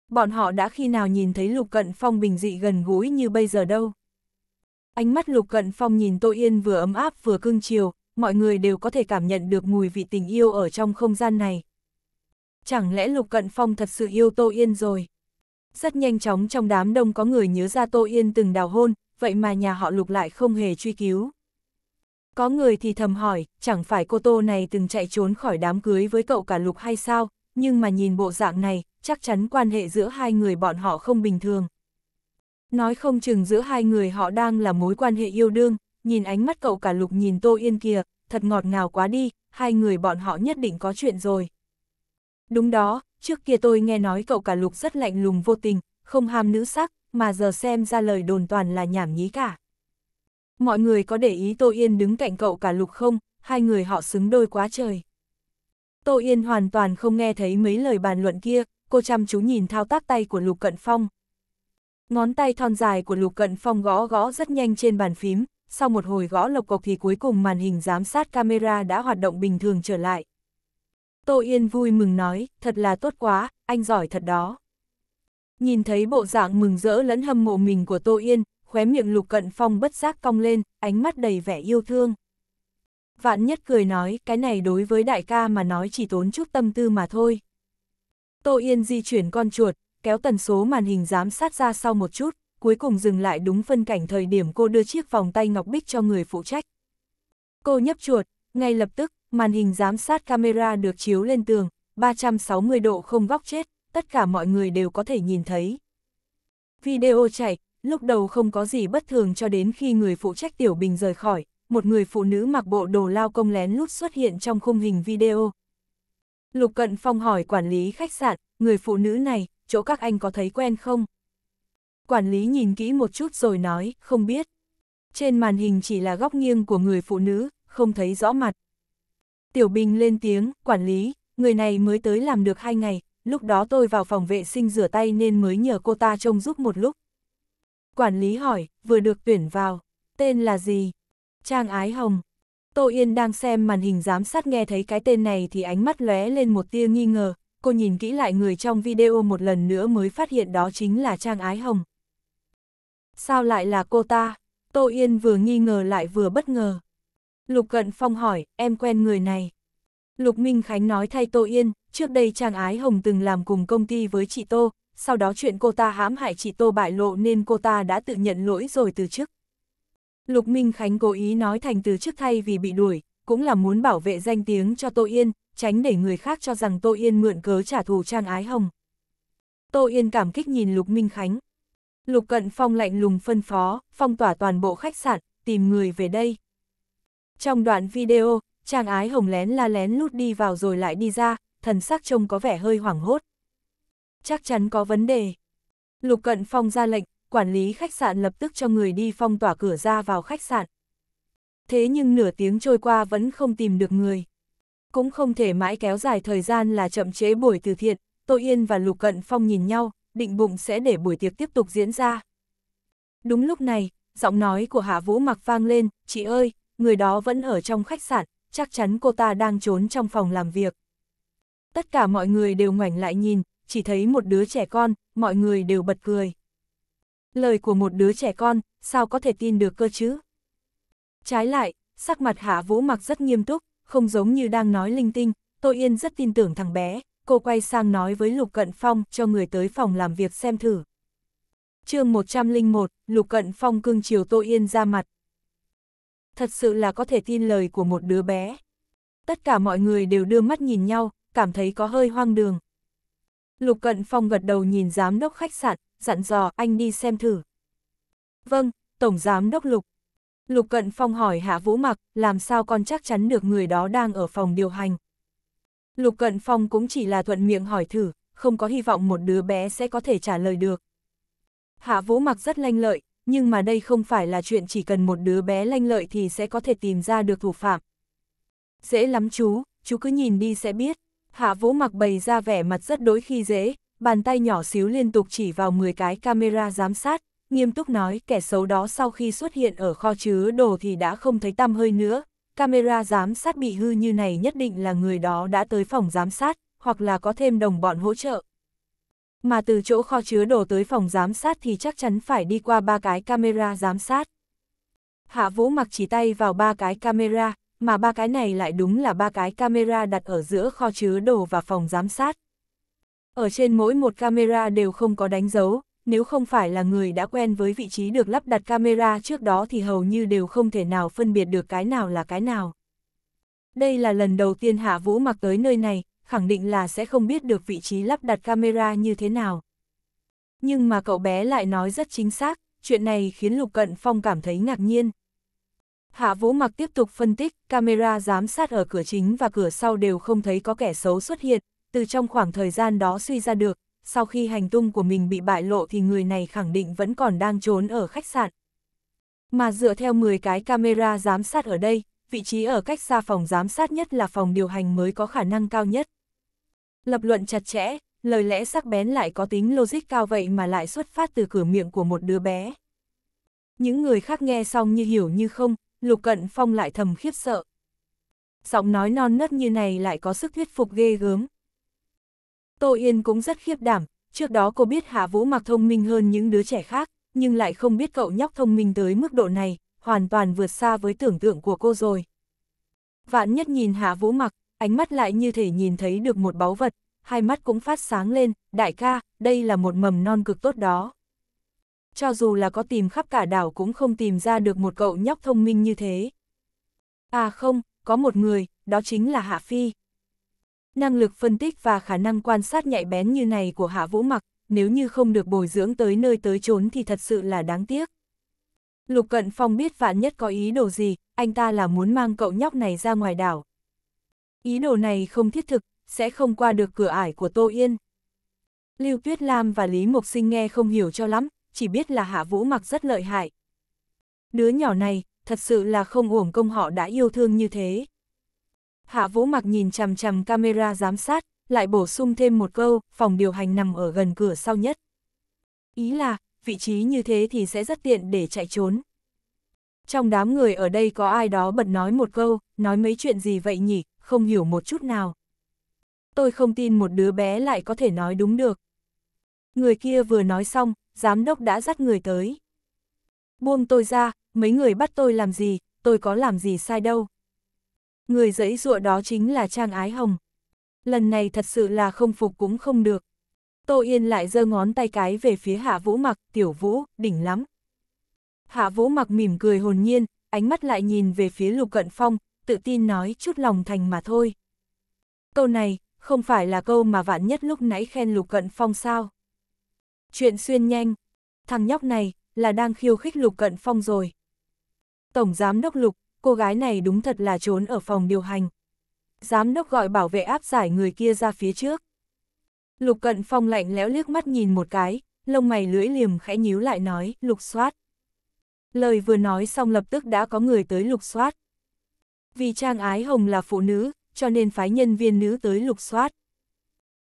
bọn họ đã khi nào nhìn thấy Lục Cận Phong bình dị gần gũi như bây giờ đâu. Ánh mắt Lục Cận Phong nhìn Tô Yên vừa ấm áp vừa cưng chiều, mọi người đều có thể cảm nhận được mùi vị tình yêu ở trong không gian này. Chẳng lẽ Lục Cận Phong thật sự yêu Tô Yên rồi? Rất nhanh chóng trong đám đông có người nhớ ra Tô Yên từng đào hôn, vậy mà nhà họ Lục lại không hề truy cứu. Có người thì thầm hỏi, chẳng phải cô Tô này từng chạy trốn khỏi đám cưới với cậu cả Lục hay sao, nhưng mà nhìn bộ dạng này, chắc chắn quan hệ giữa hai người bọn họ không bình thường. Nói không chừng giữa hai người họ đang là mối quan hệ yêu đương, nhìn ánh mắt cậu cả lục nhìn Tô Yên kia, thật ngọt ngào quá đi, hai người bọn họ nhất định có chuyện rồi. Đúng đó, trước kia tôi nghe nói cậu cả lục rất lạnh lùng vô tình, không ham nữ sắc, mà giờ xem ra lời đồn toàn là nhảm nhí cả. Mọi người có để ý Tô Yên đứng cạnh cậu cả lục không, hai người họ xứng đôi quá trời. Tô Yên hoàn toàn không nghe thấy mấy lời bàn luận kia, cô chăm chú nhìn thao tác tay của Lục Cận Phong. Ngón tay thon dài của Lục Cận Phong gõ gõ rất nhanh trên bàn phím, sau một hồi gõ lộc cộc thì cuối cùng màn hình giám sát camera đã hoạt động bình thường trở lại. Tô Yên vui mừng nói, thật là tốt quá, anh giỏi thật đó. Nhìn thấy bộ dạng mừng rỡ lẫn hâm mộ mình của Tô Yên, khóe miệng lục cận phong bất giác cong lên, ánh mắt đầy vẻ yêu thương. Vạn nhất cười nói, cái này đối với đại ca mà nói chỉ tốn chút tâm tư mà thôi. Tô Yên di chuyển con chuột, kéo tần số màn hình giám sát ra sau một chút, cuối cùng dừng lại đúng phân cảnh thời điểm cô đưa chiếc vòng tay ngọc bích cho người phụ trách. Cô nhấp chuột, ngay lập tức, màn hình giám sát camera được chiếu lên tường, 360 độ không góc chết, tất cả mọi người đều có thể nhìn thấy. Video chạy, lúc đầu không có gì bất thường cho đến khi người phụ trách Tiểu Bình rời khỏi, một người phụ nữ mặc bộ đồ lao công lén lút xuất hiện trong khung hình video. Lục Cận Phong hỏi quản lý khách sạn, người phụ nữ này, chỗ các anh có thấy quen không? Quản lý nhìn kỹ một chút rồi nói, không biết. Trên màn hình chỉ là góc nghiêng của người phụ nữ, không thấy rõ mặt. Tiểu Bình lên tiếng, quản lý, người này mới tới làm được hai ngày, lúc đó tôi vào phòng vệ sinh rửa tay nên mới nhờ cô ta trông giúp một lúc. Quản lý hỏi, vừa được tuyển vào, tên là gì? Trang Ái Hồng. Tô Yên đang xem màn hình giám sát nghe thấy cái tên này thì ánh mắt lóe lên một tia nghi ngờ, cô nhìn kỹ lại người trong video một lần nữa mới phát hiện đó chính là Trang Ái Hồng. Sao lại là cô ta? Tô Yên vừa nghi ngờ lại vừa bất ngờ. Lục Cận Phong hỏi, em quen người này. Lục Minh Khánh nói thay Tô Yên, trước đây Trang Ái Hồng từng làm cùng công ty với chị Tô, sau đó chuyện cô ta hãm hại chị Tô bại lộ nên cô ta đã tự nhận lỗi rồi từ chức. Lục Minh Khánh cố ý nói thành từ chức thay vì bị đuổi, cũng là muốn bảo vệ danh tiếng cho Tô Yên, tránh để người khác cho rằng Tô Yên mượn cớ trả thù Trang Ái Hồng. Tô Yên cảm kích nhìn Lục Minh Khánh, Lục Cận Phong lạnh lùng phân phó, phong tỏa toàn bộ khách sạn, tìm người về đây. Trong đoạn video, chàng ái hồng lén la lén lút đi vào rồi lại đi ra, thần sắc trông có vẻ hơi hoảng hốt. Chắc chắn có vấn đề. Lục Cận Phong ra lệnh, quản lý khách sạn lập tức cho người đi phong tỏa cửa ra vào khách sạn. Thế nhưng nửa tiếng trôi qua vẫn không tìm được người. Cũng không thể mãi kéo dài thời gian là chậm chế buổi từ thiện, Tô Yên và Lục Cận Phong nhìn nhau, định bụng sẽ để buổi tiệc tiếp tục diễn ra. Đúng lúc này, giọng nói của Hạ Vũ mặc vang lên, chị ơi, người đó vẫn ở trong khách sạn, chắc chắn cô ta đang trốn trong phòng làm việc. Tất cả mọi người đều ngoảnh lại nhìn, chỉ thấy một đứa trẻ con, mọi người đều bật cười. Lời của một đứa trẻ con, sao có thể tin được cơ chứ? Trái lại, sắc mặt Hạ Vũ mặc rất nghiêm túc, không giống như đang nói linh tinh, tôi yên rất tin tưởng thằng bé, cô quay sang nói với Lục Cận Phong cho người tới phòng làm việc xem thử. chương 101, Lục Cận Phong cưng chiều Tô Yên ra mặt. Thật sự là có thể tin lời của một đứa bé. Tất cả mọi người đều đưa mắt nhìn nhau, cảm thấy có hơi hoang đường. Lục Cận Phong gật đầu nhìn giám đốc khách sạn, dặn dò anh đi xem thử. Vâng, Tổng Giám đốc Lục. Lục Cận Phong hỏi Hạ Vũ Mặc, làm sao con chắc chắn được người đó đang ở phòng điều hành. Lục Cận Phong cũng chỉ là thuận miệng hỏi thử, không có hy vọng một đứa bé sẽ có thể trả lời được. Hạ Vũ mặc rất lanh lợi, nhưng mà đây không phải là chuyện chỉ cần một đứa bé lanh lợi thì sẽ có thể tìm ra được thủ phạm. Dễ lắm chú, chú cứ nhìn đi sẽ biết. Hạ Vũ mặc bày ra vẻ mặt rất đối khi dễ, bàn tay nhỏ xíu liên tục chỉ vào 10 cái camera giám sát, nghiêm túc nói kẻ xấu đó sau khi xuất hiện ở kho chứa đồ thì đã không thấy tăm hơi nữa, camera giám sát bị hư như này nhất định là người đó đã tới phòng giám sát, hoặc là có thêm đồng bọn hỗ trợ. Mà từ chỗ kho chứa đồ tới phòng giám sát thì chắc chắn phải đi qua ba cái camera giám sát. Hạ Vũ mặc chỉ tay vào ba cái camera, mà ba cái này lại đúng là ba cái camera đặt ở giữa kho chứa đồ và phòng giám sát. Ở trên mỗi một camera đều không có đánh dấu, nếu không phải là người đã quen với vị trí được lắp đặt camera trước đó thì hầu như đều không thể nào phân biệt được cái nào là cái nào. Đây là lần đầu tiên Hạ Vũ mặc tới nơi này, khẳng định là sẽ không biết được vị trí lắp đặt camera như thế nào. Nhưng mà cậu bé lại nói rất chính xác, chuyện này khiến Lục Cận Phong cảm thấy ngạc nhiên. Hạ Vũ Mặc tiếp tục phân tích, camera giám sát ở cửa chính và cửa sau đều không thấy có kẻ xấu xuất hiện, từ trong khoảng thời gian đó suy ra được, sau khi hành tung của mình bị bại lộ thì người này khẳng định vẫn còn đang trốn ở khách sạn. Mà dựa theo 10 cái camera giám sát ở đây, vị trí ở cách xa phòng giám sát nhất là phòng điều hành mới có khả năng cao nhất. Lập luận chặt chẽ, lời lẽ sắc bén lại có tính logic cao vậy mà lại xuất phát từ cửa miệng của một đứa bé. Những người khác nghe xong như hiểu như không, Lục Cận Phong lại thầm khiếp sợ. Giọng nói non nớt như này lại có sức thuyết phục ghê gớm. Tô Yên cũng rất khiếp đảm, trước đó cô biết Hạ Vũ Mặc thông minh hơn những đứa trẻ khác, nhưng lại không biết cậu nhóc thông minh tới mức độ này, hoàn toàn vượt xa với tưởng tượng của cô rồi. Vạn nhất nhìn Hạ Vũ Mặc, ánh mắt lại như thể nhìn thấy được một báu vật, hai mắt cũng phát sáng lên, đại ca, đây là một mầm non cực tốt đó. Cho dù là có tìm khắp cả đảo cũng không tìm ra được một cậu nhóc thông minh như thế. À không, có một người, đó chính là Hạ Phi. Năng lực phân tích và khả năng quan sát nhạy bén như này của Hạ Vũ Mặc, nếu như không được bồi dưỡng tới nơi tới chốn thì thật sự là đáng tiếc. Lục Cận Phong biết Vạn Nhất có ý đồ gì, anh ta là muốn mang cậu nhóc này ra ngoài đảo. Ý đồ này không thiết thực, sẽ không qua được cửa ải của Tô Yên. Lưu Tuyết Lam và Lý Mộc Sinh nghe không hiểu cho lắm, chỉ biết là Hạ Vũ Mặc rất lợi hại. Đứa nhỏ này, thật sự là không uổng công họ đã yêu thương như thế. Hạ Vũ Mặc nhìn chằm chằm camera giám sát, lại bổ sung thêm một câu, phòng điều hành nằm ở gần cửa sau nhất. Ý là, vị trí như thế thì sẽ rất tiện để chạy trốn. Trong đám người ở đây có ai đó bật nói một câu, nói mấy chuyện gì vậy nhỉ, không hiểu một chút nào. Tôi không tin một đứa bé lại có thể nói đúng được. Người kia vừa nói xong, giám đốc đã dắt người tới. Buông tôi ra, mấy người bắt tôi làm gì, tôi có làm gì sai đâu. Người dẫy dụa đó chính là Trang Ái Hồng. Lần này thật sự là không phục cũng không được. Tô Yên lại giơ ngón tay cái về phía Hạ Vũ Mặc, "Tiểu Vũ, đỉnh lắm." Hạ Vũ Mặc mỉm cười hồn nhiên, ánh mắt lại nhìn về phía Lục Cận Phong, tự tin nói chút lòng thành mà thôi. Câu này, không phải là câu mà vạn nhất lúc nãy khen Lục Cận Phong sao? Chuyện xuyên nhanh, thằng nhóc này là đang khiêu khích Lục Cận Phong rồi. Tổng giám đốc Lục, cô gái này đúng thật là trốn ở phòng điều hành. Giám đốc gọi bảo vệ áp giải người kia ra phía trước. Lục cận phong lạnh lẽo liếc mắt nhìn một cái, lông mày lưỡi liềm khẽ nhíu lại nói, lục soát. Lời vừa nói xong lập tức đã có người tới lục soát. Vì Trang Ái Hồng là phụ nữ, cho nên phái nhân viên nữ tới lục soát.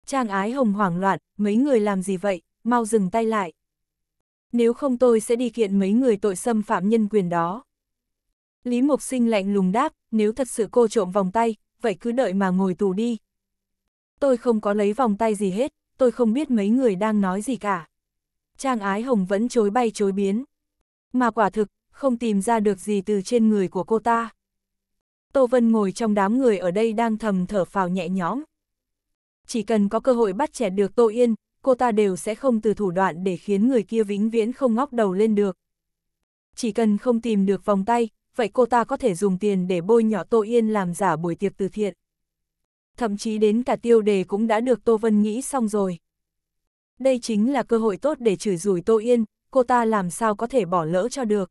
Trang Ái Hồng hoảng loạn, mấy người làm gì vậy, mau dừng tay lại. Nếu không tôi sẽ đi kiện mấy người tội xâm phạm nhân quyền đó. Lý Mộc Sinh lạnh lùng đáp, nếu thật sự cô trộm vòng tay, vậy cứ đợi mà ngồi tù đi. Tôi không có lấy vòng tay gì hết, tôi không biết mấy người đang nói gì cả. Trang Ái Hồng vẫn chối bay chối biến. Mà quả thực, không tìm ra được gì từ trên người của cô ta. Tô Vân ngồi trong đám người ở đây đang thầm thở phào nhẹ nhõm. Chỉ cần có cơ hội bắt trẻ được Tô Yên, cô ta đều sẽ không từ thủ đoạn để khiến người kia vĩnh viễn không ngóc đầu lên được. Chỉ cần không tìm được vòng tay, vậy cô ta có thể dùng tiền để bôi nhỏ Tô Yên làm giả buổi tiệc từ thiện. Thậm chí đến cả tiêu đề cũng đã được Tô Vân nghĩ xong rồi. Đây chính là cơ hội tốt để chửi rủi Tô Yên, cô ta làm sao có thể bỏ lỡ cho được.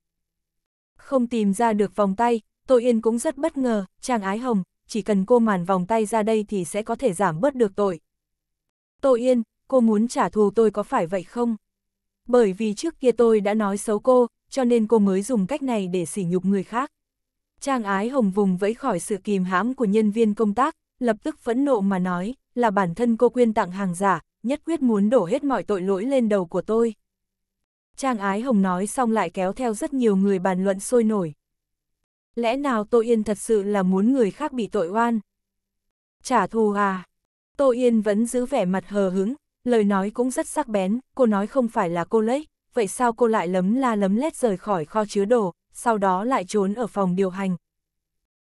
Không tìm ra được vòng tay, Tô Yên cũng rất bất ngờ, Trang Ái Hồng, chỉ cần cô màn vòng tay ra đây thì sẽ có thể giảm bớt được tội. Tô Yên, cô muốn trả thù tôi có phải vậy không? Bởi vì trước kia tôi đã nói xấu cô, cho nên cô mới dùng cách này để sỉ nhục người khác. Trang ái hồng vùng vẫy khỏi sự kìm hãm của nhân viên công tác, lập tức phẫn nộ mà nói, là bản thân cô quyên tặng hàng giả, nhất quyết muốn đổ hết mọi tội lỗi lên đầu của tôi. Trang Ái Hồng nói xong lại kéo theo rất nhiều người bàn luận sôi nổi. Lẽ nào Tô Yên thật sự là muốn người khác bị tội oan? Trả thù à? Tô Yên vẫn giữ vẻ mặt hờ hứng, lời nói cũng rất sắc bén, cô nói không phải là cô lấy, vậy sao cô lại lấm la lấm lét rời khỏi kho chứa đồ, sau đó lại trốn ở phòng điều hành.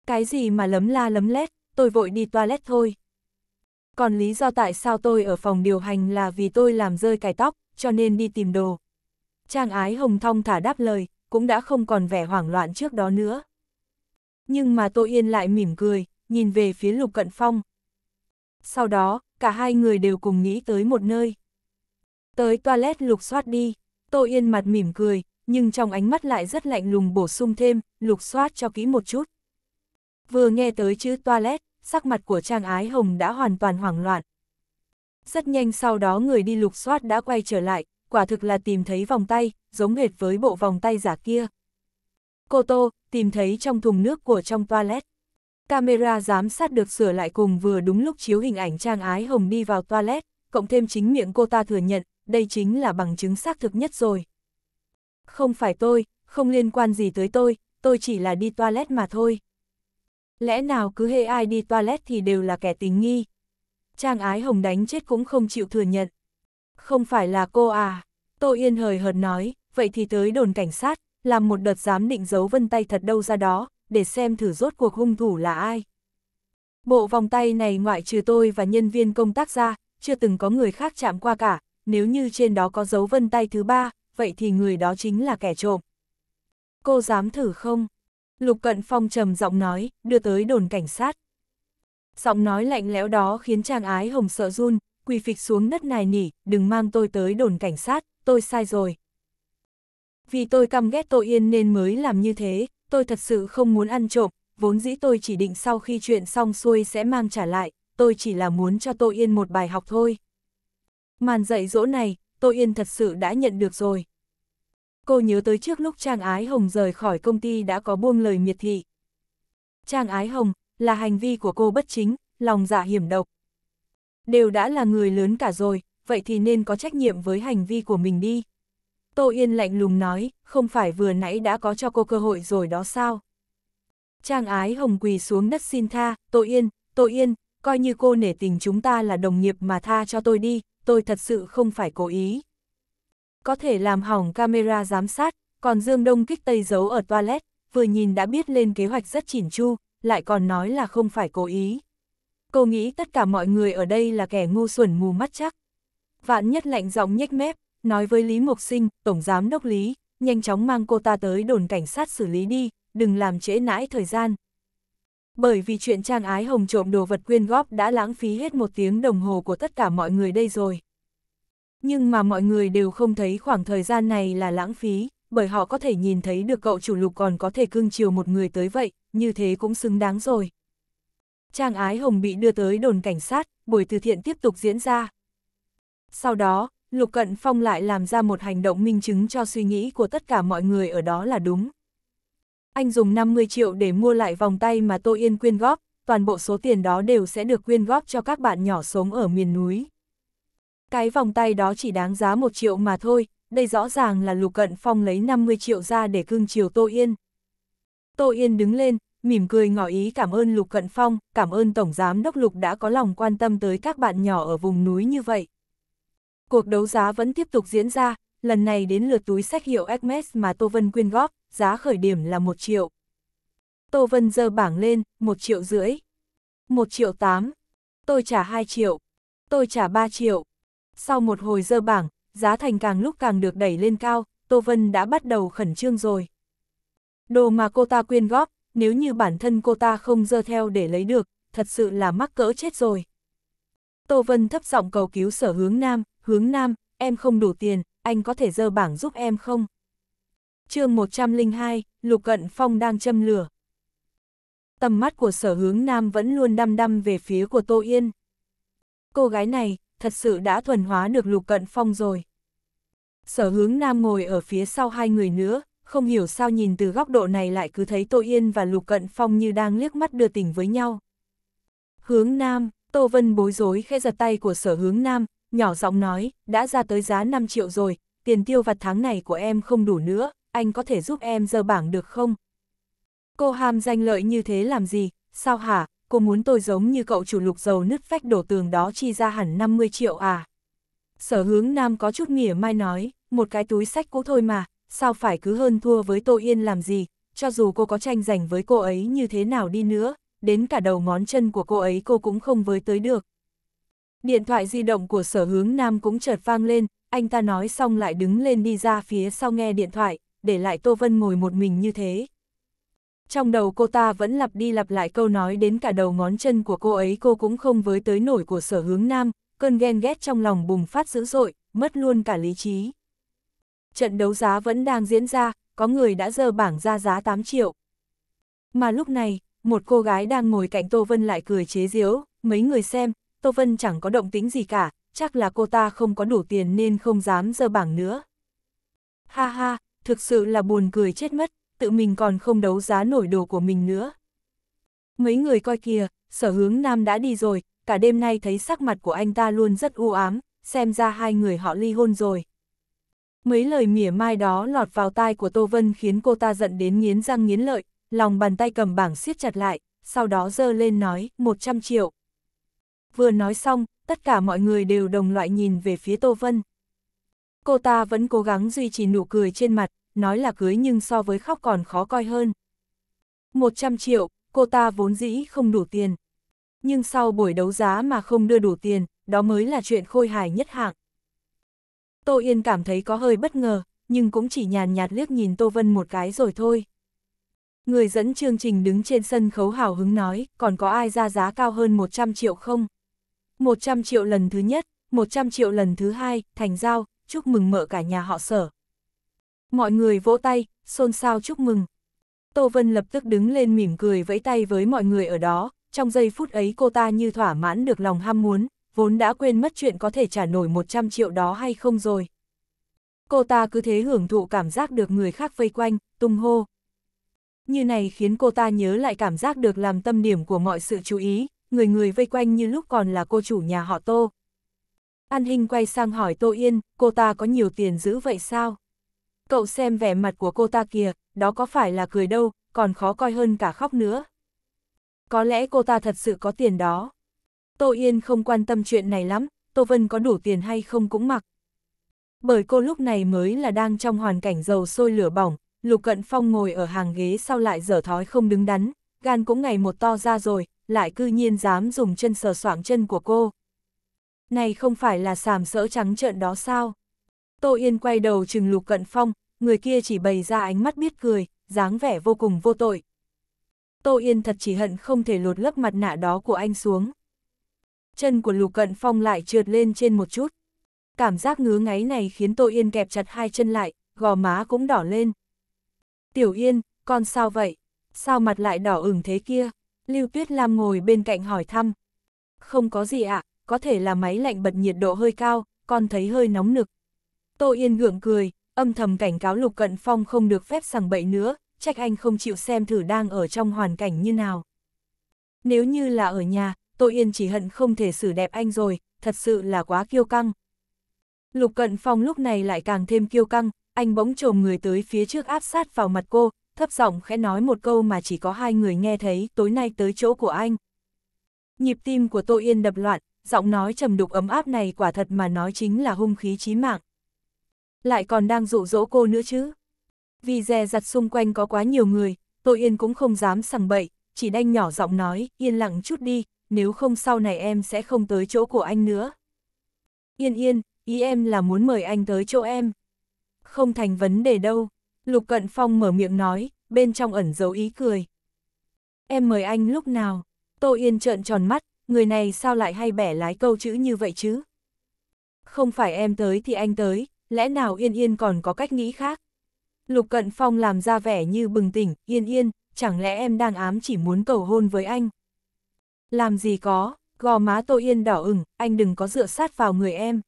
Cái gì mà lấm la lấm lét, tôi vội đi toilet thôi. Còn lý do tại sao tôi ở phòng điều hành là vì tôi làm rơi cài tóc, cho nên đi tìm đồ. Trang ái hồng thong thả đáp lời, cũng đã không còn vẻ hoảng loạn trước đó nữa. Nhưng mà tôi Yên lại mỉm cười, nhìn về phía Lục Cận Phong. Sau đó, cả hai người đều cùng nghĩ tới một nơi. Tới toilet lục soát đi. Tô Yên mặt mỉm cười, nhưng trong ánh mắt lại rất lạnh lùng bổ sung thêm, lục soát cho kỹ một chút. Vừa nghe tới chữ toilet, sắc mặt của Trang Ái Hồng đã hoàn toàn hoảng loạn. Rất nhanh sau đó người đi lục soát đã quay trở lại, quả thực là tìm thấy vòng tay, giống hệt với bộ vòng tay giả kia. Cô Tô, tìm thấy trong thùng nước của trong toilet. Camera giám sát được sửa lại cùng vừa đúng lúc chiếu hình ảnh Trang Ái Hồng đi vào toilet, cộng thêm chính miệng cô ta thừa nhận, đây chính là bằng chứng xác thực nhất rồi. Không phải tôi, không liên quan gì tới tôi, tôi chỉ là đi toilet mà thôi. Lẽ nào cứ hễ ai đi toilet thì đều là kẻ tình nghi. Trang ái hồng đánh chết cũng không chịu thừa nhận. Không phải là cô à, Tô Yên hời hợt nói, vậy thì tới đồn cảnh sát, làm một đợt giám định dấu vân tay thật đâu ra đó, để xem thử rốt cuộc hung thủ là ai. Bộ vòng tay này ngoại trừ tôi và nhân viên công tác ra, chưa từng có người khác chạm qua cả, nếu như trên đó có dấu vân tay thứ ba, vậy thì người đó chính là kẻ trộm. Cô dám thử không? Lục Cận Phong trầm giọng nói, đưa tới đồn cảnh sát. Giọng nói lạnh lẽo đó khiến chàng ái hồng sợ run, quỳ phịch xuống đất nài nỉ, đừng mang tôi tới đồn cảnh sát, tôi sai rồi. Vì tôi căm ghét tội yên nên mới làm như thế, tôi thật sự không muốn ăn trộm, vốn dĩ tôi chỉ định sau khi chuyện xong xuôi sẽ mang trả lại, tôi chỉ là muốn cho tội yên một bài học thôi. Màn dạy dỗ này, Tô Yên thật sự đã nhận được rồi. Cô nhớ tới trước lúc Trang Ái Hồng rời khỏi công ty đã có buông lời miệt thị. Trang Ái Hồng, là hành vi của cô bất chính, lòng dạ hiểm độc. Đều đã là người lớn cả rồi, vậy thì nên có trách nhiệm với hành vi của mình đi. Tô Yên lạnh lùng nói, không phải vừa nãy đã có cho cô cơ hội rồi đó sao? Trang Ái Hồng quỳ xuống đất xin tha, Tô Yên, Tô Yên, coi như cô nể tình chúng ta là đồng nghiệp mà tha cho tôi đi, tôi thật sự không phải cố ý. Có thể làm hỏng camera giám sát, còn Dương Đông kích Tây giấu ở toilet, vừa nhìn đã biết lên kế hoạch rất chỉn chu, lại còn nói là không phải cố ý. Cô nghĩ tất cả mọi người ở đây là kẻ ngu xuẩn mù mắt chắc. Vạn nhất lạnh giọng nhếch mép, nói với Lý Mộc Sinh, Tổng Giám Đốc Lý, nhanh chóng mang cô ta tới đồn cảnh sát xử lý đi, đừng làm trễ nãi thời gian, bởi vì chuyện Trang Ái Hồng trộm đồ vật quyên góp đã lãng phí hết một tiếng đồng hồ của tất cả mọi người đây rồi. Nhưng mà mọi người đều không thấy khoảng thời gian này là lãng phí, bởi họ có thể nhìn thấy được cậu chủ lục còn có thể cưng chiều một người tới vậy, như thế cũng xứng đáng rồi. Trang Ái Hồng bị đưa tới đồn cảnh sát, buổi từ thiện tiếp tục diễn ra. Sau đó, Lục Cận Phong lại làm ra một hành động minh chứng cho suy nghĩ của tất cả mọi người ở đó là đúng anh dùng 50 triệu để mua lại vòng tay mà Tô Yên quyên góp, toàn bộ số tiền đó đều sẽ được quyên góp cho các bạn nhỏ sống ở miền núi. Cái vòng tay đó chỉ đáng giá 1 triệu mà thôi, đây rõ ràng là Lục Cận Phong lấy 50 triệu ra để cưng chiều Tô Yên. Tô Yên đứng lên, mỉm cười ngỏ ý cảm ơn Lục Cận Phong, cảm ơn Tổng Giám Đốc Lục đã có lòng quan tâm tới các bạn nhỏ ở vùng núi như vậy. Cuộc đấu giá vẫn tiếp tục diễn ra, lần này đến lượt túi sách hiệu Hermes mà Tô Vân quyên góp, giá khởi điểm là 1 triệu. Tô Vân dơ bảng lên, 1 triệu rưỡi. 1 triệu 8. Tôi trả 2 triệu. Tôi trả 3 triệu. Sau một hồi dơ bảng, giá thành càng lúc càng được đẩy lên cao, Tô Vân đã bắt đầu khẩn trương rồi. Đồ mà cô ta quyên góp, nếu như bản thân cô ta không dơ theo để lấy được, thật sự là mắc cỡ chết rồi. Tô Vân thấp giọng cầu cứu sở hướng nam, hướng nam, em không đủ tiền, anh có thể dơ bảng giúp em không? chương 102, Lục Cận Phong đang châm lửa. Tầm mắt của sở hướng nam vẫn luôn đăm đăm về phía của Tô Yên. Cô gái này, thật sự đã thuần hóa được Lục Cận Phong rồi. Sở hướng nam ngồi ở phía sau hai người nữa, không hiểu sao nhìn từ góc độ này lại cứ thấy Tô Yên và Lục Cận Phong như đang liếc mắt đưa tình với nhau. Hướng nam, Tô Vân bối rối khẽ giật tay của sở hướng nam, nhỏ giọng nói, đã ra tới giá 5 triệu rồi, tiền tiêu vặt tháng này của em không đủ nữa, anh có thể giúp em dơ bảng được không? Cô ham danh lợi như thế làm gì, sao hả, cô muốn tôi giống như cậu chủ lục dầu nứt vách đổ tường đó chi ra hẳn 50 triệu à? Sở hướng nam có chút nghỉa mai nói, một cái túi sách cũ thôi mà, sao phải cứ hơn thua với Tô Yên làm gì, cho dù cô có tranh giành với cô ấy như thế nào đi nữa, đến cả đầu ngón chân của cô ấy cô cũng không với tới được. Điện thoại di động của sở hướng nam cũng chợt vang lên, anh ta nói xong lại đứng lên đi ra phía sau nghe điện thoại, để lại Tô Vân ngồi một mình như thế. Trong đầu cô ta vẫn lặp đi lặp lại câu nói đến cả đầu ngón chân của cô ấy cô cũng không với tới nổi của sở hướng nam, cơn ghen ghét trong lòng bùng phát dữ dội, mất luôn cả lý trí. Trận đấu giá vẫn đang diễn ra, có người đã dơ bảng ra giá 8 triệu. Mà lúc này, một cô gái đang ngồi cạnh Tô Vân lại cười chế giễu, mấy người xem, Tô Vân chẳng có động tính gì cả, chắc là cô ta không có đủ tiền nên không dám dơ bảng nữa. Ha ha, thực sự là buồn cười chết mất, tự mình còn không đấu giá nổi đồ của mình nữa. Mấy người coi kìa, sở hướng nam đã đi rồi, cả đêm nay thấy sắc mặt của anh ta luôn rất u ám, xem ra hai người họ ly hôn rồi. Mấy lời mỉa mai đó lọt vào tai của Tô Vân khiến cô ta giận đến nghiến răng nghiến lợi, lòng bàn tay cầm bảng siết chặt lại, sau đó giơ lên nói 100 triệu. Vừa nói xong, tất cả mọi người đều đồng loại nhìn về phía Tô Vân cô ta vẫn cố gắng duy trì nụ cười trên mặt, nói là cưới nhưng so với khóc còn khó coi hơn. 100 triệu, cô ta vốn dĩ không đủ tiền. Nhưng sau buổi đấu giá mà không đưa đủ tiền, đó mới là chuyện khôi hài nhất hạng. Tô Yên cảm thấy có hơi bất ngờ, nhưng cũng chỉ nhàn nhạt liếc nhìn Tô Vân một cái rồi thôi. Người dẫn chương trình đứng trên sân khấu hào hứng nói, còn có ai ra giá cao hơn 100 triệu không? 100 triệu lần thứ nhất, 100 triệu lần thứ hai, thành giao, chúc mừng mở cả nhà họ sở. Mọi người vỗ tay, xôn xao chúc mừng. Tô Vân lập tức đứng lên mỉm cười vẫy tay với mọi người ở đó, trong giây phút ấy cô ta như thỏa mãn được lòng ham muốn, vốn đã quên mất chuyện có thể trả nổi 100 triệu đó hay không rồi. Cô ta cứ thế hưởng thụ cảm giác được người khác vây quanh, tung hô. Như này khiến cô ta nhớ lại cảm giác được làm tâm điểm của mọi sự chú ý, người người vây quanh như lúc còn là cô chủ nhà họ Tô, An Hinh quay sang hỏi Tô Yên, cô ta có nhiều tiền giữ vậy sao? Cậu xem vẻ mặt của cô ta kìa, đó có phải là cười đâu, còn khó coi hơn cả khóc nữa. Có lẽ cô ta thật sự có tiền đó. Tô Yên không quan tâm chuyện này lắm, Tô Vân có đủ tiền hay không cũng mặc. Bởi cô lúc này mới là đang trong hoàn cảnh dầu sôi lửa bỏng, Lục Cận Phong ngồi ở hàng ghế sau lại dở thói không đứng đắn, gan cũng ngày một to ra rồi, lại cư nhiên dám dùng chân sờ soạng chân của cô, này không phải là sàm sỡ trắng trợn đó sao? Tô Yên quay đầu chừng lục cận phong, người kia chỉ bày ra ánh mắt biết cười, dáng vẻ vô cùng vô tội. Tô Yên thật chỉ hận không thể lột lớp mặt nạ đó của anh xuống. Chân của lục cận phong lại trượt lên trên một chút. Cảm giác ngứa ngáy này khiến Tô Yên kẹp chặt hai chân lại, gò má cũng đỏ lên. Tiểu Yên, con sao vậy? Sao mặt lại đỏ ửng thế kia? Lưu Tuyết Lam ngồi bên cạnh hỏi thăm. Không có gì ạ, à, có thể là máy lạnh bật nhiệt độ hơi cao, con thấy hơi nóng nực. Tô Yên gượng cười, âm thầm cảnh cáo Lục Cận Phong không được phép sằng bậy nữa, trách anh không chịu xem thử đang ở trong hoàn cảnh như nào. Nếu như là ở nhà, Tô Yên chỉ hận không thể xử đẹp anh rồi, thật sự là quá kiêu căng. Lục Cận Phong lúc này lại càng thêm kiêu căng, anh bỗng trồm người tới phía trước áp sát vào mặt cô, thấp giọng khẽ nói một câu mà chỉ có hai người nghe thấy tối nay tới chỗ của anh. Nhịp tim của Tô Yên đập loạn, giọng nói trầm đục ấm áp này quả thật mà nói chính là hung khí chí mạng. Lại còn đang dụ dỗ cô nữa chứ. Vì dè dặt xung quanh có quá nhiều người, tôi yên cũng không dám sằng bậy, chỉ đanh nhỏ giọng nói, yên lặng chút đi, nếu không sau này em sẽ không tới chỗ của anh nữa. Yên yên, ý em là muốn mời anh tới chỗ em. Không thành vấn đề đâu, Lục Cận Phong mở miệng nói, bên trong ẩn giấu ý cười. Em mời anh lúc nào? Tô Yên trợn tròn mắt, người này sao lại hay bẻ lái câu chữ như vậy chứ? Không phải em tới thì anh tới, lẽ nào Yên Yên còn có cách nghĩ khác? Lục Cận Phong làm ra vẻ như bừng tỉnh, Yên Yên, chẳng lẽ em đang ám chỉ muốn cầu hôn với anh? Làm gì có, gò má tôi Yên đỏ ửng, anh đừng có dựa sát vào người em.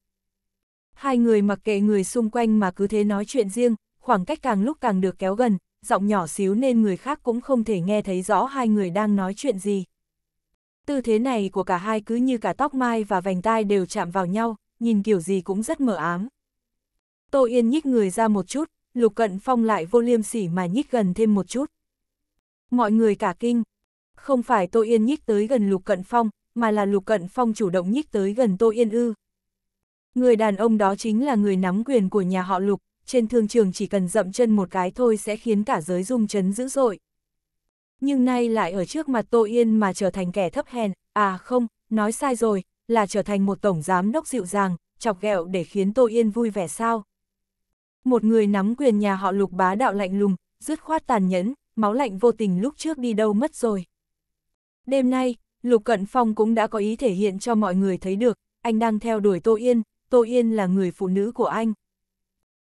Hai người mặc kệ người xung quanh mà cứ thế nói chuyện riêng, khoảng cách càng lúc càng được kéo gần, giọng nhỏ xíu nên người khác cũng không thể nghe thấy rõ hai người đang nói chuyện gì. Tư thế này của cả hai cứ như cả tóc mai và vành tai đều chạm vào nhau, nhìn kiểu gì cũng rất mờ ám. Tô Yên nhích người ra một chút, Lục Cận Phong lại vô liêm sỉ mà nhích gần thêm một chút. Mọi người cả kinh. Không phải Tô Yên nhích tới gần Lục Cận Phong, mà là Lục Cận Phong chủ động nhích tới gần Tô Yên ư. Người đàn ông đó chính là người nắm quyền của nhà họ Lục, trên thương trường chỉ cần dậm chân một cái thôi sẽ khiến cả giới rung chấn dữ dội nhưng nay lại ở trước mặt Tô Yên mà trở thành kẻ thấp hèn, à không, nói sai rồi, là trở thành một tổng giám đốc dịu dàng, chọc ghẹo để khiến Tô Yên vui vẻ sao. Một người nắm quyền nhà họ lục bá đạo lạnh lùng, rứt khoát tàn nhẫn, máu lạnh vô tình lúc trước đi đâu mất rồi. Đêm nay, Lục Cận Phong cũng đã có ý thể hiện cho mọi người thấy được, anh đang theo đuổi Tô Yên, Tô Yên là người phụ nữ của anh.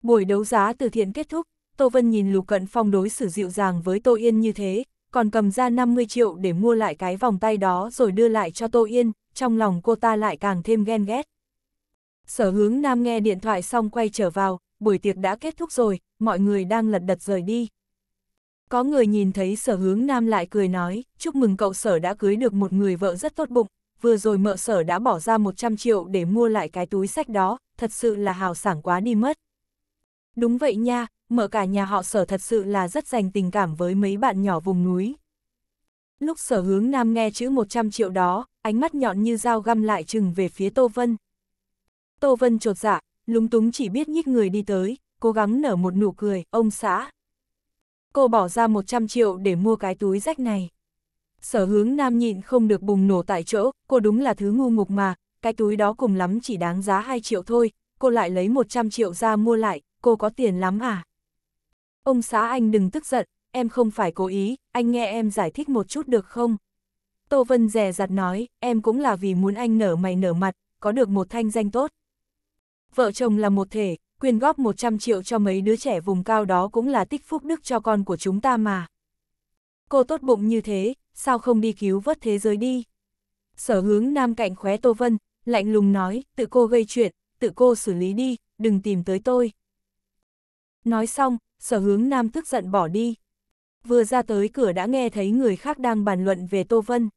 Buổi đấu giá từ thiện kết thúc, Tô Vân nhìn Lục Cận Phong đối xử dịu dàng với Tô Yên như thế, còn cầm ra 50 triệu để mua lại cái vòng tay đó rồi đưa lại cho Tô Yên, trong lòng cô ta lại càng thêm ghen ghét. Sở hướng Nam nghe điện thoại xong quay trở vào, buổi tiệc đã kết thúc rồi, mọi người đang lật đật rời đi. Có người nhìn thấy sở hướng Nam lại cười nói, chúc mừng cậu sở đã cưới được một người vợ rất tốt bụng, vừa rồi mợ sở đã bỏ ra 100 triệu để mua lại cái túi sách đó, thật sự là hào sảng quá đi mất. Đúng vậy nha, mở cả nhà họ sở thật sự là rất dành tình cảm với mấy bạn nhỏ vùng núi. Lúc sở hướng nam nghe chữ 100 triệu đó, ánh mắt nhọn như dao găm lại chừng về phía Tô Vân. Tô Vân trột dạ, lúng túng chỉ biết nhích người đi tới, cố gắng nở một nụ cười, ông xã. Cô bỏ ra 100 triệu để mua cái túi rách này. Sở hướng nam nhịn không được bùng nổ tại chỗ, cô đúng là thứ ngu ngục mà, cái túi đó cùng lắm chỉ đáng giá 2 triệu thôi, cô lại lấy 100 triệu ra mua lại, cô có tiền lắm à? Ông xã anh đừng tức giận, em không phải cố ý, anh nghe em giải thích một chút được không? Tô Vân rè rặt nói, em cũng là vì muốn anh nở mày nở mặt, có được một thanh danh tốt. Vợ chồng là một thể, quyên góp 100 triệu cho mấy đứa trẻ vùng cao đó cũng là tích phúc đức cho con của chúng ta mà. Cô tốt bụng như thế, sao không đi cứu vớt thế giới đi? Sở hướng nam cạnh khóe Tô Vân, lạnh lùng nói, tự cô gây chuyện, tự cô xử lý đi, đừng tìm tới tôi. Nói xong, sở hướng nam tức giận bỏ đi. Vừa ra tới cửa đã nghe thấy người khác đang bàn luận về Tô Vân.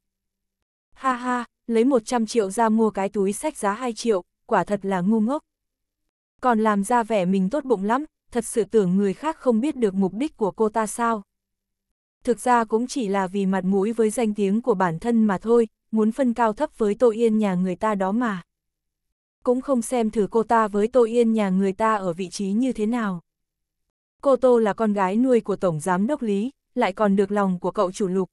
Ha ha, lấy 100 triệu ra mua cái túi sách giá 2 triệu, quả thật là ngu ngốc. Còn làm ra vẻ mình tốt bụng lắm, thật sự tưởng người khác không biết được mục đích của cô ta sao. Thực ra cũng chỉ là vì mặt mũi với danh tiếng của bản thân mà thôi, muốn phân cao thấp với Tô Yên nhà người ta đó mà. Cũng không xem thử cô ta với Tô Yên nhà người ta ở vị trí như thế nào cô Tô là con gái nuôi của Tổng Giám Đốc Lý, lại còn được lòng của cậu chủ lục.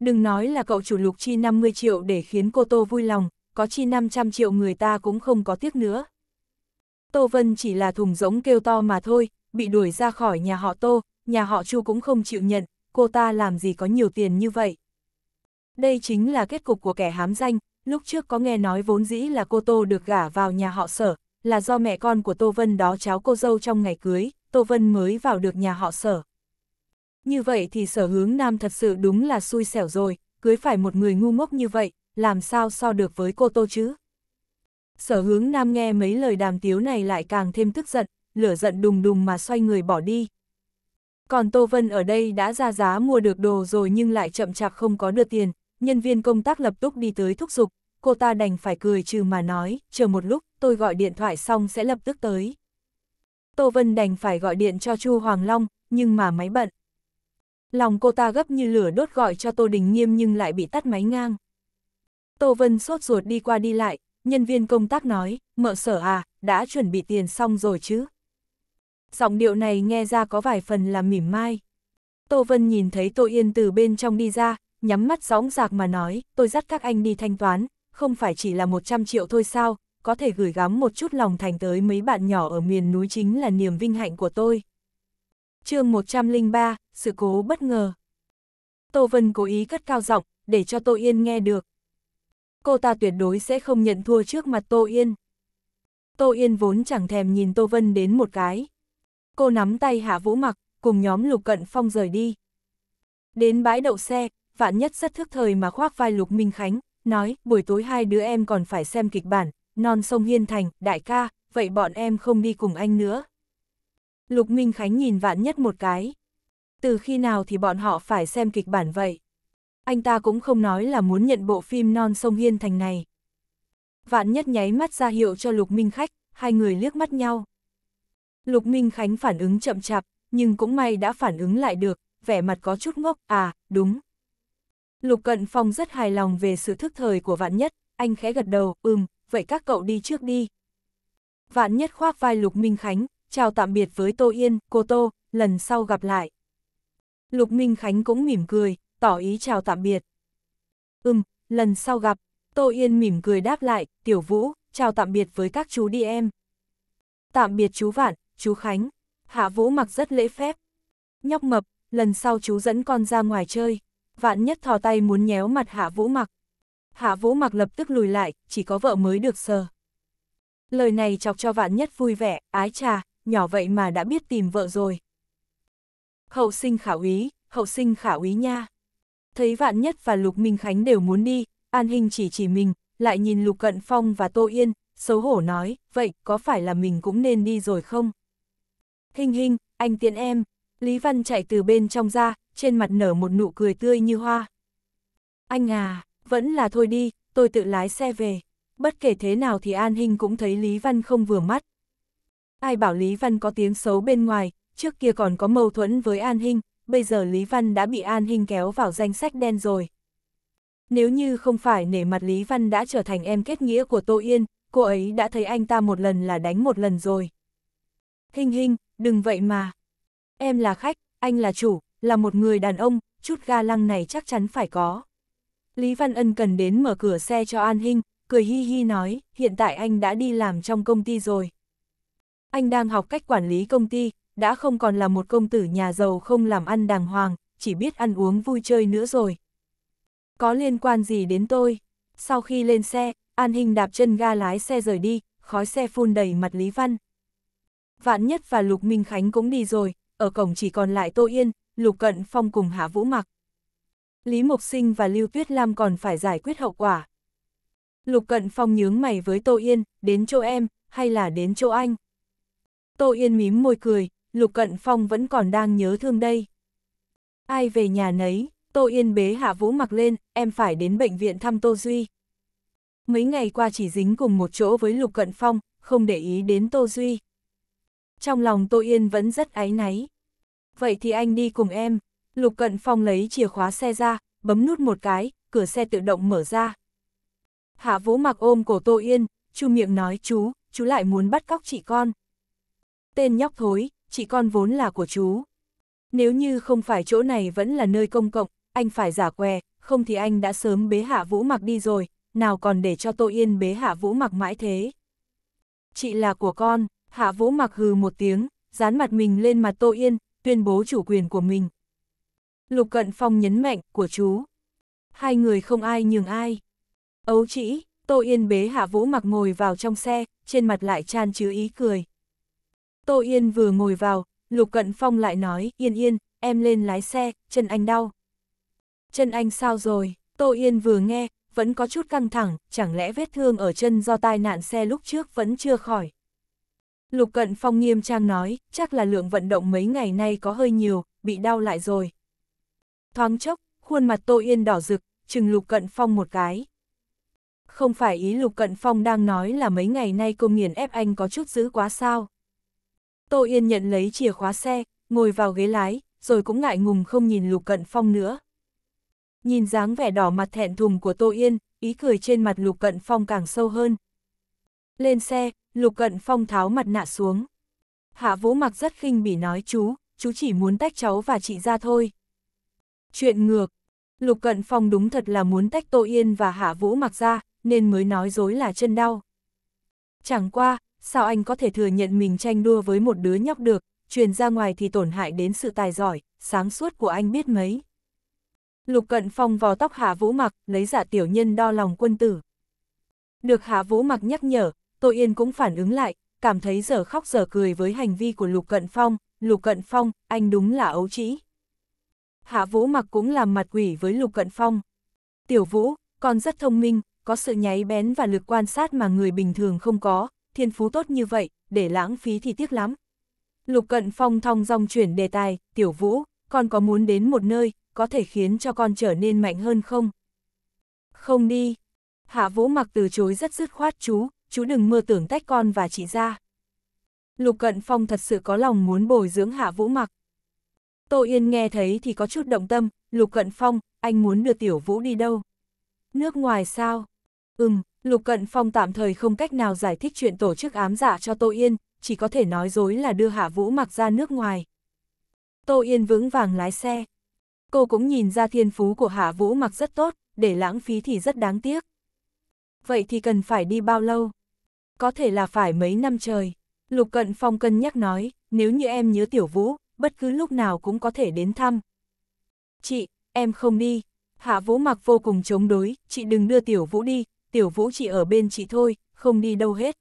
Đừng nói là cậu chủ lục chi 50 triệu để khiến cô Tô vui lòng, có chi 500 triệu người ta cũng không có tiếc nữa. Tô Vân chỉ là thùng rỗng kêu to mà thôi, bị đuổi ra khỏi nhà họ Tô, nhà họ Chu cũng không chịu nhận, cô ta làm gì có nhiều tiền như vậy. Đây chính là kết cục của kẻ hám danh, lúc trước có nghe nói vốn dĩ là cô Tô được gả vào nhà họ sở, là do mẹ con của Tô Vân đó cháu cô dâu trong ngày cưới, Tô Vân mới vào được nhà họ sở. Như vậy thì sở hướng nam thật sự đúng là xui xẻo rồi, cưới phải một người ngu ngốc như vậy, làm sao so được với cô Tô chứ? Sở hướng nam nghe mấy lời đàm tiếu này lại càng thêm tức giận, lửa giận đùng đùng mà xoay người bỏ đi. Còn Tô Vân ở đây đã ra giá mua được đồ rồi nhưng lại chậm chạp không có đưa tiền, nhân viên công tác lập tức đi tới thúc giục, cô ta đành phải cười trừ mà nói, chờ một lúc, tôi gọi điện thoại xong sẽ lập tức tới. Tô Vân đành phải gọi điện cho Chu Hoàng Long, nhưng mà máy bận. Lòng cô ta gấp như lửa đốt gọi cho Tô Đình Nghiêm nhưng lại bị tắt máy ngang. Tô Vân sốt ruột đi qua đi lại, nhân viên công tác nói, mợ sở à, đã chuẩn bị tiền xong rồi chứ. Giọng điệu này nghe ra có vài phần là mỉm mai. Tô Vân nhìn thấy Tô Yên từ bên trong đi ra, nhắm mắt gióng giạc mà nói, tôi dắt các anh đi thanh toán, không phải chỉ là 100 triệu thôi sao, có thể gửi gắm một chút lòng thành tới mấy bạn nhỏ ở miền núi chính là niềm vinh hạnh của tôi. chương 103, sự cố bất ngờ. Tô Vân cố ý cất cao giọng, để cho Tô Yên nghe được. Cô ta tuyệt đối sẽ không nhận thua trước mặt Tô Yên. Tô Yên vốn chẳng thèm nhìn Tô Vân đến một cái. Cô nắm tay Hạ Vũ Mặc, cùng nhóm Lục Cận Phong rời đi. Đến bãi đậu xe, Vạn Nhất rất thức thời mà khoác vai Lục Minh Khánh, nói buổi tối hai đứa em còn phải xem kịch bản, non sông Hiên Thành, đại ca, vậy bọn em không đi cùng anh nữa. Lục Minh Khánh nhìn vạn nhất một cái. Từ khi nào thì bọn họ phải xem kịch bản vậy? Anh ta cũng không nói là muốn nhận bộ phim non sông Hiên Thành này. Vạn nhất nháy mắt ra hiệu cho Lục Minh Khách, hai người liếc mắt nhau. Lục Minh Khánh phản ứng chậm chạp, nhưng cũng may đã phản ứng lại được, vẻ mặt có chút ngốc, à, đúng. Lục Cận Phong rất hài lòng về sự thức thời của vạn nhất, anh khẽ gật đầu, ừm, vậy các cậu đi trước đi. Vạn nhất khoác vai Lục Minh Khánh, chào tạm biệt với Tô Yên, cô Tô, lần sau gặp lại. Lục Minh Khánh cũng mỉm cười, tỏ ý chào tạm biệt. Ừm, lần sau gặp, Tô Yên mỉm cười đáp lại, Tiểu Vũ, chào tạm biệt với các chú đi em. Tạm biệt chú Vạn, chú Khánh, Hạ Vũ mặc rất lễ phép. Nhóc mập, lần sau chú dẫn con ra ngoài chơi, Vạn nhất thò tay muốn nhéo mặt Hạ Vũ mặc hạ vũ mặc lập tức lùi lại, chỉ có vợ mới được sờ. Lời này chọc cho vạn nhất vui vẻ, ái trà, nhỏ vậy mà đã biết tìm vợ rồi. Hậu sinh khảo ý, hậu sinh khảo ý nha. Thấy vạn nhất và Lục Minh Khánh đều muốn đi, An Hình chỉ chỉ mình, lại nhìn Lục Cận Phong và Tô Yên, xấu hổ nói, vậy có phải là mình cũng nên đi rồi không? Hình hình, anh tiện em, Lý Văn chạy từ bên trong ra, trên mặt nở một nụ cười tươi như hoa. Anh à, vẫn là thôi đi, tôi tự lái xe về. Bất kể thế nào thì An Hinh cũng thấy Lý Văn không vừa mắt. Ai bảo Lý Văn có tiếng xấu bên ngoài, trước kia còn có mâu thuẫn với An Hinh, bây giờ Lý Văn đã bị An Hinh kéo vào danh sách đen rồi. Nếu như không phải nể mặt Lý Văn đã trở thành em kết nghĩa của Tô Yên, cô ấy đã thấy anh ta một lần là đánh một lần rồi. Hinh Hinh, đừng vậy mà. Em là khách, anh là chủ, là một người đàn ông, chút ga lăng này chắc chắn phải có. Lý Văn Ân cần đến mở cửa xe cho An Hinh, cười hi hi nói, hiện tại anh đã đi làm trong công ty rồi. Anh đang học cách quản lý công ty, đã không còn là một công tử nhà giàu không làm ăn đàng hoàng, chỉ biết ăn uống vui chơi nữa rồi. Có liên quan gì đến tôi? Sau khi lên xe, An Hinh đạp chân ga lái xe rời đi, khói xe phun đầy mặt Lý Văn. Vạn Nhất và Lục Minh Khánh cũng đi rồi, ở cổng chỉ còn lại Tô Yên, Lục Cận Phong cùng Hạ Vũ Mặc. Lý Mộc Sinh và Lưu Tuyết Lam còn phải giải quyết hậu quả. Lục Cận Phong nhướng mày với Tô Yên, đến chỗ em, hay là đến chỗ anh? Tô Yên mím môi cười, Lục Cận Phong vẫn còn đang nhớ thương đây. Ai về nhà nấy, Tô Yên bế Hạ Vũ mặc lên, em phải đến bệnh viện thăm Tô Duy. Mấy ngày qua chỉ dính cùng một chỗ với Lục Cận Phong, không để ý đến Tô Duy. Trong lòng Tô Yên vẫn rất áy náy. Vậy thì anh đi cùng em. Lục Cận Phong lấy chìa khóa xe ra, bấm nút một cái, cửa xe tự động mở ra. Hạ Vũ mặc ôm cổ Tô Yên, chu miệng nói chú, chú lại muốn bắt cóc chị con. Tên nhóc thối, chị con vốn là của chú. Nếu như không phải chỗ này vẫn là nơi công cộng, anh phải giả què, không thì anh đã sớm bế hạ Vũ mặc đi rồi, nào còn để cho Tô Yên bế hạ Vũ mặc mãi thế. Chị là của con, hạ Vũ mặc hừ một tiếng, dán mặt mình lên mặt Tô Yên, tuyên bố chủ quyền của mình, Lục Cận Phong nhấn mạnh, của chú. Hai người không ai nhường ai. Ấu chỉ, Tô Yên bế Hạ Vũ mặc ngồi vào trong xe, trên mặt lại tràn chứa ý cười. Tô Yên vừa ngồi vào, Lục Cận Phong lại nói, Yên Yên, em lên lái xe, chân anh đau. Chân anh sao rồi, Tô Yên vừa nghe, vẫn có chút căng thẳng, chẳng lẽ vết thương ở chân do tai nạn xe lúc trước vẫn chưa khỏi. Lục Cận Phong nghiêm trang nói, chắc là lượng vận động mấy ngày nay có hơi nhiều, bị đau lại rồi. Thoáng chốc, khuôn mặt Tô Yên đỏ rực, chừng Lục Cận Phong một cái. Không phải ý Lục Cận Phong đang nói là mấy ngày nay cô nghiền ép anh có chút dữ quá sao. Tô Yên nhận lấy chìa khóa xe, ngồi vào ghế lái, rồi cũng ngại ngùng không nhìn Lục Cận Phong nữa. Nhìn dáng vẻ đỏ mặt thẹn thùng của Tô Yên, ý cười trên mặt Lục Cận Phong càng sâu hơn. Lên xe, Lục Cận Phong tháo mặt nạ xuống. Hạ Vũ mặc rất khinh bỉ nói chú, chú chỉ muốn tách cháu và chị ra thôi. Chuyện ngược, Lục Cận Phong đúng thật là muốn tách Tô Yên và Hạ Vũ mặc ra, nên mới nói dối là chân đau. Chẳng qua, sao anh có thể thừa nhận mình tranh đua với một đứa nhóc được, truyền ra ngoài thì tổn hại đến sự tài giỏi, sáng suốt của anh biết mấy. Lục Cận Phong vò tóc Hạ Vũ mặc, lấy giả dạ tiểu nhân đo lòng quân tử. Được Hạ Vũ mặc nhắc nhở, Tô Yên cũng phản ứng lại, cảm thấy giờ khóc giờ cười với hành vi của Lục Cận Phong, Lục Cận Phong, anh đúng là ấu trĩ. Hạ Vũ mặc cũng làm mặt quỷ với Lục Cận Phong. Tiểu Vũ, con rất thông minh, có sự nháy bén và lực quan sát mà người bình thường không có, thiên phú tốt như vậy, để lãng phí thì tiếc lắm. Lục Cận Phong thong dong chuyển đề tài, Tiểu Vũ, con có muốn đến một nơi, có thể khiến cho con trở nên mạnh hơn không? Không đi. Hạ Vũ mặc từ chối rất dứt khoát chú, chú đừng mơ tưởng tách con và chị ra. Lục Cận Phong thật sự có lòng muốn bồi dưỡng Hạ Vũ mặc. Tô Yên nghe thấy thì có chút động tâm, Lục Cận Phong, anh muốn đưa Tiểu Vũ đi đâu? Nước ngoài sao? Ừm, Lục Cận Phong tạm thời không cách nào giải thích chuyện tổ chức ám dạ cho Tô Yên, chỉ có thể nói dối là đưa Hạ Vũ mặc ra nước ngoài. Tô Yên vững vàng lái xe. Cô cũng nhìn ra thiên phú của Hạ Vũ mặc rất tốt, để lãng phí thì rất đáng tiếc. Vậy thì cần phải đi bao lâu? Có thể là phải mấy năm trời. Lục Cận Phong cân nhắc nói, nếu như em nhớ Tiểu Vũ, bất cứ lúc nào cũng có thể đến thăm. Chị, em không đi. Hạ Vũ Mặc vô cùng chống đối, chị đừng đưa Tiểu Vũ đi, Tiểu Vũ chỉ ở bên chị thôi, không đi đâu hết.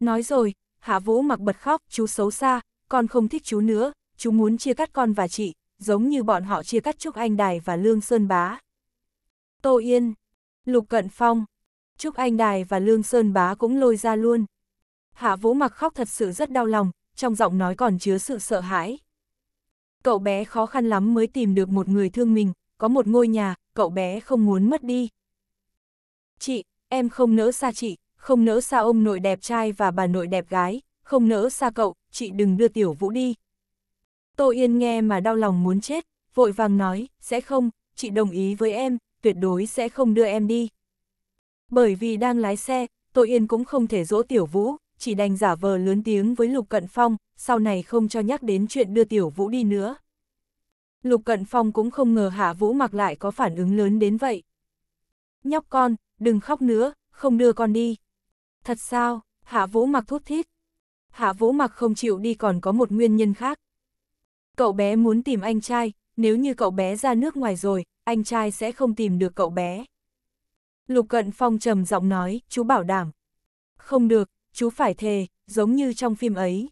Nói rồi, Hạ Vũ Mặc bật khóc, chú xấu xa, con không thích chú nữa, chú muốn chia cắt con và chị, giống như bọn họ chia cắt Trúc Anh Đài và Lương Sơn Bá. Tô Yên, Lục Cận Phong, Trúc Anh Đài và Lương Sơn Bá cũng lôi ra luôn. Hạ Vũ Mặc khóc thật sự rất đau lòng, trong giọng nói còn chứa sự sợ hãi. Cậu bé khó khăn lắm mới tìm được một người thương mình, có một ngôi nhà, cậu bé không muốn mất đi. Chị, em không nỡ xa chị, không nỡ xa ông nội đẹp trai và bà nội đẹp gái, không nỡ xa cậu, chị đừng đưa tiểu vũ đi. Tô Yên nghe mà đau lòng muốn chết, vội vàng nói, sẽ không, chị đồng ý với em, tuyệt đối sẽ không đưa em đi. Bởi vì đang lái xe, Tô Yên cũng không thể dỗ tiểu vũ, chỉ đành giả vờ lớn tiếng với Lục Cận Phong, sau này không cho nhắc đến chuyện đưa Tiểu Vũ đi nữa. Lục Cận Phong cũng không ngờ Hạ Vũ mặc lại có phản ứng lớn đến vậy. Nhóc con, đừng khóc nữa, không đưa con đi. Thật sao, Hạ Vũ mặc thút thít. Hạ Vũ mặc không chịu đi còn có một nguyên nhân khác. Cậu bé muốn tìm anh trai, nếu như cậu bé ra nước ngoài rồi, anh trai sẽ không tìm được cậu bé. Lục Cận Phong trầm giọng nói, chú bảo đảm. Không được, chú phải thề, giống như trong phim ấy.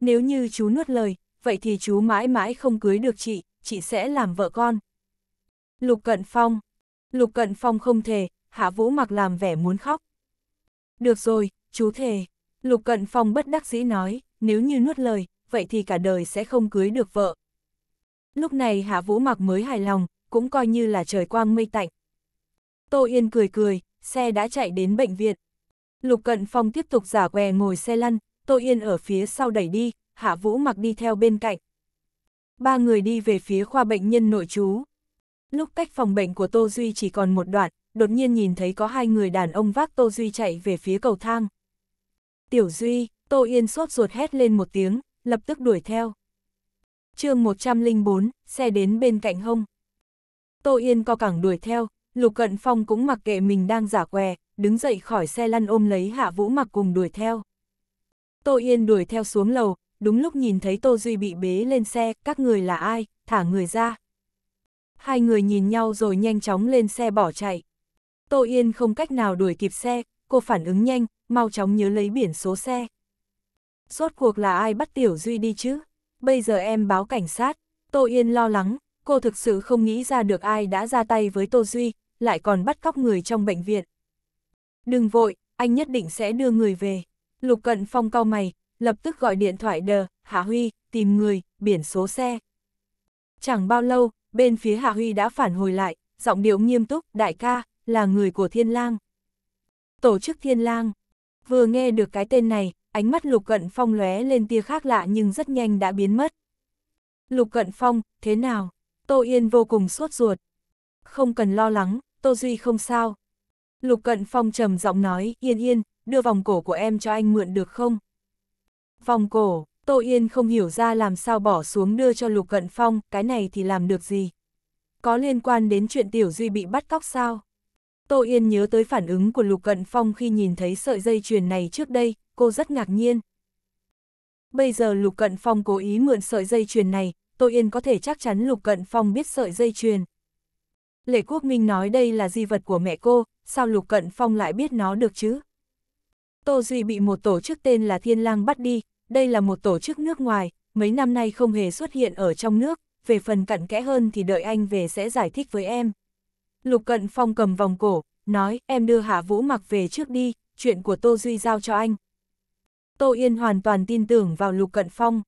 Nếu như chú nuốt lời, vậy thì chú mãi mãi không cưới được chị, chị sẽ làm vợ con. Lục Cận Phong Lục Cận Phong không thề, Hạ Vũ mặc làm vẻ muốn khóc. Được rồi, chú thề. Lục Cận Phong bất đắc dĩ nói, nếu như nuốt lời, vậy thì cả đời sẽ không cưới được vợ. Lúc này Hạ Vũ mặc mới hài lòng, cũng coi như là trời quang mây tạnh. Tô Yên cười cười, xe đã chạy đến bệnh viện. Lục Cận Phong tiếp tục giả què ngồi xe lăn, Tô Yên ở phía sau đẩy đi, Hạ Vũ mặc đi theo bên cạnh. Ba người đi về phía khoa bệnh nhân nội trú. Lúc cách phòng bệnh của Tô Duy chỉ còn một đoạn, đột nhiên nhìn thấy có hai người đàn ông vác Tô Duy chạy về phía cầu thang. Tiểu Duy, Tô Yên sốt ruột hét lên một tiếng, lập tức đuổi theo. chương 104, xe đến bên cạnh hông. Tô Yên co cẳng đuổi theo, Lục Cận Phong cũng mặc kệ mình đang giả què, đứng dậy khỏi xe lăn ôm lấy Hạ Vũ Mặc cùng đuổi theo. Tô Yên đuổi theo xuống lầu, đúng lúc nhìn thấy Tô Duy bị bế lên xe, các người là ai, thả người ra. Hai người nhìn nhau rồi nhanh chóng lên xe bỏ chạy. Tô Yên không cách nào đuổi kịp xe, cô phản ứng nhanh, mau chóng nhớ lấy biển số xe. Rốt cuộc là ai bắt Tiểu Duy đi chứ? Bây giờ em báo cảnh sát, Tô Yên lo lắng, cô thực sự không nghĩ ra được ai đã ra tay với Tô Duy, lại còn bắt cóc người trong bệnh viện. Đừng vội, anh nhất định sẽ đưa người về. Lục Cận Phong cao mày, lập tức gọi điện thoại đờ, Hạ Huy, tìm người, biển số xe. Chẳng bao lâu, bên phía Hạ Huy đã phản hồi lại, giọng điệu nghiêm túc, đại ca, là người của Thiên Lang. Tổ chức Thiên Lang. Vừa nghe được cái tên này, ánh mắt Lục Cận Phong lóe lên tia khác lạ nhưng rất nhanh đã biến mất. Lục Cận Phong, thế nào? Tô Yên vô cùng sốt ruột. Không cần lo lắng, Tô Duy không sao, Lục Cận Phong trầm giọng nói, yên yên, đưa vòng cổ của em cho anh mượn được không? Vòng cổ, Tô Yên không hiểu ra làm sao bỏ xuống đưa cho Lục Cận Phong, cái này thì làm được gì? Có liên quan đến chuyện Tiểu Duy bị bắt cóc sao? Tô Yên nhớ tới phản ứng của Lục Cận Phong khi nhìn thấy sợi dây chuyền này trước đây, cô rất ngạc nhiên. Bây giờ Lục Cận Phong cố ý mượn sợi dây chuyền này, Tô Yên có thể chắc chắn Lục Cận Phong biết sợi dây chuyền. Lệ Quốc Minh nói đây là di vật của mẹ cô, sao Lục Cận Phong lại biết nó được chứ? Tô Duy bị một tổ chức tên là Thiên Lang bắt đi, đây là một tổ chức nước ngoài, mấy năm nay không hề xuất hiện ở trong nước, về phần cặn kẽ hơn thì đợi anh về sẽ giải thích với em. Lục Cận Phong cầm vòng cổ, nói em đưa Hạ Vũ mặc về trước đi, chuyện của Tô Duy giao cho anh. Tô Yên hoàn toàn tin tưởng vào Lục Cận Phong.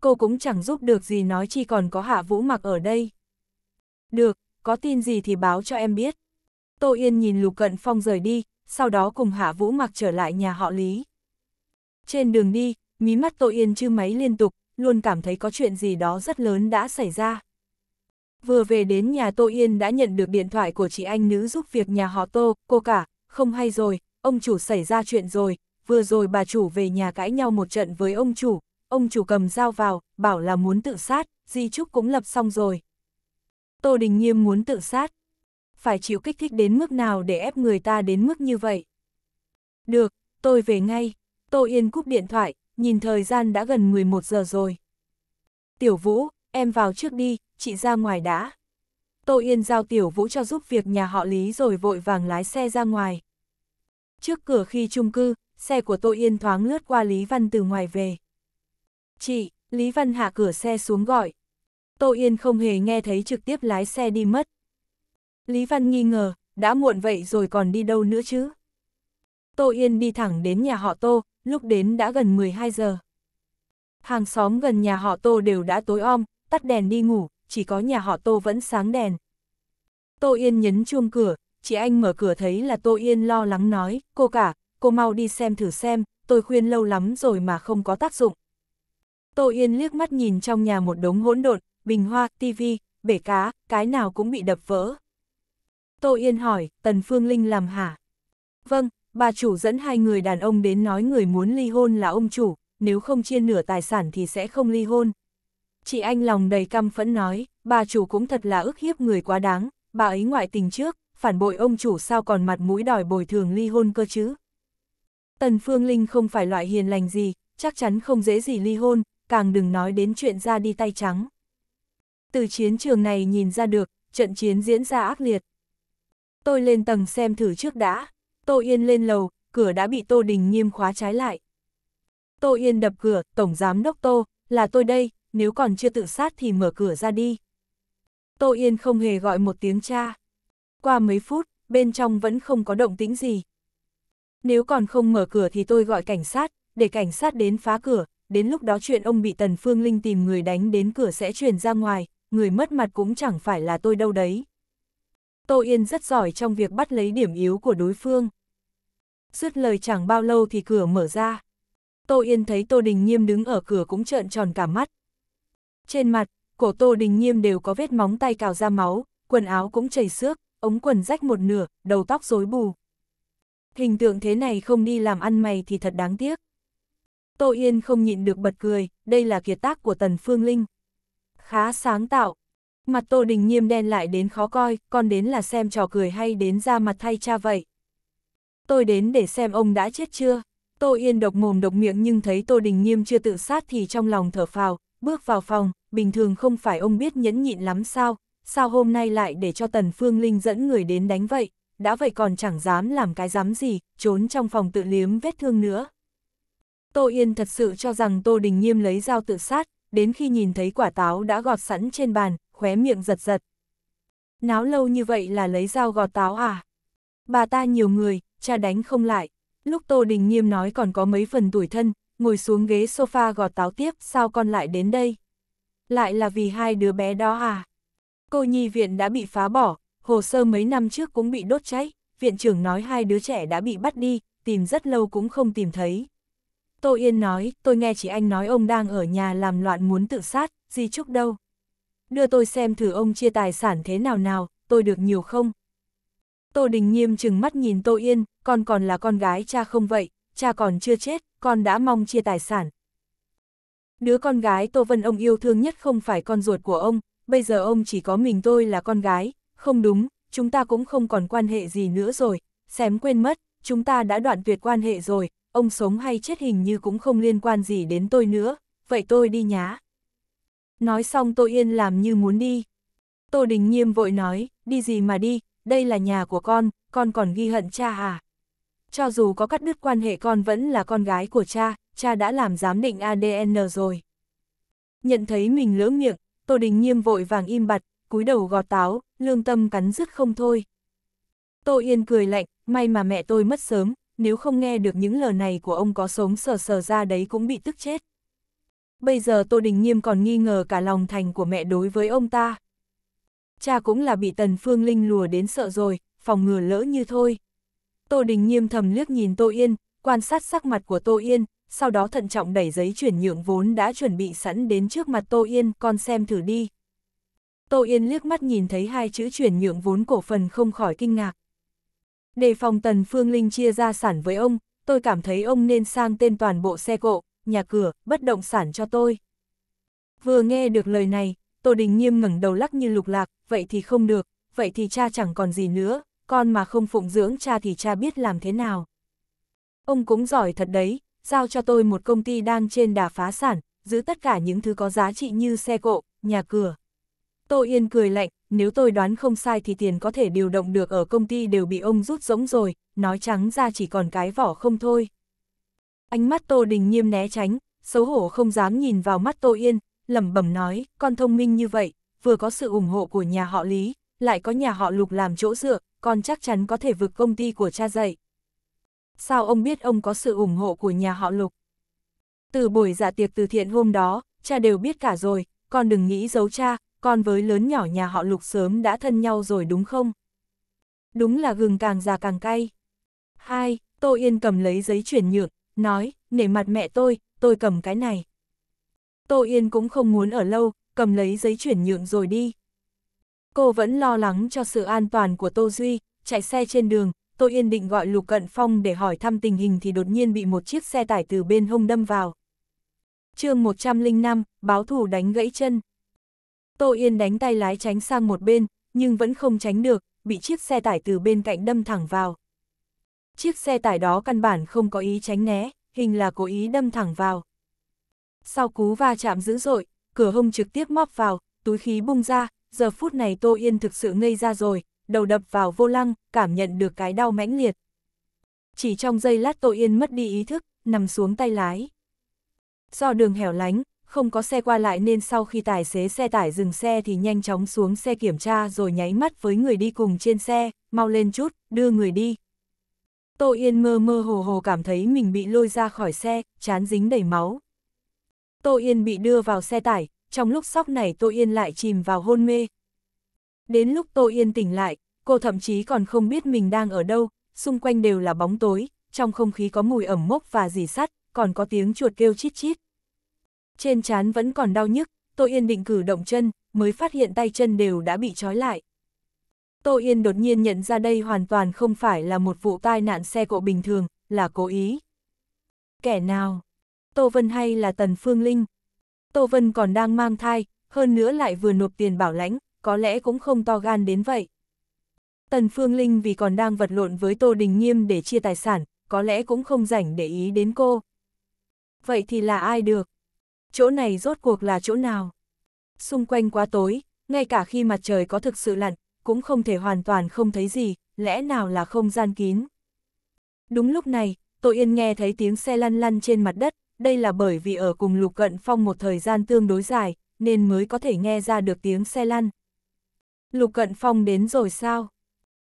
Cô cũng chẳng giúp được gì nói chi còn có Hạ Vũ mặc ở đây. Được, có tin gì thì báo cho em biết. Tô Yên nhìn Lục Cận Phong rời đi, sau đó cùng Hạ Vũ Mặc trở lại nhà họ Lý. Trên đường đi, mí mắt Tô Yên chư máy liên tục, luôn cảm thấy có chuyện gì đó rất lớn đã xảy ra. Vừa về đến nhà Tô Yên đã nhận được điện thoại của chị anh nữ giúp việc nhà họ Tô, cô cả, không hay rồi, ông chủ xảy ra chuyện rồi, vừa rồi bà chủ về nhà cãi nhau một trận với ông chủ, ông chủ cầm dao vào, bảo là muốn tự sát, di chúc cũng lập xong rồi. Tô Đình Nghiêm muốn tự sát, phải chịu kích thích đến mức nào để ép người ta đến mức như vậy. Được, tôi về ngay. Tô Yên cúp điện thoại, nhìn thời gian đã gần 11 giờ rồi. Tiểu Vũ, em vào trước đi, chị ra ngoài đã. Tô Yên giao Tiểu Vũ cho giúp việc nhà họ Lý rồi vội vàng lái xe ra ngoài. Trước cửa khi chung cư, xe của Tô Yên thoáng lướt qua Lý Văn từ ngoài về. Chị, Lý Văn hạ cửa xe xuống gọi. Tô Yên không hề nghe thấy trực tiếp lái xe đi mất. Lý Văn nghi ngờ, đã muộn vậy rồi còn đi đâu nữa chứ? Tô Yên đi thẳng đến nhà họ Tô, lúc đến đã gần 12 giờ. Hàng xóm gần nhà họ Tô đều đã tối om, tắt đèn đi ngủ, chỉ có nhà họ Tô vẫn sáng đèn. Tô Yên nhấn chuông cửa, chị anh mở cửa thấy là Tô Yên lo lắng nói, cô cả, cô mau đi xem thử xem, tôi khuyên lâu lắm rồi mà không có tác dụng. Tô Yên liếc mắt nhìn trong nhà một đống hỗn độn, bình hoa, tivi, bể cá, cái nào cũng bị đập vỡ. Tô Yên hỏi, Tần Phương Linh làm hả? Vâng, bà chủ dẫn hai người đàn ông đến nói người muốn ly hôn là ông chủ, nếu không chia nửa tài sản thì sẽ không ly hôn. Chị anh lòng đầy căm phẫn nói, bà chủ cũng thật là ức hiếp người quá đáng, bà ấy ngoại tình trước, phản bội ông chủ sao còn mặt mũi đòi bồi thường ly hôn cơ chứ. Tần Phương Linh không phải loại hiền lành gì, chắc chắn không dễ gì ly hôn, càng đừng nói đến chuyện ra đi tay trắng. Từ chiến trường này nhìn ra được, trận chiến diễn ra ác liệt, tôi lên tầng xem thử trước đã. Tô Yên lên lầu, cửa đã bị Tô Đình Nghiêm khóa trái lại. Tô Yên đập cửa, Tổng Giám Đốc Tô, là tôi đây, nếu còn chưa tự sát thì mở cửa ra đi. Tô Yên không hề gọi một tiếng cha. Qua mấy phút, bên trong vẫn không có động tĩnh gì. Nếu còn không mở cửa thì tôi gọi cảnh sát, để cảnh sát đến phá cửa, đến lúc đó chuyện ông bị Tần Phương Linh tìm người đánh đến cửa sẽ truyền ra ngoài, người mất mặt cũng chẳng phải là tôi đâu đấy. Tô Yên rất giỏi trong việc bắt lấy điểm yếu của đối phương. Dứt lời chẳng bao lâu thì cửa mở ra. Tô Yên thấy Tô Đình Nghiêm đứng ở cửa cũng trợn tròn cả mắt. Trên mặt, cổ Tô Đình Nghiêm đều có vết móng tay cào ra máu, quần áo cũng chảy xước, ống quần rách một nửa, đầu tóc rối bù. Hình tượng thế này không đi làm ăn mày thì thật đáng tiếc. Tô Yên không nhịn được bật cười, đây là kiệt tác của Tần Phương Linh. Khá sáng tạo, Mặt Tô Đình nghiêm đen lại đến khó coi, con đến là xem trò cười hay đến ra mặt thay cha vậy. Tôi đến để xem ông đã chết chưa. Tô Yên độc mồm độc miệng nhưng thấy Tô Đình nghiêm chưa tự sát thì trong lòng thở phào, bước vào phòng, bình thường không phải ông biết nhẫn nhịn lắm sao, sao hôm nay lại để cho Tần Phương Linh dẫn người đến đánh vậy, đã vậy còn chẳng dám làm cái dám gì, trốn trong phòng tự liếm vết thương nữa. Tô Yên thật sự cho rằng Tô Đình nghiêm lấy dao tự sát, đến khi nhìn thấy quả táo đã gọt sẵn trên bàn, khóe miệng giật giật. Náo lâu như vậy là lấy dao gọt táo à? Bà ta nhiều người, cha đánh không lại. Lúc Tô Đình Nghiêm nói còn có mấy phần tuổi thân, ngồi xuống ghế sofa gọt táo tiếp, sao con lại đến đây? Lại là vì hai đứa bé đó à? Cô nhi viện đã bị phá bỏ, hồ sơ mấy năm trước cũng bị đốt cháy, viện trưởng nói hai đứa trẻ đã bị bắt đi, tìm rất lâu cũng không tìm thấy. Tô Yên nói, tôi nghe chị anh nói ông đang ở nhà làm loạn muốn tự sát, di chúc đâu đưa tôi xem thử ông chia tài sản thế nào nào, tôi được nhiều không? Tô Đình nghiêm chừng mắt nhìn Tô Yên, con còn là con gái cha không vậy, cha còn chưa chết, con đã mong chia tài sản. Đứa con gái Tô Vân ông yêu thương nhất không phải con ruột của ông, bây giờ ông chỉ có mình tôi là con gái, không đúng, chúng ta cũng không còn quan hệ gì nữa rồi, xém quên mất, chúng ta đã đoạn tuyệt quan hệ rồi, ông sống hay chết hình như cũng không liên quan gì đến tôi nữa, vậy tôi đi nhá. Nói xong Tô Yên làm như muốn đi. Tô Đình Nghiêm vội nói, đi gì mà đi, đây là nhà của con, con còn ghi hận cha à? Cho dù có cắt đứt quan hệ con vẫn là con gái của cha, cha đã làm giám định ADN rồi. Nhận thấy mình lỡ miệng, Tô Đình Nghiêm vội vàng im bặt, cúi đầu gọt táo, lương tâm cắn rứt không thôi. Tô Yên cười lạnh, may mà mẹ tôi mất sớm, nếu không nghe được những lời này của ông có sống sờ sờ ra đấy cũng bị tức chết. Bây giờ Tô Đình Nghiêm còn nghi ngờ cả lòng thành của mẹ đối với ông ta. Cha cũng là bị Tần Phương Linh lùa đến sợ rồi, phòng ngừa lỡ như thôi. Tô Đình Nghiêm thầm liếc nhìn Tô Yên, quan sát sắc mặt của Tô Yên, sau đó thận trọng đẩy giấy chuyển nhượng vốn đã chuẩn bị sẵn đến trước mặt Tô Yên, con xem thử đi. Tô Yên liếc mắt nhìn thấy hai chữ chuyển nhượng vốn cổ phần không khỏi kinh ngạc. Để phòng Tần Phương Linh chia ra sản với ông, tôi cảm thấy ông nên sang tên toàn bộ xe cộ, nhà cửa, bất động sản cho tôi. Vừa nghe được lời này, Tô Đình Nghiêm ngẩng đầu lắc như lục lạc, vậy thì không được, vậy thì cha chẳng còn gì nữa, con mà không phụng dưỡng cha thì cha biết làm thế nào. Ông cũng giỏi thật đấy, giao cho tôi một công ty đang trên đà phá sản, giữ tất cả những thứ có giá trị như xe cộ, nhà cửa. Tô Yên cười lạnh, nếu tôi đoán không sai thì tiền có thể điều động được ở công ty đều bị ông rút rỗng rồi, nói trắng ra chỉ còn cái vỏ không thôi. Ánh mắt Tô Đình Nhiêm né tránh, xấu hổ không dám nhìn vào mắt Tô Yên, lẩm bẩm nói, con thông minh như vậy, vừa có sự ủng hộ của nhà họ Lý, lại có nhà họ Lục làm chỗ dựa, con chắc chắn có thể vực công ty của cha dạy. Sao ông biết ông có sự ủng hộ của nhà họ Lục? Từ buổi dạ tiệc từ thiện hôm đó, cha đều biết cả rồi, con đừng nghĩ giấu cha, con với lớn nhỏ nhà họ Lục sớm đã thân nhau rồi đúng không? Đúng là gừng càng già càng cay. Hai, Tô Yên cầm lấy giấy chuyển nhượng, nói, nể mặt mẹ tôi, tôi cầm cái này. Tô Yên cũng không muốn ở lâu, cầm lấy giấy chuyển nhượng rồi đi. Cô vẫn lo lắng cho sự an toàn của Tô Duy, chạy xe trên đường, Tô Yên định gọi Lục Cận Phong để hỏi thăm tình hình thì đột nhiên bị một chiếc xe tải từ bên hông đâm vào. chương 105, báo thù đánh gãy chân. Tô Yên đánh tay lái tránh sang một bên, nhưng vẫn không tránh được, bị chiếc xe tải từ bên cạnh đâm thẳng vào chiếc xe tải đó căn bản không có ý tránh né, hình là cố ý đâm thẳng vào. Sau cú va chạm dữ dội, cửa hông trực tiếp móp vào, túi khí bung ra, giờ phút này Tô Yên thực sự ngây ra rồi, đầu đập vào vô lăng, cảm nhận được cái đau mãnh liệt. Chỉ trong giây lát Tô Yên mất đi ý thức, nằm xuống tay lái. Do đường hẻo lánh, không có xe qua lại nên sau khi tài xế xe tải dừng xe thì nhanh chóng xuống xe kiểm tra rồi nháy mắt với người đi cùng trên xe, mau lên chút, đưa người đi. Tô Yên mơ mơ hồ hồ cảm thấy mình bị lôi ra khỏi xe, chán dính đầy máu. Tô Yên bị đưa vào xe tải, trong lúc sóc này Tô Yên lại chìm vào hôn mê. Đến lúc Tô Yên tỉnh lại, cô thậm chí còn không biết mình đang ở đâu, xung quanh đều là bóng tối, trong không khí có mùi ẩm mốc và dì sắt, còn có tiếng chuột kêu chít chít. Trên chán vẫn còn đau nhức, Tô Yên định cử động chân, mới phát hiện tay chân đều đã bị trói lại. Tô Yên đột nhiên nhận ra đây hoàn toàn không phải là một vụ tai nạn xe cộ bình thường, là cố ý. Kẻ nào? Tô Vân hay là Tần Phương Linh? Tô Vân còn đang mang thai, hơn nữa lại vừa nộp tiền bảo lãnh, có lẽ cũng không to gan đến vậy. Tần Phương Linh vì còn đang vật lộn với Tô Đình Nghiêm để chia tài sản, có lẽ cũng không rảnh để ý đến cô. Vậy thì là ai được? Chỗ này rốt cuộc là chỗ nào? Xung quanh quá tối, ngay cả khi mặt trời có thực sự lặn, cũng không thể hoàn toàn không thấy gì, lẽ nào là không gian kín. Đúng lúc này, tô Yên nghe thấy tiếng xe lăn lăn trên mặt đất, đây là bởi vì ở cùng Lục Cận Phong một thời gian tương đối dài, nên mới có thể nghe ra được tiếng xe lăn. Lục Cận Phong đến rồi sao?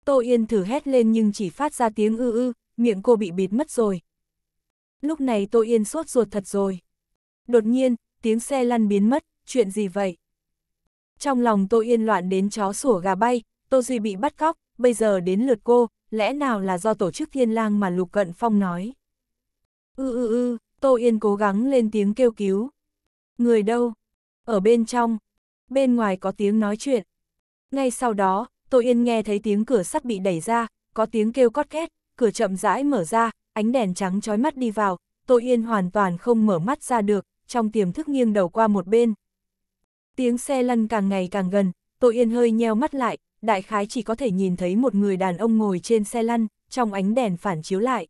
Tô Yên thử hét lên nhưng chỉ phát ra tiếng ư ư, miệng cô bị bịt mất rồi. Lúc này Tô Yên sốt ruột thật rồi. Đột nhiên, tiếng xe lăn biến mất, chuyện gì vậy? Trong lòng Tô Yên loạn đến chó sủa gà bay, Tô Duy bị bắt cóc, bây giờ đến lượt cô, lẽ nào là do tổ chức thiên lang mà Lục Cận Phong nói. Ư ư ư, Tô Yên cố gắng lên tiếng kêu cứu. Người đâu? Ở bên trong. Bên ngoài có tiếng nói chuyện. Ngay sau đó, Tô Yên nghe thấy tiếng cửa sắt bị đẩy ra, có tiếng kêu cót két, cửa chậm rãi mở ra, ánh đèn trắng trói mắt đi vào, Tô Yên hoàn toàn không mở mắt ra được, trong tiềm thức nghiêng đầu qua một bên, Tiếng xe lăn càng ngày càng gần, Tô Yên hơi nheo mắt lại, đại khái chỉ có thể nhìn thấy một người đàn ông ngồi trên xe lăn, trong ánh đèn phản chiếu lại.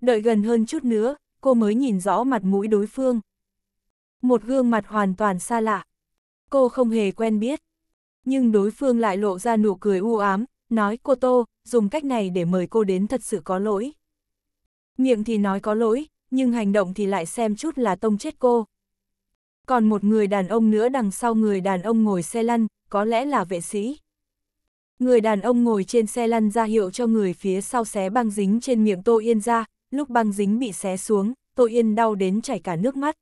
Đợi gần hơn chút nữa, cô mới nhìn rõ mặt mũi đối phương. Một gương mặt hoàn toàn xa lạ. Cô không hề quen biết. Nhưng đối phương lại lộ ra nụ cười u ám, nói cô Tô, dùng cách này để mời cô đến thật sự có lỗi. Miệng thì nói có lỗi, nhưng hành động thì lại xem chút là tông chết cô, còn một người đàn ông nữa đằng sau người đàn ông ngồi xe lăn, có lẽ là vệ sĩ. Người đàn ông ngồi trên xe lăn ra hiệu cho người phía sau xé băng dính trên miệng Tô Yên ra, lúc băng dính bị xé xuống, Tô Yên đau đến chảy cả nước mắt.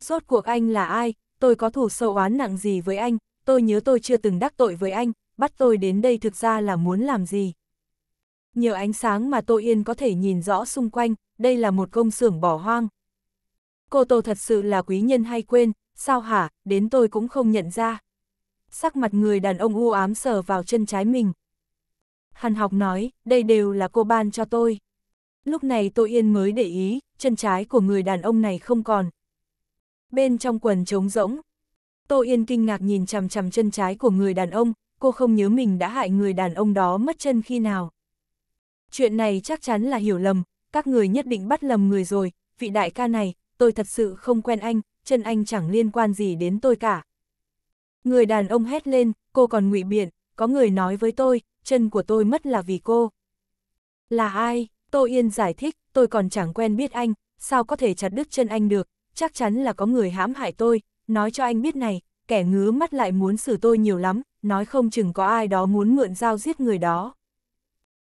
Rốt cuộc anh là ai, tôi có thủ sâu oán nặng gì với anh, tôi nhớ tôi chưa từng đắc tội với anh, bắt tôi đến đây thực ra là muốn làm gì. Nhờ ánh sáng mà Tô Yên có thể nhìn rõ xung quanh, đây là một công xưởng bỏ hoang, cô Tô thật sự là quý nhân hay quên, sao hả, đến tôi cũng không nhận ra. Sắc mặt người đàn ông u ám sờ vào chân trái mình. Hàn học nói, đây đều là cô ban cho tôi. Lúc này Tô Yên mới để ý, chân trái của người đàn ông này không còn. Bên trong quần trống rỗng, Tô Yên kinh ngạc nhìn chằm chằm chân trái của người đàn ông, cô không nhớ mình đã hại người đàn ông đó mất chân khi nào. Chuyện này chắc chắn là hiểu lầm, các người nhất định bắt lầm người rồi, vị đại ca này, tôi thật sự không quen anh, chân anh chẳng liên quan gì đến tôi cả. Người đàn ông hét lên, cô còn ngụy biện, có người nói với tôi, chân của tôi mất là vì cô. Là ai? Tô Yên giải thích, tôi còn chẳng quen biết anh, sao có thể chặt đứt chân anh được, chắc chắn là có người hãm hại tôi, nói cho anh biết này, kẻ ngứa mắt lại muốn xử tôi nhiều lắm, nói không chừng có ai đó muốn mượn dao giết người đó.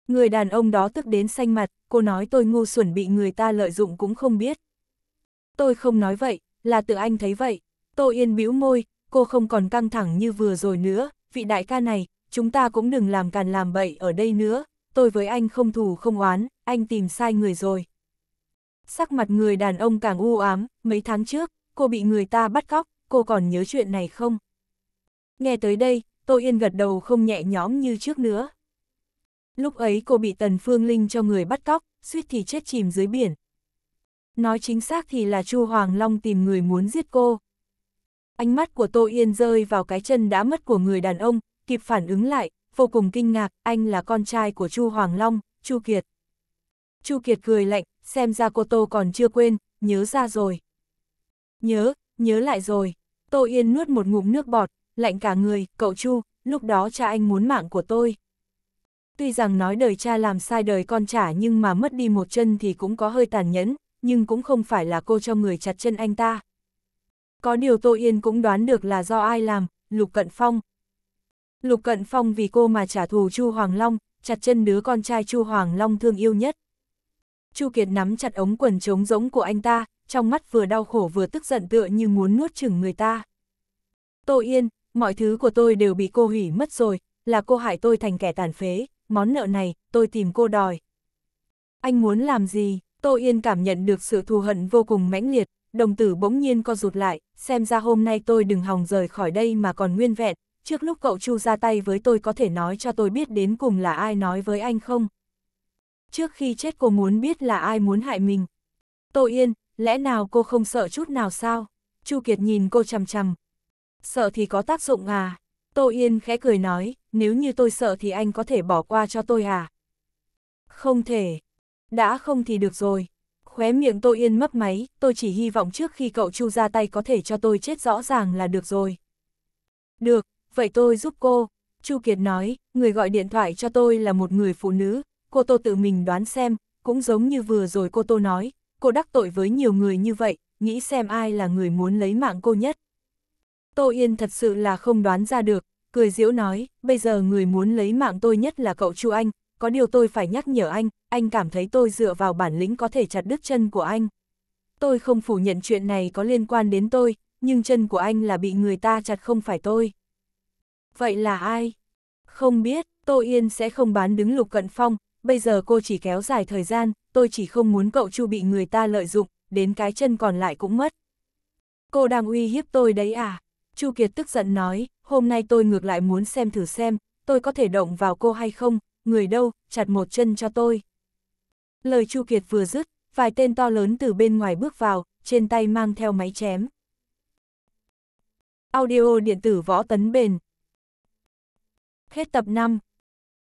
Người đàn ông đó tức đến xanh mặt, cô nói tôi ngu xuẩn bị người ta lợi dụng cũng không biết. Tôi không nói vậy, là tự anh thấy vậy. Tô Yên bĩu môi, cô không còn căng thẳng như vừa rồi nữa, vị đại ca này, chúng ta cũng đừng làm càn làm bậy ở đây nữa, tôi với anh không thù không oán, anh tìm sai người rồi. Sắc mặt người đàn ông càng u ám, mấy tháng trước, cô bị người ta bắt cóc, cô còn nhớ chuyện này không? Nghe tới đây, Tô Yên gật đầu không nhẹ nhõm như trước nữa. Lúc ấy cô bị Tần Phương Linh cho người bắt cóc, suýt thì chết chìm dưới biển, Nói chính xác thì là Chu Hoàng Long tìm người muốn giết cô. Ánh mắt của Tô Yên rơi vào cái chân đã mất của người đàn ông, kịp phản ứng lại, vô cùng kinh ngạc, anh là con trai của Chu Hoàng Long, Chu Kiệt. Chu Kiệt cười lạnh, xem ra cô Tô còn chưa quên, nhớ ra rồi. Nhớ, nhớ lại rồi. Tô Yên nuốt một ngụm nước bọt, lạnh cả người, cậu Chu, lúc đó cha anh muốn mạng của tôi. Tuy rằng nói đời cha làm sai đời con trả nhưng mà mất đi một chân thì cũng có hơi tàn nhẫn, nhưng cũng không phải là cô cho người chặt chân anh ta. Có điều Tô Yên cũng đoán được là do ai làm, Lục Cận Phong. Lục Cận Phong vì cô mà trả thù Chu Hoàng Long, chặt chân đứa con trai Chu Hoàng Long thương yêu nhất. Chu Kiệt nắm chặt ống quần trống rỗng của anh ta, trong mắt vừa đau khổ vừa tức giận tựa như muốn nuốt chửng người ta. Tô Yên, mọi thứ của tôi đều bị cô hủy mất rồi, là cô hại tôi thành kẻ tàn phế, món nợ này, tôi tìm cô đòi. Anh muốn làm gì? Tô Yên cảm nhận được sự thù hận vô cùng mãnh liệt, đồng tử bỗng nhiên co rụt lại, xem ra hôm nay tôi đừng hòng rời khỏi đây mà còn nguyên vẹn, trước lúc cậu Chu ra tay với tôi có thể nói cho tôi biết đến cùng là ai nói với anh không? Trước khi chết cô muốn biết là ai muốn hại mình. Tô Yên, lẽ nào cô không sợ chút nào sao? Chu Kiệt nhìn cô chằm chằm. Sợ thì có tác dụng à? Tô Yên khẽ cười nói, nếu như tôi sợ thì anh có thể bỏ qua cho tôi à? Không thể, đã không thì được rồi. Khóe miệng tôi yên mấp máy, tôi chỉ hy vọng trước khi cậu Chu ra tay có thể cho tôi chết rõ ràng là được rồi. Được, vậy tôi giúp cô. Chu Kiệt nói, người gọi điện thoại cho tôi là một người phụ nữ, cô Tô tự mình đoán xem, cũng giống như vừa rồi cô Tô nói, cô đắc tội với nhiều người như vậy, nghĩ xem ai là người muốn lấy mạng cô nhất. Tô Yên thật sự là không đoán ra được, cười diễu nói, bây giờ người muốn lấy mạng tôi nhất là cậu Chu Anh, có điều tôi phải nhắc nhở anh, anh cảm thấy tôi dựa vào bản lĩnh có thể chặt đứt chân của anh. Tôi không phủ nhận chuyện này có liên quan đến tôi, nhưng chân của anh là bị người ta chặt không phải tôi. Vậy là ai? Không biết, Tô Yên sẽ không bán đứng Lục Cận Phong, bây giờ cô chỉ kéo dài thời gian, tôi chỉ không muốn cậu Chu bị người ta lợi dụng, đến cái chân còn lại cũng mất. Cô đang uy hiếp tôi đấy à? Chu Kiệt tức giận nói, hôm nay tôi ngược lại muốn xem thử xem, tôi có thể động vào cô hay không, người đâu, chặt một chân cho tôi. Lời Chu Kiệt vừa dứt, vài tên to lớn từ bên ngoài bước vào, trên tay mang theo máy chém. Audio điện tử võ tấn bền. Hết tập 5